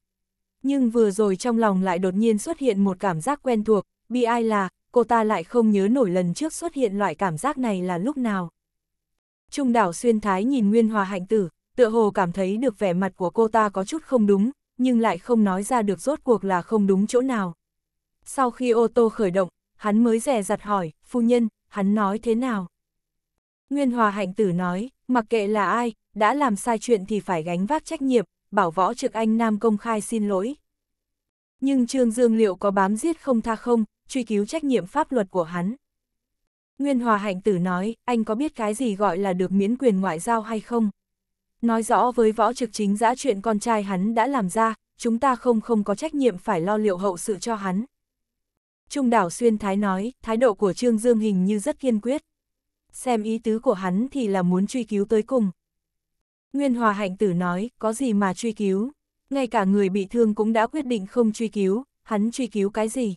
nhưng vừa rồi trong lòng lại đột nhiên xuất hiện một cảm giác quen thuộc, bi ai là, cô ta lại không nhớ nổi lần trước xuất hiện loại cảm giác này là lúc nào. Trung đảo xuyên thái nhìn Nguyên Hòa hạnh tử, tựa hồ cảm thấy được vẻ mặt của cô ta có chút không đúng, nhưng lại không nói ra được rốt cuộc là không đúng chỗ nào. Sau khi ô tô khởi động, hắn mới rè rặt hỏi, phu nhân, hắn nói thế nào? Nguyên Hòa hạnh tử nói, mặc kệ là ai, đã làm sai chuyện thì phải gánh vác trách nhiệm, bảo võ trực anh Nam công khai xin lỗi. Nhưng Trương Dương liệu có bám giết không tha không, truy cứu trách nhiệm pháp luật của hắn. Nguyên Hòa Hạnh Tử nói, anh có biết cái gì gọi là được miễn quyền ngoại giao hay không? Nói rõ với võ trực chính giã chuyện con trai hắn đã làm ra, chúng ta không không có trách nhiệm phải lo liệu hậu sự cho hắn. Trung đảo Xuyên Thái nói, thái độ của Trương Dương hình như rất kiên quyết. Xem ý tứ của hắn thì là muốn truy cứu tới cùng. Nguyên Hòa Hạnh Tử nói, có gì mà truy cứu, ngay cả người bị thương cũng đã quyết định không truy cứu, hắn truy cứu cái gì.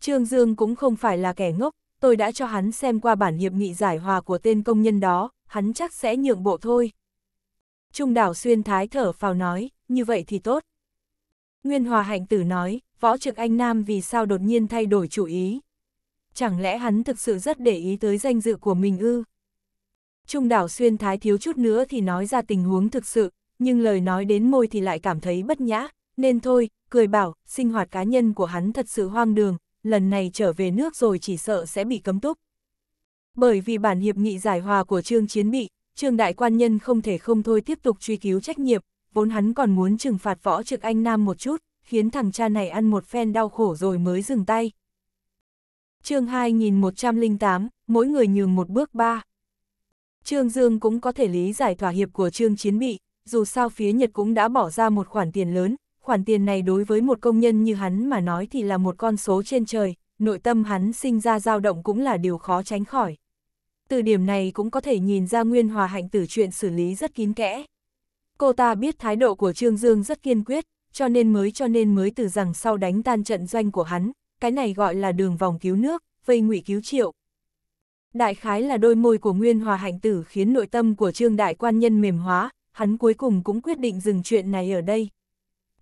Trương Dương cũng không phải là kẻ ngốc, tôi đã cho hắn xem qua bản hiệp nghị giải hòa của tên công nhân đó, hắn chắc sẽ nhượng bộ thôi. Trung đảo xuyên thái thở phào nói, như vậy thì tốt. Nguyên Hòa Hạnh Tử nói, võ trực anh Nam vì sao đột nhiên thay đổi chủ ý. Chẳng lẽ hắn thực sự rất để ý tới danh dự của mình ư? Trung đảo xuyên thái thiếu chút nữa thì nói ra tình huống thực sự, nhưng lời nói đến môi thì lại cảm thấy bất nhã, nên thôi, cười bảo, sinh hoạt cá nhân của hắn thật sự hoang đường, lần này trở về nước rồi chỉ sợ sẽ bị cấm túc. Bởi vì bản hiệp nghị giải hòa của Trương Chiến bị, Trương Đại Quan Nhân không thể không thôi tiếp tục truy cứu trách nhiệm, vốn hắn còn muốn trừng phạt võ trực anh Nam một chút, khiến thằng cha này ăn một phen đau khổ rồi mới dừng tay. chương 2108, mỗi người nhường một bước ba. Trương Dương cũng có thể lý giải thỏa hiệp của Trương Chiến Bị, dù sao phía Nhật cũng đã bỏ ra một khoản tiền lớn, khoản tiền này đối với một công nhân như hắn mà nói thì là một con số trên trời, nội tâm hắn sinh ra dao động cũng là điều khó tránh khỏi. Từ điểm này cũng có thể nhìn ra Nguyên Hòa Hạnh Tử chuyện xử lý rất kín kẽ. Cô ta biết thái độ của Trương Dương rất kiên quyết, cho nên mới cho nên mới từ rằng sau đánh tan trận doanh của hắn, cái này gọi là đường vòng cứu nước, vây ngụy cứu triệu, Đại khái là đôi môi của Nguyên Hòa Hạnh Tử khiến nội tâm của Trương Đại Quan Nhân mềm hóa, hắn cuối cùng cũng quyết định dừng chuyện này ở đây.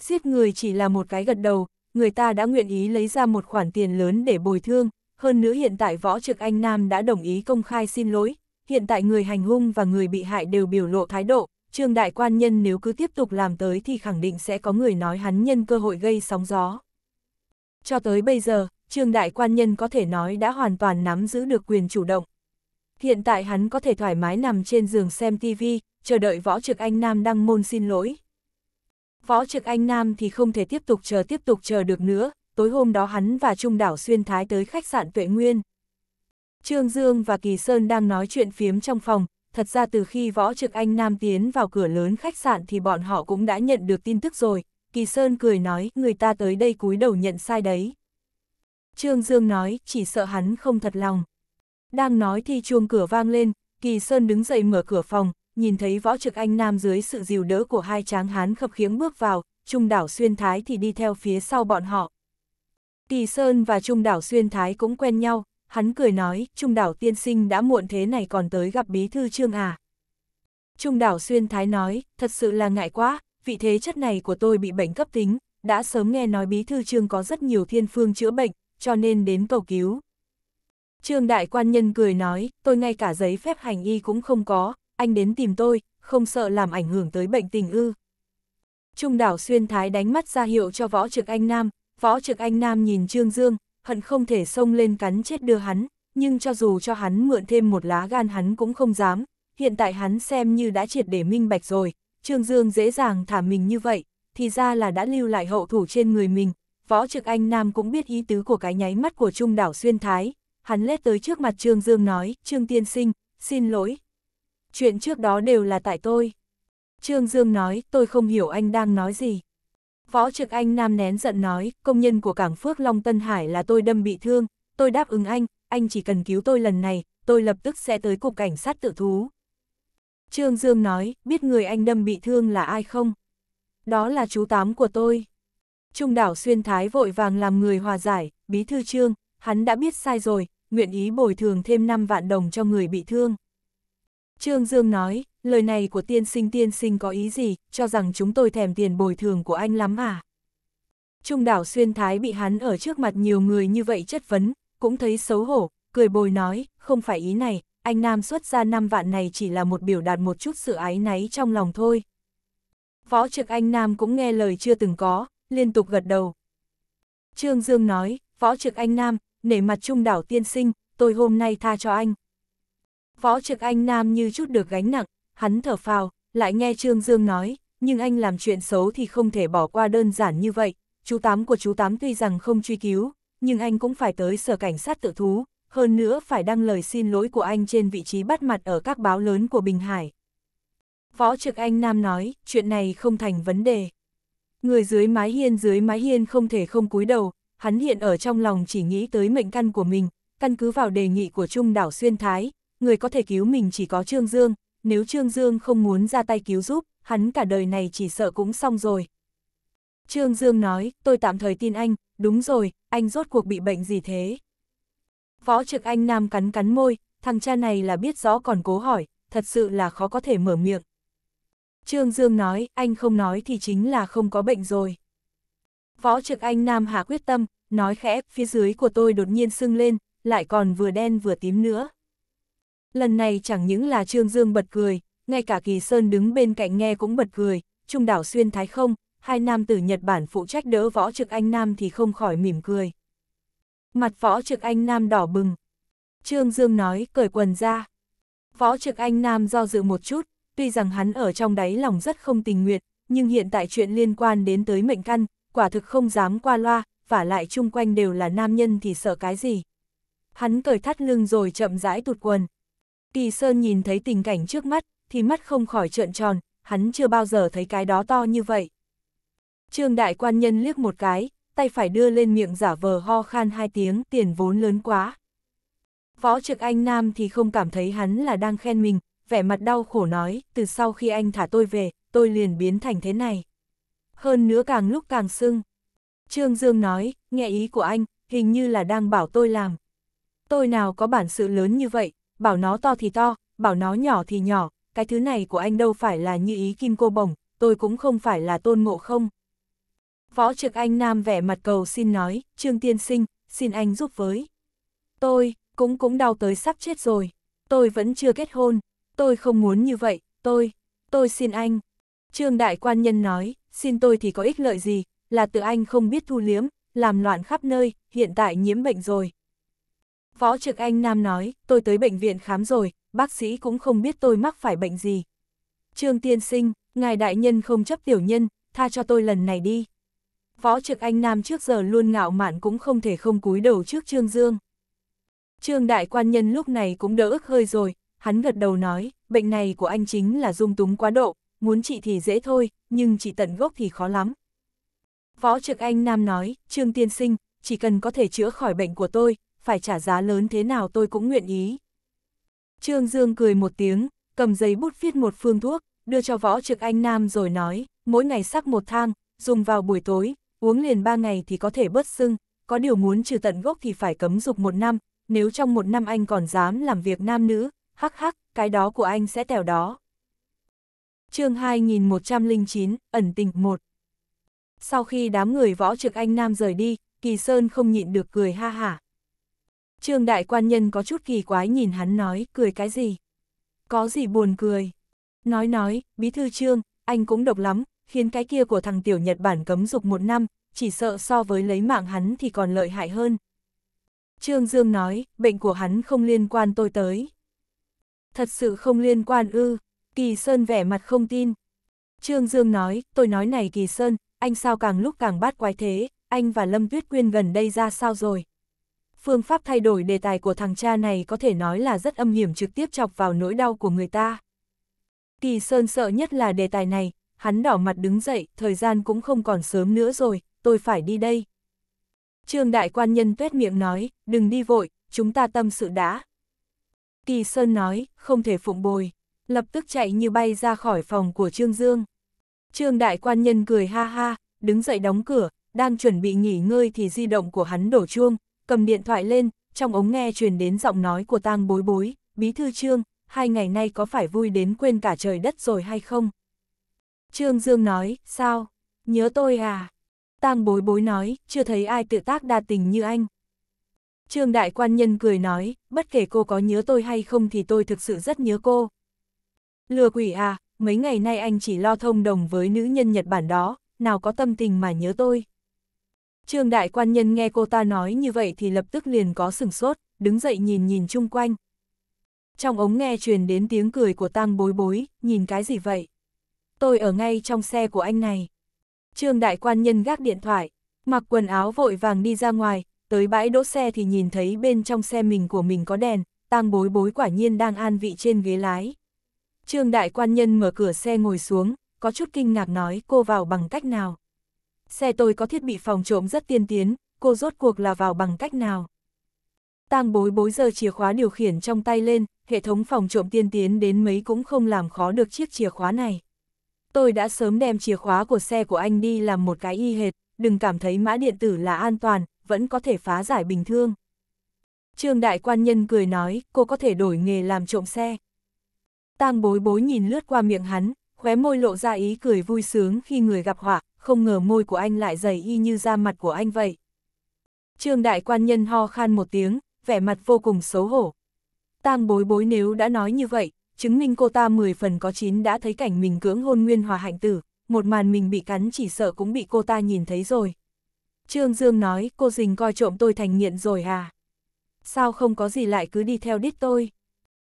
Giết người chỉ là một cái gật đầu, người ta đã nguyện ý lấy ra một khoản tiền lớn để bồi thương, hơn nữa hiện tại Võ Trực Anh Nam đã đồng ý công khai xin lỗi, hiện tại người hành hung và người bị hại đều biểu lộ thái độ, Trương Đại Quan Nhân nếu cứ tiếp tục làm tới thì khẳng định sẽ có người nói hắn nhân cơ hội gây sóng gió. Cho tới bây giờ, Trương Đại Quan Nhân có thể nói đã hoàn toàn nắm giữ được quyền chủ động. Hiện tại hắn có thể thoải mái nằm trên giường xem TV, chờ đợi Võ Trực Anh Nam đăng môn xin lỗi. Võ Trực Anh Nam thì không thể tiếp tục chờ tiếp tục chờ được nữa, tối hôm đó hắn và Trung Đảo Xuyên Thái tới khách sạn Tuệ Nguyên. Trương Dương và Kỳ Sơn đang nói chuyện phiếm trong phòng, thật ra từ khi Võ Trực Anh Nam tiến vào cửa lớn khách sạn thì bọn họ cũng đã nhận được tin tức rồi. Kỳ Sơn cười nói, người ta tới đây cúi đầu nhận sai đấy. Trương Dương nói, chỉ sợ hắn không thật lòng. Đang nói thì chuông cửa vang lên, Kỳ Sơn đứng dậy mở cửa phòng, nhìn thấy võ trực anh nam dưới sự dìu đỡ của hai tráng hán khập khiếng bước vào, Trung đảo Xuyên Thái thì đi theo phía sau bọn họ. Kỳ Sơn và Trung đảo Xuyên Thái cũng quen nhau, hắn cười nói, Trung đảo tiên sinh đã muộn thế này còn tới gặp bí thư trương à. Trung đảo Xuyên Thái nói, thật sự là ngại quá, vị thế chất này của tôi bị bệnh cấp tính, đã sớm nghe nói bí thư trương có rất nhiều thiên phương chữa bệnh, cho nên đến cầu cứu. Trương Đại Quan Nhân cười nói, tôi ngay cả giấy phép hành y cũng không có, anh đến tìm tôi, không sợ làm ảnh hưởng tới bệnh tình ư. Trung đảo xuyên thái đánh mắt ra hiệu cho võ trực anh Nam, võ trực anh Nam nhìn Trương Dương, hận không thể xông lên cắn chết đưa hắn, nhưng cho dù cho hắn mượn thêm một lá gan hắn cũng không dám, hiện tại hắn xem như đã triệt để minh bạch rồi, Trương Dương dễ dàng thả mình như vậy, thì ra là đã lưu lại hậu thủ trên người mình, Võ Trực Anh Nam cũng biết ý tứ của cái nháy mắt của Trung đảo Xuyên Thái, hắn lết tới trước mặt Trương Dương nói, Trương Tiên Sinh, xin lỗi. Chuyện trước đó đều là tại tôi. Trương Dương nói, tôi không hiểu anh đang nói gì. Võ Trực Anh Nam nén giận nói, công nhân của Cảng Phước Long Tân Hải là tôi đâm bị thương, tôi đáp ứng anh, anh chỉ cần cứu tôi lần này, tôi lập tức sẽ tới cục cảnh sát tự thú. Trương Dương nói, biết người anh đâm bị thương là ai không? Đó là chú tám của tôi. Trung đảo xuyên thái vội vàng làm người hòa giải, bí thư trương, hắn đã biết sai rồi, nguyện ý bồi thường thêm 5 vạn đồng cho người bị thương. Trương Dương nói, lời này của tiên sinh tiên sinh có ý gì, cho rằng chúng tôi thèm tiền bồi thường của anh lắm à? Trung đảo xuyên thái bị hắn ở trước mặt nhiều người như vậy chất vấn, cũng thấy xấu hổ, cười bồi nói, không phải ý này, anh Nam xuất ra 5 vạn này chỉ là một biểu đạt một chút sự ái náy trong lòng thôi. Võ trực anh Nam cũng nghe lời chưa từng có, liên tục gật đầu. Trương Dương nói, võ trực anh Nam, nể mặt trung đảo tiên sinh, tôi hôm nay tha cho anh. Võ trực anh Nam như chút được gánh nặng, hắn thở phào, lại nghe Trương Dương nói, nhưng anh làm chuyện xấu thì không thể bỏ qua đơn giản như vậy. Chú Tám của chú Tám tuy rằng không truy cứu, nhưng anh cũng phải tới sở cảnh sát tự thú, hơn nữa phải đăng lời xin lỗi của anh trên vị trí bắt mặt ở các báo lớn của Bình Hải. Võ Trực Anh Nam nói, chuyện này không thành vấn đề. Người dưới mái hiên dưới mái hiên không thể không cúi đầu, hắn hiện ở trong lòng chỉ nghĩ tới mệnh căn của mình, căn cứ vào đề nghị của Trung đảo Xuyên Thái, người có thể cứu mình chỉ có Trương Dương, nếu Trương Dương không muốn ra tay cứu giúp, hắn cả đời này chỉ sợ cũng xong rồi. Trương Dương nói, tôi tạm thời tin anh, đúng rồi, anh rốt cuộc bị bệnh gì thế? Võ trực anh Nam cắn cắn môi, thằng cha này là biết rõ còn cố hỏi, thật sự là khó có thể mở miệng, Trương Dương nói, anh không nói thì chính là không có bệnh rồi. Võ Trực Anh Nam Hà quyết tâm, nói khẽ, phía dưới của tôi đột nhiên sưng lên, lại còn vừa đen vừa tím nữa. Lần này chẳng những là Trương Dương bật cười, ngay cả Kỳ Sơn đứng bên cạnh nghe cũng bật cười, trung đảo xuyên thái không, hai nam tử Nhật Bản phụ trách đỡ Võ Trực Anh Nam thì không khỏi mỉm cười. Mặt Võ Trực Anh Nam đỏ bừng. Trương Dương nói, cởi quần ra. Võ Trực Anh Nam do dự một chút, tuy rằng hắn ở trong đáy lòng rất không tình nguyện, nhưng hiện tại chuyện liên quan đến tới mệnh căn, quả thực không dám qua loa, và lại chung quanh đều là nam nhân thì sợ cái gì. Hắn cởi thắt lưng rồi chậm rãi tụt quần. Kỳ Sơn nhìn thấy tình cảnh trước mắt, thì mắt không khỏi trợn tròn, hắn chưa bao giờ thấy cái đó to như vậy. Trương đại quan nhân liếc một cái, tay phải đưa lên miệng giả vờ ho khan hai tiếng tiền vốn lớn quá. Võ trực anh Nam thì không cảm thấy hắn là đang khen mình, vẻ mặt đau khổ nói, từ sau khi anh thả tôi về, tôi liền biến thành thế này. Hơn nữa càng lúc càng sưng. Trương Dương nói, nghe ý của anh, hình như là đang bảo tôi làm. Tôi nào có bản sự lớn như vậy, bảo nó to thì to, bảo nó nhỏ thì nhỏ, cái thứ này của anh đâu phải là như ý kim cô bồng, tôi cũng không phải là tôn ngộ không. Võ trực anh Nam vẻ mặt cầu xin nói, Trương Tiên Sinh, xin anh giúp với. Tôi, cũng cũng đau tới sắp chết rồi, tôi vẫn chưa kết hôn, tôi không muốn như vậy, tôi, tôi xin anh. Trương đại quan nhân nói, xin tôi thì có ích lợi gì, là tự anh không biết thu liếm, làm loạn khắp nơi, hiện tại nhiễm bệnh rồi. Võ Trực Anh Nam nói, tôi tới bệnh viện khám rồi, bác sĩ cũng không biết tôi mắc phải bệnh gì. Trương Tiên Sinh, ngài đại nhân không chấp tiểu nhân, tha cho tôi lần này đi. Võ Trực Anh Nam trước giờ luôn ngạo mạn cũng không thể không cúi đầu trước Trương Dương. Trương Đại Quan Nhân lúc này cũng đỡ ức hơi rồi, Hắn gật đầu nói, bệnh này của anh chính là dung túng quá độ, muốn trị thì dễ thôi, nhưng trị tận gốc thì khó lắm. Võ Trực Anh Nam nói, Trương Tiên Sinh, chỉ cần có thể chữa khỏi bệnh của tôi, phải trả giá lớn thế nào tôi cũng nguyện ý. Trương Dương cười một tiếng, cầm giấy bút viết một phương thuốc, đưa cho Võ Trực Anh Nam rồi nói, mỗi ngày sắc một thang, dùng vào buổi tối, uống liền ba ngày thì có thể bớt sưng, có điều muốn trừ tận gốc thì phải cấm dục một năm, nếu trong một năm anh còn dám làm việc nam nữ, hắc hắc, cái đó của anh sẽ tèo đó. chương 2109, ẩn tình 1 Sau khi đám người võ trực anh Nam rời đi, Kỳ Sơn không nhịn được cười ha hả. Trương đại quan nhân có chút kỳ quái nhìn hắn nói, cười cái gì? Có gì buồn cười? Nói nói, bí thư trương, anh cũng độc lắm, khiến cái kia của thằng tiểu Nhật Bản cấm dục một năm, chỉ sợ so với lấy mạng hắn thì còn lợi hại hơn. Trương Dương nói, bệnh của hắn không liên quan tôi tới thật sự không liên quan ư, Kỳ Sơn vẻ mặt không tin. Trương Dương nói, tôi nói này Kỳ Sơn, anh sao càng lúc càng bát quái thế, anh và Lâm Tuyết Quyên gần đây ra sao rồi? Phương pháp thay đổi đề tài của thằng cha này có thể nói là rất âm hiểm trực tiếp chọc vào nỗi đau của người ta. Kỳ Sơn sợ nhất là đề tài này, hắn đỏ mặt đứng dậy, thời gian cũng không còn sớm nữa rồi, tôi phải đi đây. Trương Đại Quan Nhân tuét miệng nói, đừng đi vội, chúng ta tâm sự đã, Kỳ Sơn nói, không thể phụng bồi, lập tức chạy như bay ra khỏi phòng của Trương Dương. Trương Đại Quan Nhân cười ha ha, đứng dậy đóng cửa, đang chuẩn bị nghỉ ngơi thì di động của hắn đổ chuông, cầm điện thoại lên, trong ống nghe truyền đến giọng nói của tang bối bối, bí thư Trương, hai ngày nay có phải vui đến quên cả trời đất rồi hay không? Trương Dương nói, sao? Nhớ tôi à? tang bối bối nói, chưa thấy ai tự tác đa tình như anh, Trương Đại Quan Nhân cười nói, bất kể cô có nhớ tôi hay không thì tôi thực sự rất nhớ cô. Lừa quỷ à, mấy ngày nay anh chỉ lo thông đồng với nữ nhân Nhật Bản đó, nào có tâm tình mà nhớ tôi. Trương Đại Quan Nhân nghe cô ta nói như vậy thì lập tức liền có sừng sốt, đứng dậy nhìn nhìn chung quanh. Trong ống nghe truyền đến tiếng cười của tang bối bối, nhìn cái gì vậy? Tôi ở ngay trong xe của anh này. Trương Đại Quan Nhân gác điện thoại, mặc quần áo vội vàng đi ra ngoài, tới bãi đỗ xe thì nhìn thấy bên trong xe mình của mình có đèn, tang bối bối quả nhiên đang an vị trên ghế lái. Trương đại quan nhân mở cửa xe ngồi xuống, có chút kinh ngạc nói cô vào bằng cách nào. Xe tôi có thiết bị phòng trộm rất tiên tiến, cô rốt cuộc là vào bằng cách nào. Tang bối bối giờ chìa khóa điều khiển trong tay lên, hệ thống phòng trộm tiên tiến đến mấy cũng không làm khó được chiếc chìa khóa này. Tôi đã sớm đem chìa khóa của xe của anh đi làm một cái y hệt, đừng cảm thấy mã điện tử là an toàn, vẫn có thể phá giải bình thường. Trương đại quan nhân cười nói, cô có thể đổi nghề làm trộm xe. Tang bối bối nhìn lướt qua miệng hắn, khóe môi lộ ra ý cười vui sướng khi người gặp họa, không ngờ môi của anh lại dày y như da mặt của anh vậy. Trương đại quan nhân ho khan một tiếng, vẻ mặt vô cùng xấu hổ. Tang bối bối nếu đã nói như vậy, chứng minh cô ta 10 phần có 9 đã thấy cảnh mình cưỡng hôn nguyên hòa hạnh tử, một màn mình bị cắn chỉ sợ cũng bị cô ta nhìn thấy rồi. Trương Dương nói, cô dình coi trộm tôi thành nghiện rồi à? Sao không có gì lại cứ đi theo đít tôi?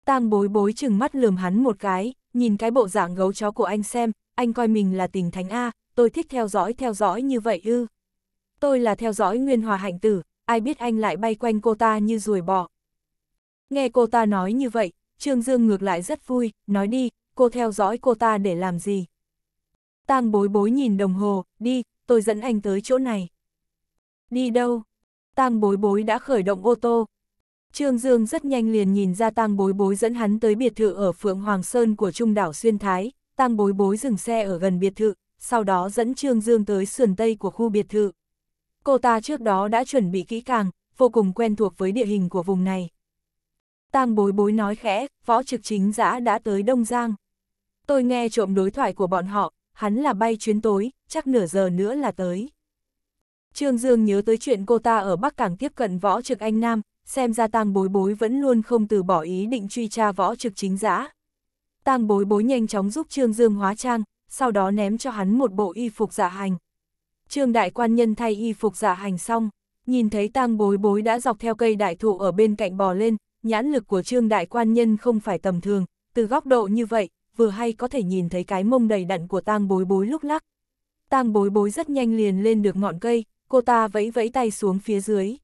Tang bối bối chừng mắt lườm hắn một cái, nhìn cái bộ dạng gấu chó của anh xem, anh coi mình là tình thánh A, tôi thích theo dõi theo dõi như vậy ư. Tôi là theo dõi nguyên hòa hạnh tử, ai biết anh lại bay quanh cô ta như ruồi bọ. Nghe cô ta nói như vậy, Trương Dương ngược lại rất vui, nói đi, cô theo dõi cô ta để làm gì? Tang bối bối nhìn đồng hồ, đi, tôi dẫn anh tới chỗ này. Đi đâu? Tang bối bối đã khởi động ô tô. Trương Dương rất nhanh liền nhìn ra tang bối bối dẫn hắn tới biệt thự ở Phượng Hoàng Sơn của Trung đảo Xuyên Thái, tang bối bối dừng xe ở gần biệt thự, sau đó dẫn Trương Dương tới sườn tây của khu biệt thự. Cô ta trước đó đã chuẩn bị kỹ càng, vô cùng quen thuộc với địa hình của vùng này. Tang bối bối nói khẽ, võ trực chính giã đã tới Đông Giang. Tôi nghe trộm đối thoại của bọn họ, hắn là bay chuyến tối, chắc nửa giờ nữa là tới. Trương Dương nhớ tới chuyện cô ta ở Bắc Cảng tiếp cận võ trực anh Nam, xem ra tang bối bối vẫn luôn không từ bỏ ý định truy tra võ trực chính giã. tang bối bối nhanh chóng giúp Trương Dương hóa trang, sau đó ném cho hắn một bộ y phục giả dạ hành. Trương đại quan nhân thay y phục giả dạ hành xong, nhìn thấy tang bối bối đã dọc theo cây đại thụ ở bên cạnh bò lên, nhãn lực của trương đại quan nhân không phải tầm thường, từ góc độ như vậy, vừa hay có thể nhìn thấy cái mông đầy đặn của tang bối bối lúc lắc. Tang bối bối rất nhanh liền lên được ngọn cây, cô ta vẫy vẫy tay xuống phía dưới.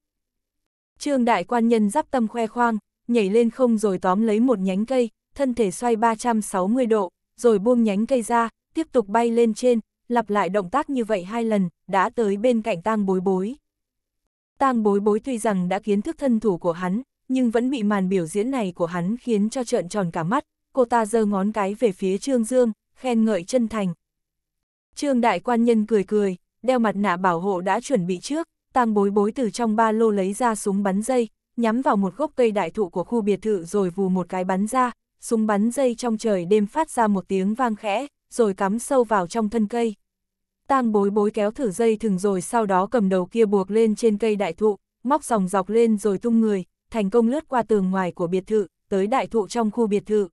Trương đại quan nhân giáp tâm khoe khoang, nhảy lên không rồi tóm lấy một nhánh cây, thân thể xoay 360 độ, rồi buông nhánh cây ra, tiếp tục bay lên trên, lặp lại động tác như vậy hai lần, đã tới bên cạnh tang bối bối. Tang bối bối tuy rằng đã kiến thức thân thủ của hắn, nhưng vẫn bị màn biểu diễn này của hắn khiến cho trợn tròn cả mắt, cô ta giơ ngón cái về phía Trương Dương, khen ngợi chân thành. Trương đại quan nhân cười cười, đeo mặt nạ bảo hộ đã chuẩn bị trước, tang bối bối từ trong ba lô lấy ra súng bắn dây, nhắm vào một gốc cây đại thụ của khu biệt thự rồi vù một cái bắn ra, súng bắn dây trong trời đêm phát ra một tiếng vang khẽ, rồi cắm sâu vào trong thân cây. Tang bối bối kéo thử dây thừng rồi sau đó cầm đầu kia buộc lên trên cây đại thụ, móc dòng dọc lên rồi tung người, thành công lướt qua tường ngoài của biệt thự, tới đại thụ trong khu biệt thự.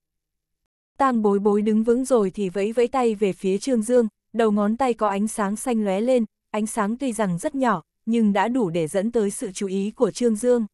Tang bối bối đứng vững rồi thì vẫy vẫy tay về phía Trương Dương, đầu ngón tay có ánh sáng xanh lóe lên, ánh sáng tuy rằng rất nhỏ, nhưng đã đủ để dẫn tới sự chú ý của Trương Dương.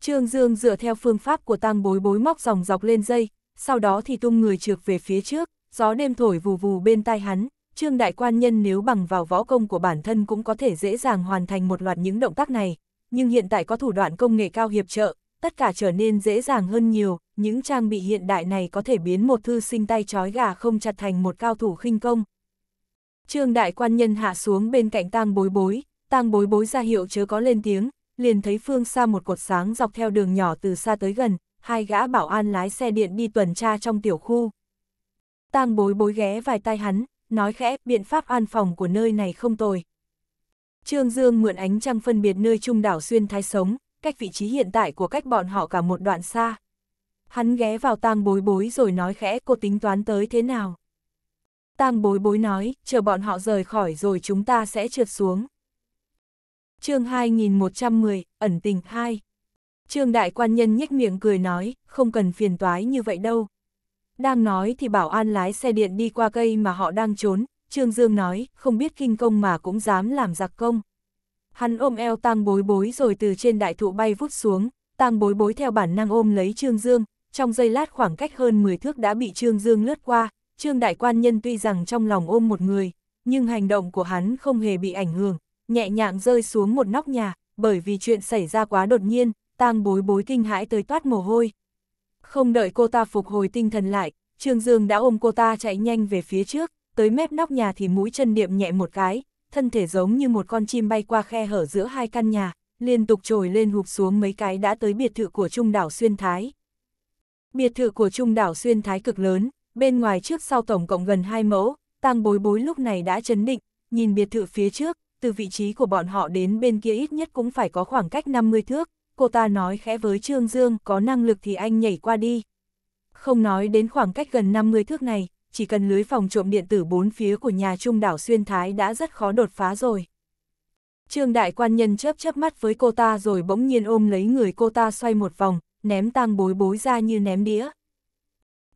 Trương Dương dựa theo phương pháp của tang bối bối móc dòng dọc lên dây, sau đó thì tung người trượt về phía trước, gió đêm thổi vù vù bên tai hắn, Trương Đại Quan Nhân nếu bằng vào võ công của bản thân cũng có thể dễ dàng hoàn thành một loạt những động tác này, nhưng hiện tại có thủ đoạn công nghệ cao hiệp trợ, tất cả trở nên dễ dàng hơn nhiều, những trang bị hiện đại này có thể biến một thư sinh tay trói gà không chặt thành một cao thủ khinh công. Trương đại quan nhân hạ xuống bên cạnh tang bối bối, tang bối bối ra hiệu chớ có lên tiếng, liền thấy phương xa một cột sáng dọc theo đường nhỏ từ xa tới gần, hai gã bảo an lái xe điện đi tuần tra trong tiểu khu. Tang bối bối ghé vài tay hắn, nói khẽ biện pháp an phòng của nơi này không tồi. Trương Dương mượn ánh trăng phân biệt nơi trung đảo xuyên thái sống, cách vị trí hiện tại của cách bọn họ cả một đoạn xa. Hắn ghé vào tang bối bối rồi nói khẽ cô tính toán tới thế nào. Tang bối bối nói, chờ bọn họ rời khỏi rồi chúng ta sẽ trượt xuống. chương 2110, ẩn tình 2 Trương đại quan nhân nhếch miệng cười nói, không cần phiền toái như vậy đâu. Đang nói thì bảo an lái xe điện đi qua cây mà họ đang trốn, Trương Dương nói, không biết kinh công mà cũng dám làm giặc công. Hắn ôm eo tang bối bối rồi từ trên đại thụ bay vút xuống, tang bối bối theo bản năng ôm lấy Trương Dương, trong giây lát khoảng cách hơn 10 thước đã bị Trương Dương lướt qua, Trương Đại Quan Nhân tuy rằng trong lòng ôm một người, nhưng hành động của hắn không hề bị ảnh hưởng, nhẹ nhàng rơi xuống một nóc nhà, bởi vì chuyện xảy ra quá đột nhiên, tang bối bối kinh hãi tới toát mồ hôi. Không đợi cô ta phục hồi tinh thần lại, Trương Dương đã ôm cô ta chạy nhanh về phía trước, tới mép nóc nhà thì mũi chân điệm nhẹ một cái, thân thể giống như một con chim bay qua khe hở giữa hai căn nhà, liên tục trồi lên hụp xuống mấy cái đã tới biệt thự của trung đảo Xuyên Thái. Biệt thự của trung đảo Xuyên Thái cực lớn, bên ngoài trước sau tổng cộng gần 2 mẫu, tang bối bối lúc này đã chấn định, nhìn biệt thự phía trước, từ vị trí của bọn họ đến bên kia ít nhất cũng phải có khoảng cách 50 thước, cô ta nói khẽ với Trương Dương, có năng lực thì anh nhảy qua đi. Không nói đến khoảng cách gần 50 thước này, chỉ cần lưới phòng trộm điện tử bốn phía của nhà trung đảo Xuyên Thái đã rất khó đột phá rồi. Trương đại quan nhân chớp chớp mắt với cô ta rồi bỗng nhiên ôm lấy người cô ta xoay một vòng, ném tang bối bối ra như ném đĩa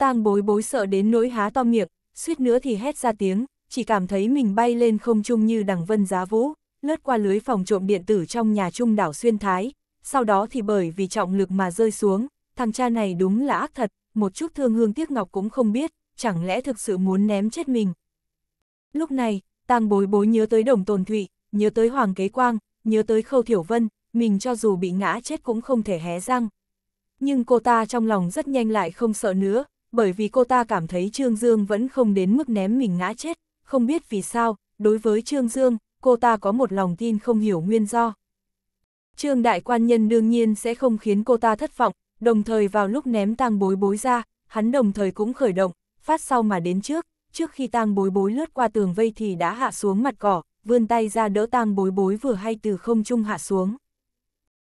tang bối bối sợ đến nỗi há to miệng, suýt nữa thì hét ra tiếng, chỉ cảm thấy mình bay lên không trung như đằng vân giá vũ, lướt qua lưới phòng trộm điện tử trong nhà trung đảo xuyên thái, sau đó thì bởi vì trọng lực mà rơi xuống, thằng cha này đúng là ác thật, một chút thương hương tiếc ngọc cũng không biết, chẳng lẽ thực sự muốn ném chết mình. Lúc này, tang bối bối nhớ tới đồng tồn thụy, nhớ tới hoàng kế quang, nhớ tới khâu thiểu vân, mình cho dù bị ngã chết cũng không thể hé răng. Nhưng cô ta trong lòng rất nhanh lại không sợ nữa, bởi vì cô ta cảm thấy Trương Dương vẫn không đến mức ném mình ngã chết, không biết vì sao, đối với Trương Dương, cô ta có một lòng tin không hiểu nguyên do. Trương đại quan nhân đương nhiên sẽ không khiến cô ta thất vọng, đồng thời vào lúc ném tang bối bối ra, hắn đồng thời cũng khởi động, phát sau mà đến trước, trước khi tang bối bối lướt qua tường vây thì đã hạ xuống mặt cỏ, vươn tay ra đỡ tang bối bối vừa hay từ không trung hạ xuống.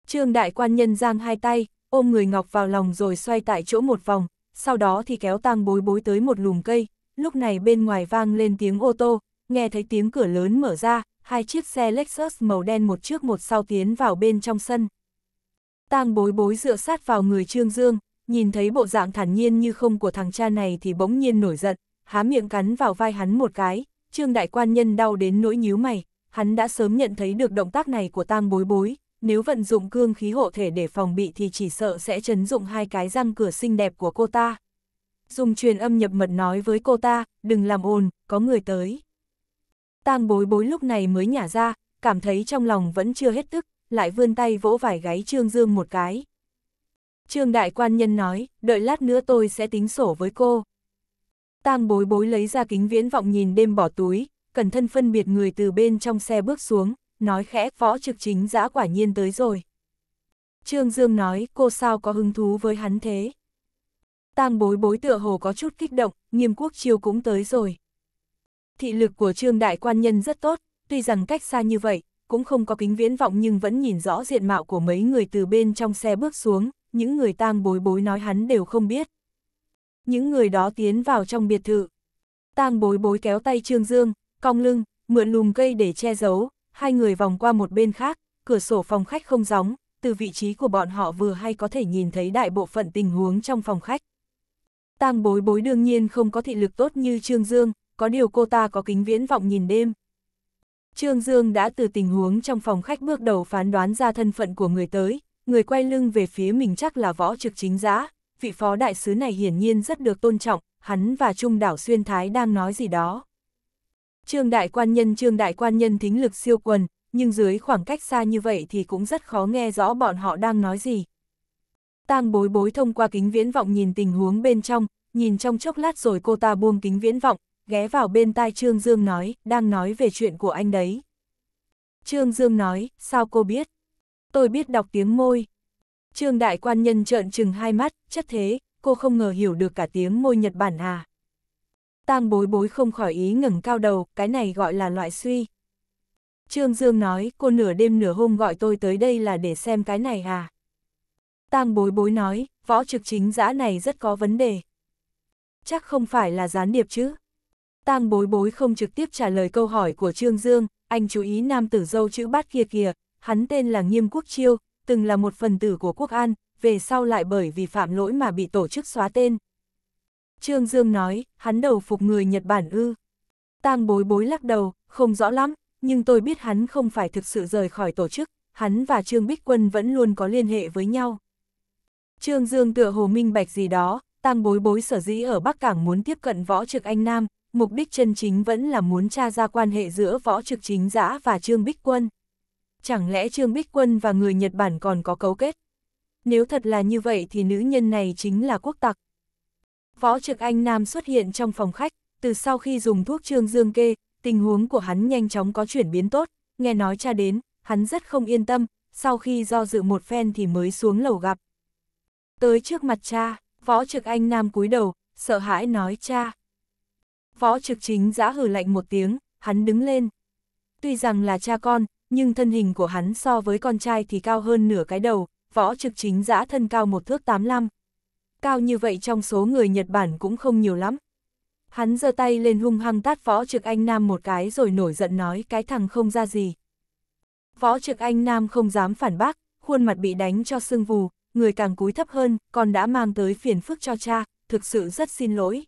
Trương đại quan nhân giang hai tay, ôm người ngọc vào lòng rồi xoay tại chỗ một vòng, sau đó thì kéo tang bối bối tới một lùm cây, lúc này bên ngoài vang lên tiếng ô tô, nghe thấy tiếng cửa lớn mở ra, hai chiếc xe Lexus màu đen một trước một sau tiến vào bên trong sân. Tang bối bối dựa sát vào người Trương Dương, nhìn thấy bộ dạng thản nhiên như không của thằng cha này thì bỗng nhiên nổi giận, há miệng cắn vào vai hắn một cái, Trương đại quan nhân đau đến nỗi nhíu mày, hắn đã sớm nhận thấy được động tác này của Tang bối bối, nếu vận dụng cương khí hộ thể để phòng bị thì chỉ sợ sẽ chấn dụng hai cái răng cửa xinh đẹp của cô ta. Dùng truyền âm nhập mật nói với cô ta, đừng làm ồn, có người tới. Tang bối bối lúc này mới nhả ra, cảm thấy trong lòng vẫn chưa hết tức, lại vươn tay vỗ vải gáy Trương Dương một cái. Trương Đại Quan Nhân nói, đợi lát nữa tôi sẽ tính sổ với cô. Tang bối bối lấy ra kính viễn vọng nhìn đêm bỏ túi, cẩn thân phân biệt người từ bên trong xe bước xuống, nói khẽ võ trực chính giã quả nhiên tới rồi. Trương Dương nói cô sao có hứng thú với hắn thế. tang bối bối tựa hồ có chút kích động, nghiêm quốc chiêu cũng tới rồi. Thị lực của Trương Đại Quan Nhân rất tốt, tuy rằng cách xa như vậy, cũng không có kính viễn vọng nhưng vẫn nhìn rõ diện mạo của mấy người từ bên trong xe bước xuống, những người tang bối bối nói hắn đều không biết. Những người đó tiến vào trong biệt thự. tang bối bối kéo tay Trương Dương, cong lưng, mượn lùm cây để che giấu, Hai người vòng qua một bên khác, cửa sổ phòng khách không gióng, từ vị trí của bọn họ vừa hay có thể nhìn thấy đại bộ phận tình huống trong phòng khách. Tang bối bối đương nhiên không có thị lực tốt như Trương Dương, có điều cô ta có kính viễn vọng nhìn đêm. Trương Dương đã từ tình huống trong phòng khách bước đầu phán đoán ra thân phận của người tới, người quay lưng về phía mình chắc là võ trực chính giã, vị phó đại sứ này hiển nhiên rất được tôn trọng, hắn và Trung đảo Xuyên Thái đang nói gì đó. Trương đại quan nhân Trương đại quan nhân thính lực siêu quần, nhưng dưới khoảng cách xa như vậy thì cũng rất khó nghe rõ bọn họ đang nói gì. Tang bối bối thông qua kính viễn vọng nhìn tình huống bên trong, nhìn trong chốc lát rồi cô ta buông kính viễn vọng, ghé vào bên tai Trương Dương nói, đang nói về chuyện của anh đấy. Trương Dương nói, sao cô biết? Tôi biết đọc tiếng môi. Trương đại quan nhân trợn trừng hai mắt, chất thế, cô không ngờ hiểu được cả tiếng môi Nhật Bản à tang bối bối không khỏi ý ngẩng cao đầu, cái này gọi là loại suy. Trương Dương nói, cô nửa đêm nửa hôm gọi tôi tới đây là để xem cái này à? tang bối bối nói, võ trực chính giã này rất có vấn đề. Chắc không phải là gián điệp chứ? tang bối bối không trực tiếp trả lời câu hỏi của Trương Dương, anh chú ý nam tử dâu chữ bát kia kìa, hắn tên là Nghiêm Quốc Chiêu, từng là một phần tử của Quốc An, về sau lại bởi vì phạm lỗi mà bị tổ chức xóa tên. Trương Dương nói, hắn đầu phục người Nhật Bản ư. Tang bối bối lắc đầu, không rõ lắm, nhưng tôi biết hắn không phải thực sự rời khỏi tổ chức, hắn và Trương Bích Quân vẫn luôn có liên hệ với nhau. Trương Dương tựa hồ minh bạch gì đó, Tang bối bối sở dĩ ở Bắc Cảng muốn tiếp cận võ trực Anh Nam, mục đích chân chính vẫn là muốn tra ra quan hệ giữa võ trực chính giã và Trương Bích Quân. Chẳng lẽ Trương Bích Quân và người Nhật Bản còn có cấu kết? Nếu thật là như vậy thì nữ nhân này chính là quốc tặc. Võ Trực Anh Nam xuất hiện trong phòng khách, từ sau khi dùng thuốc trương dương kê, tình huống của hắn nhanh chóng có chuyển biến tốt, nghe nói cha đến, hắn rất không yên tâm, sau khi do dự một phen thì mới xuống lầu gặp. Tới trước mặt cha, Võ Trực Anh Nam cúi đầu, sợ hãi nói cha. Võ Trực Chính giã hừ lạnh một tiếng, hắn đứng lên. Tuy rằng là cha con, nhưng thân hình của hắn so với con trai thì cao hơn nửa cái đầu, Võ Trực Chính giã thân cao một thước 85, cao như vậy trong số người Nhật Bản cũng không nhiều lắm. Hắn giơ tay lên hung hăng tát Võ Trực Anh Nam một cái rồi nổi giận nói cái thằng không ra gì. Võ Trực Anh Nam không dám phản bác, khuôn mặt bị đánh cho sưng vù, người càng cúi thấp hơn, còn đã mang tới phiền phức cho cha, thực sự rất xin lỗi.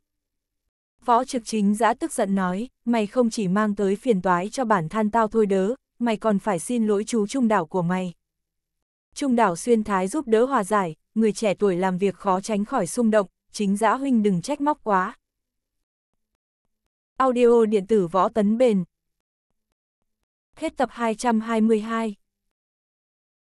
Võ Trực Chính giã tức giận nói, mày không chỉ mang tới phiền toái cho bản thân tao thôi đớ, mày còn phải xin lỗi chú trung đảo của mày. Trung đảo xuyên thái giúp đỡ hòa giải, người trẻ tuổi làm việc khó tránh khỏi xung động, chính giã huynh đừng trách móc quá. Audio điện tử võ tấn bền Hết tập 222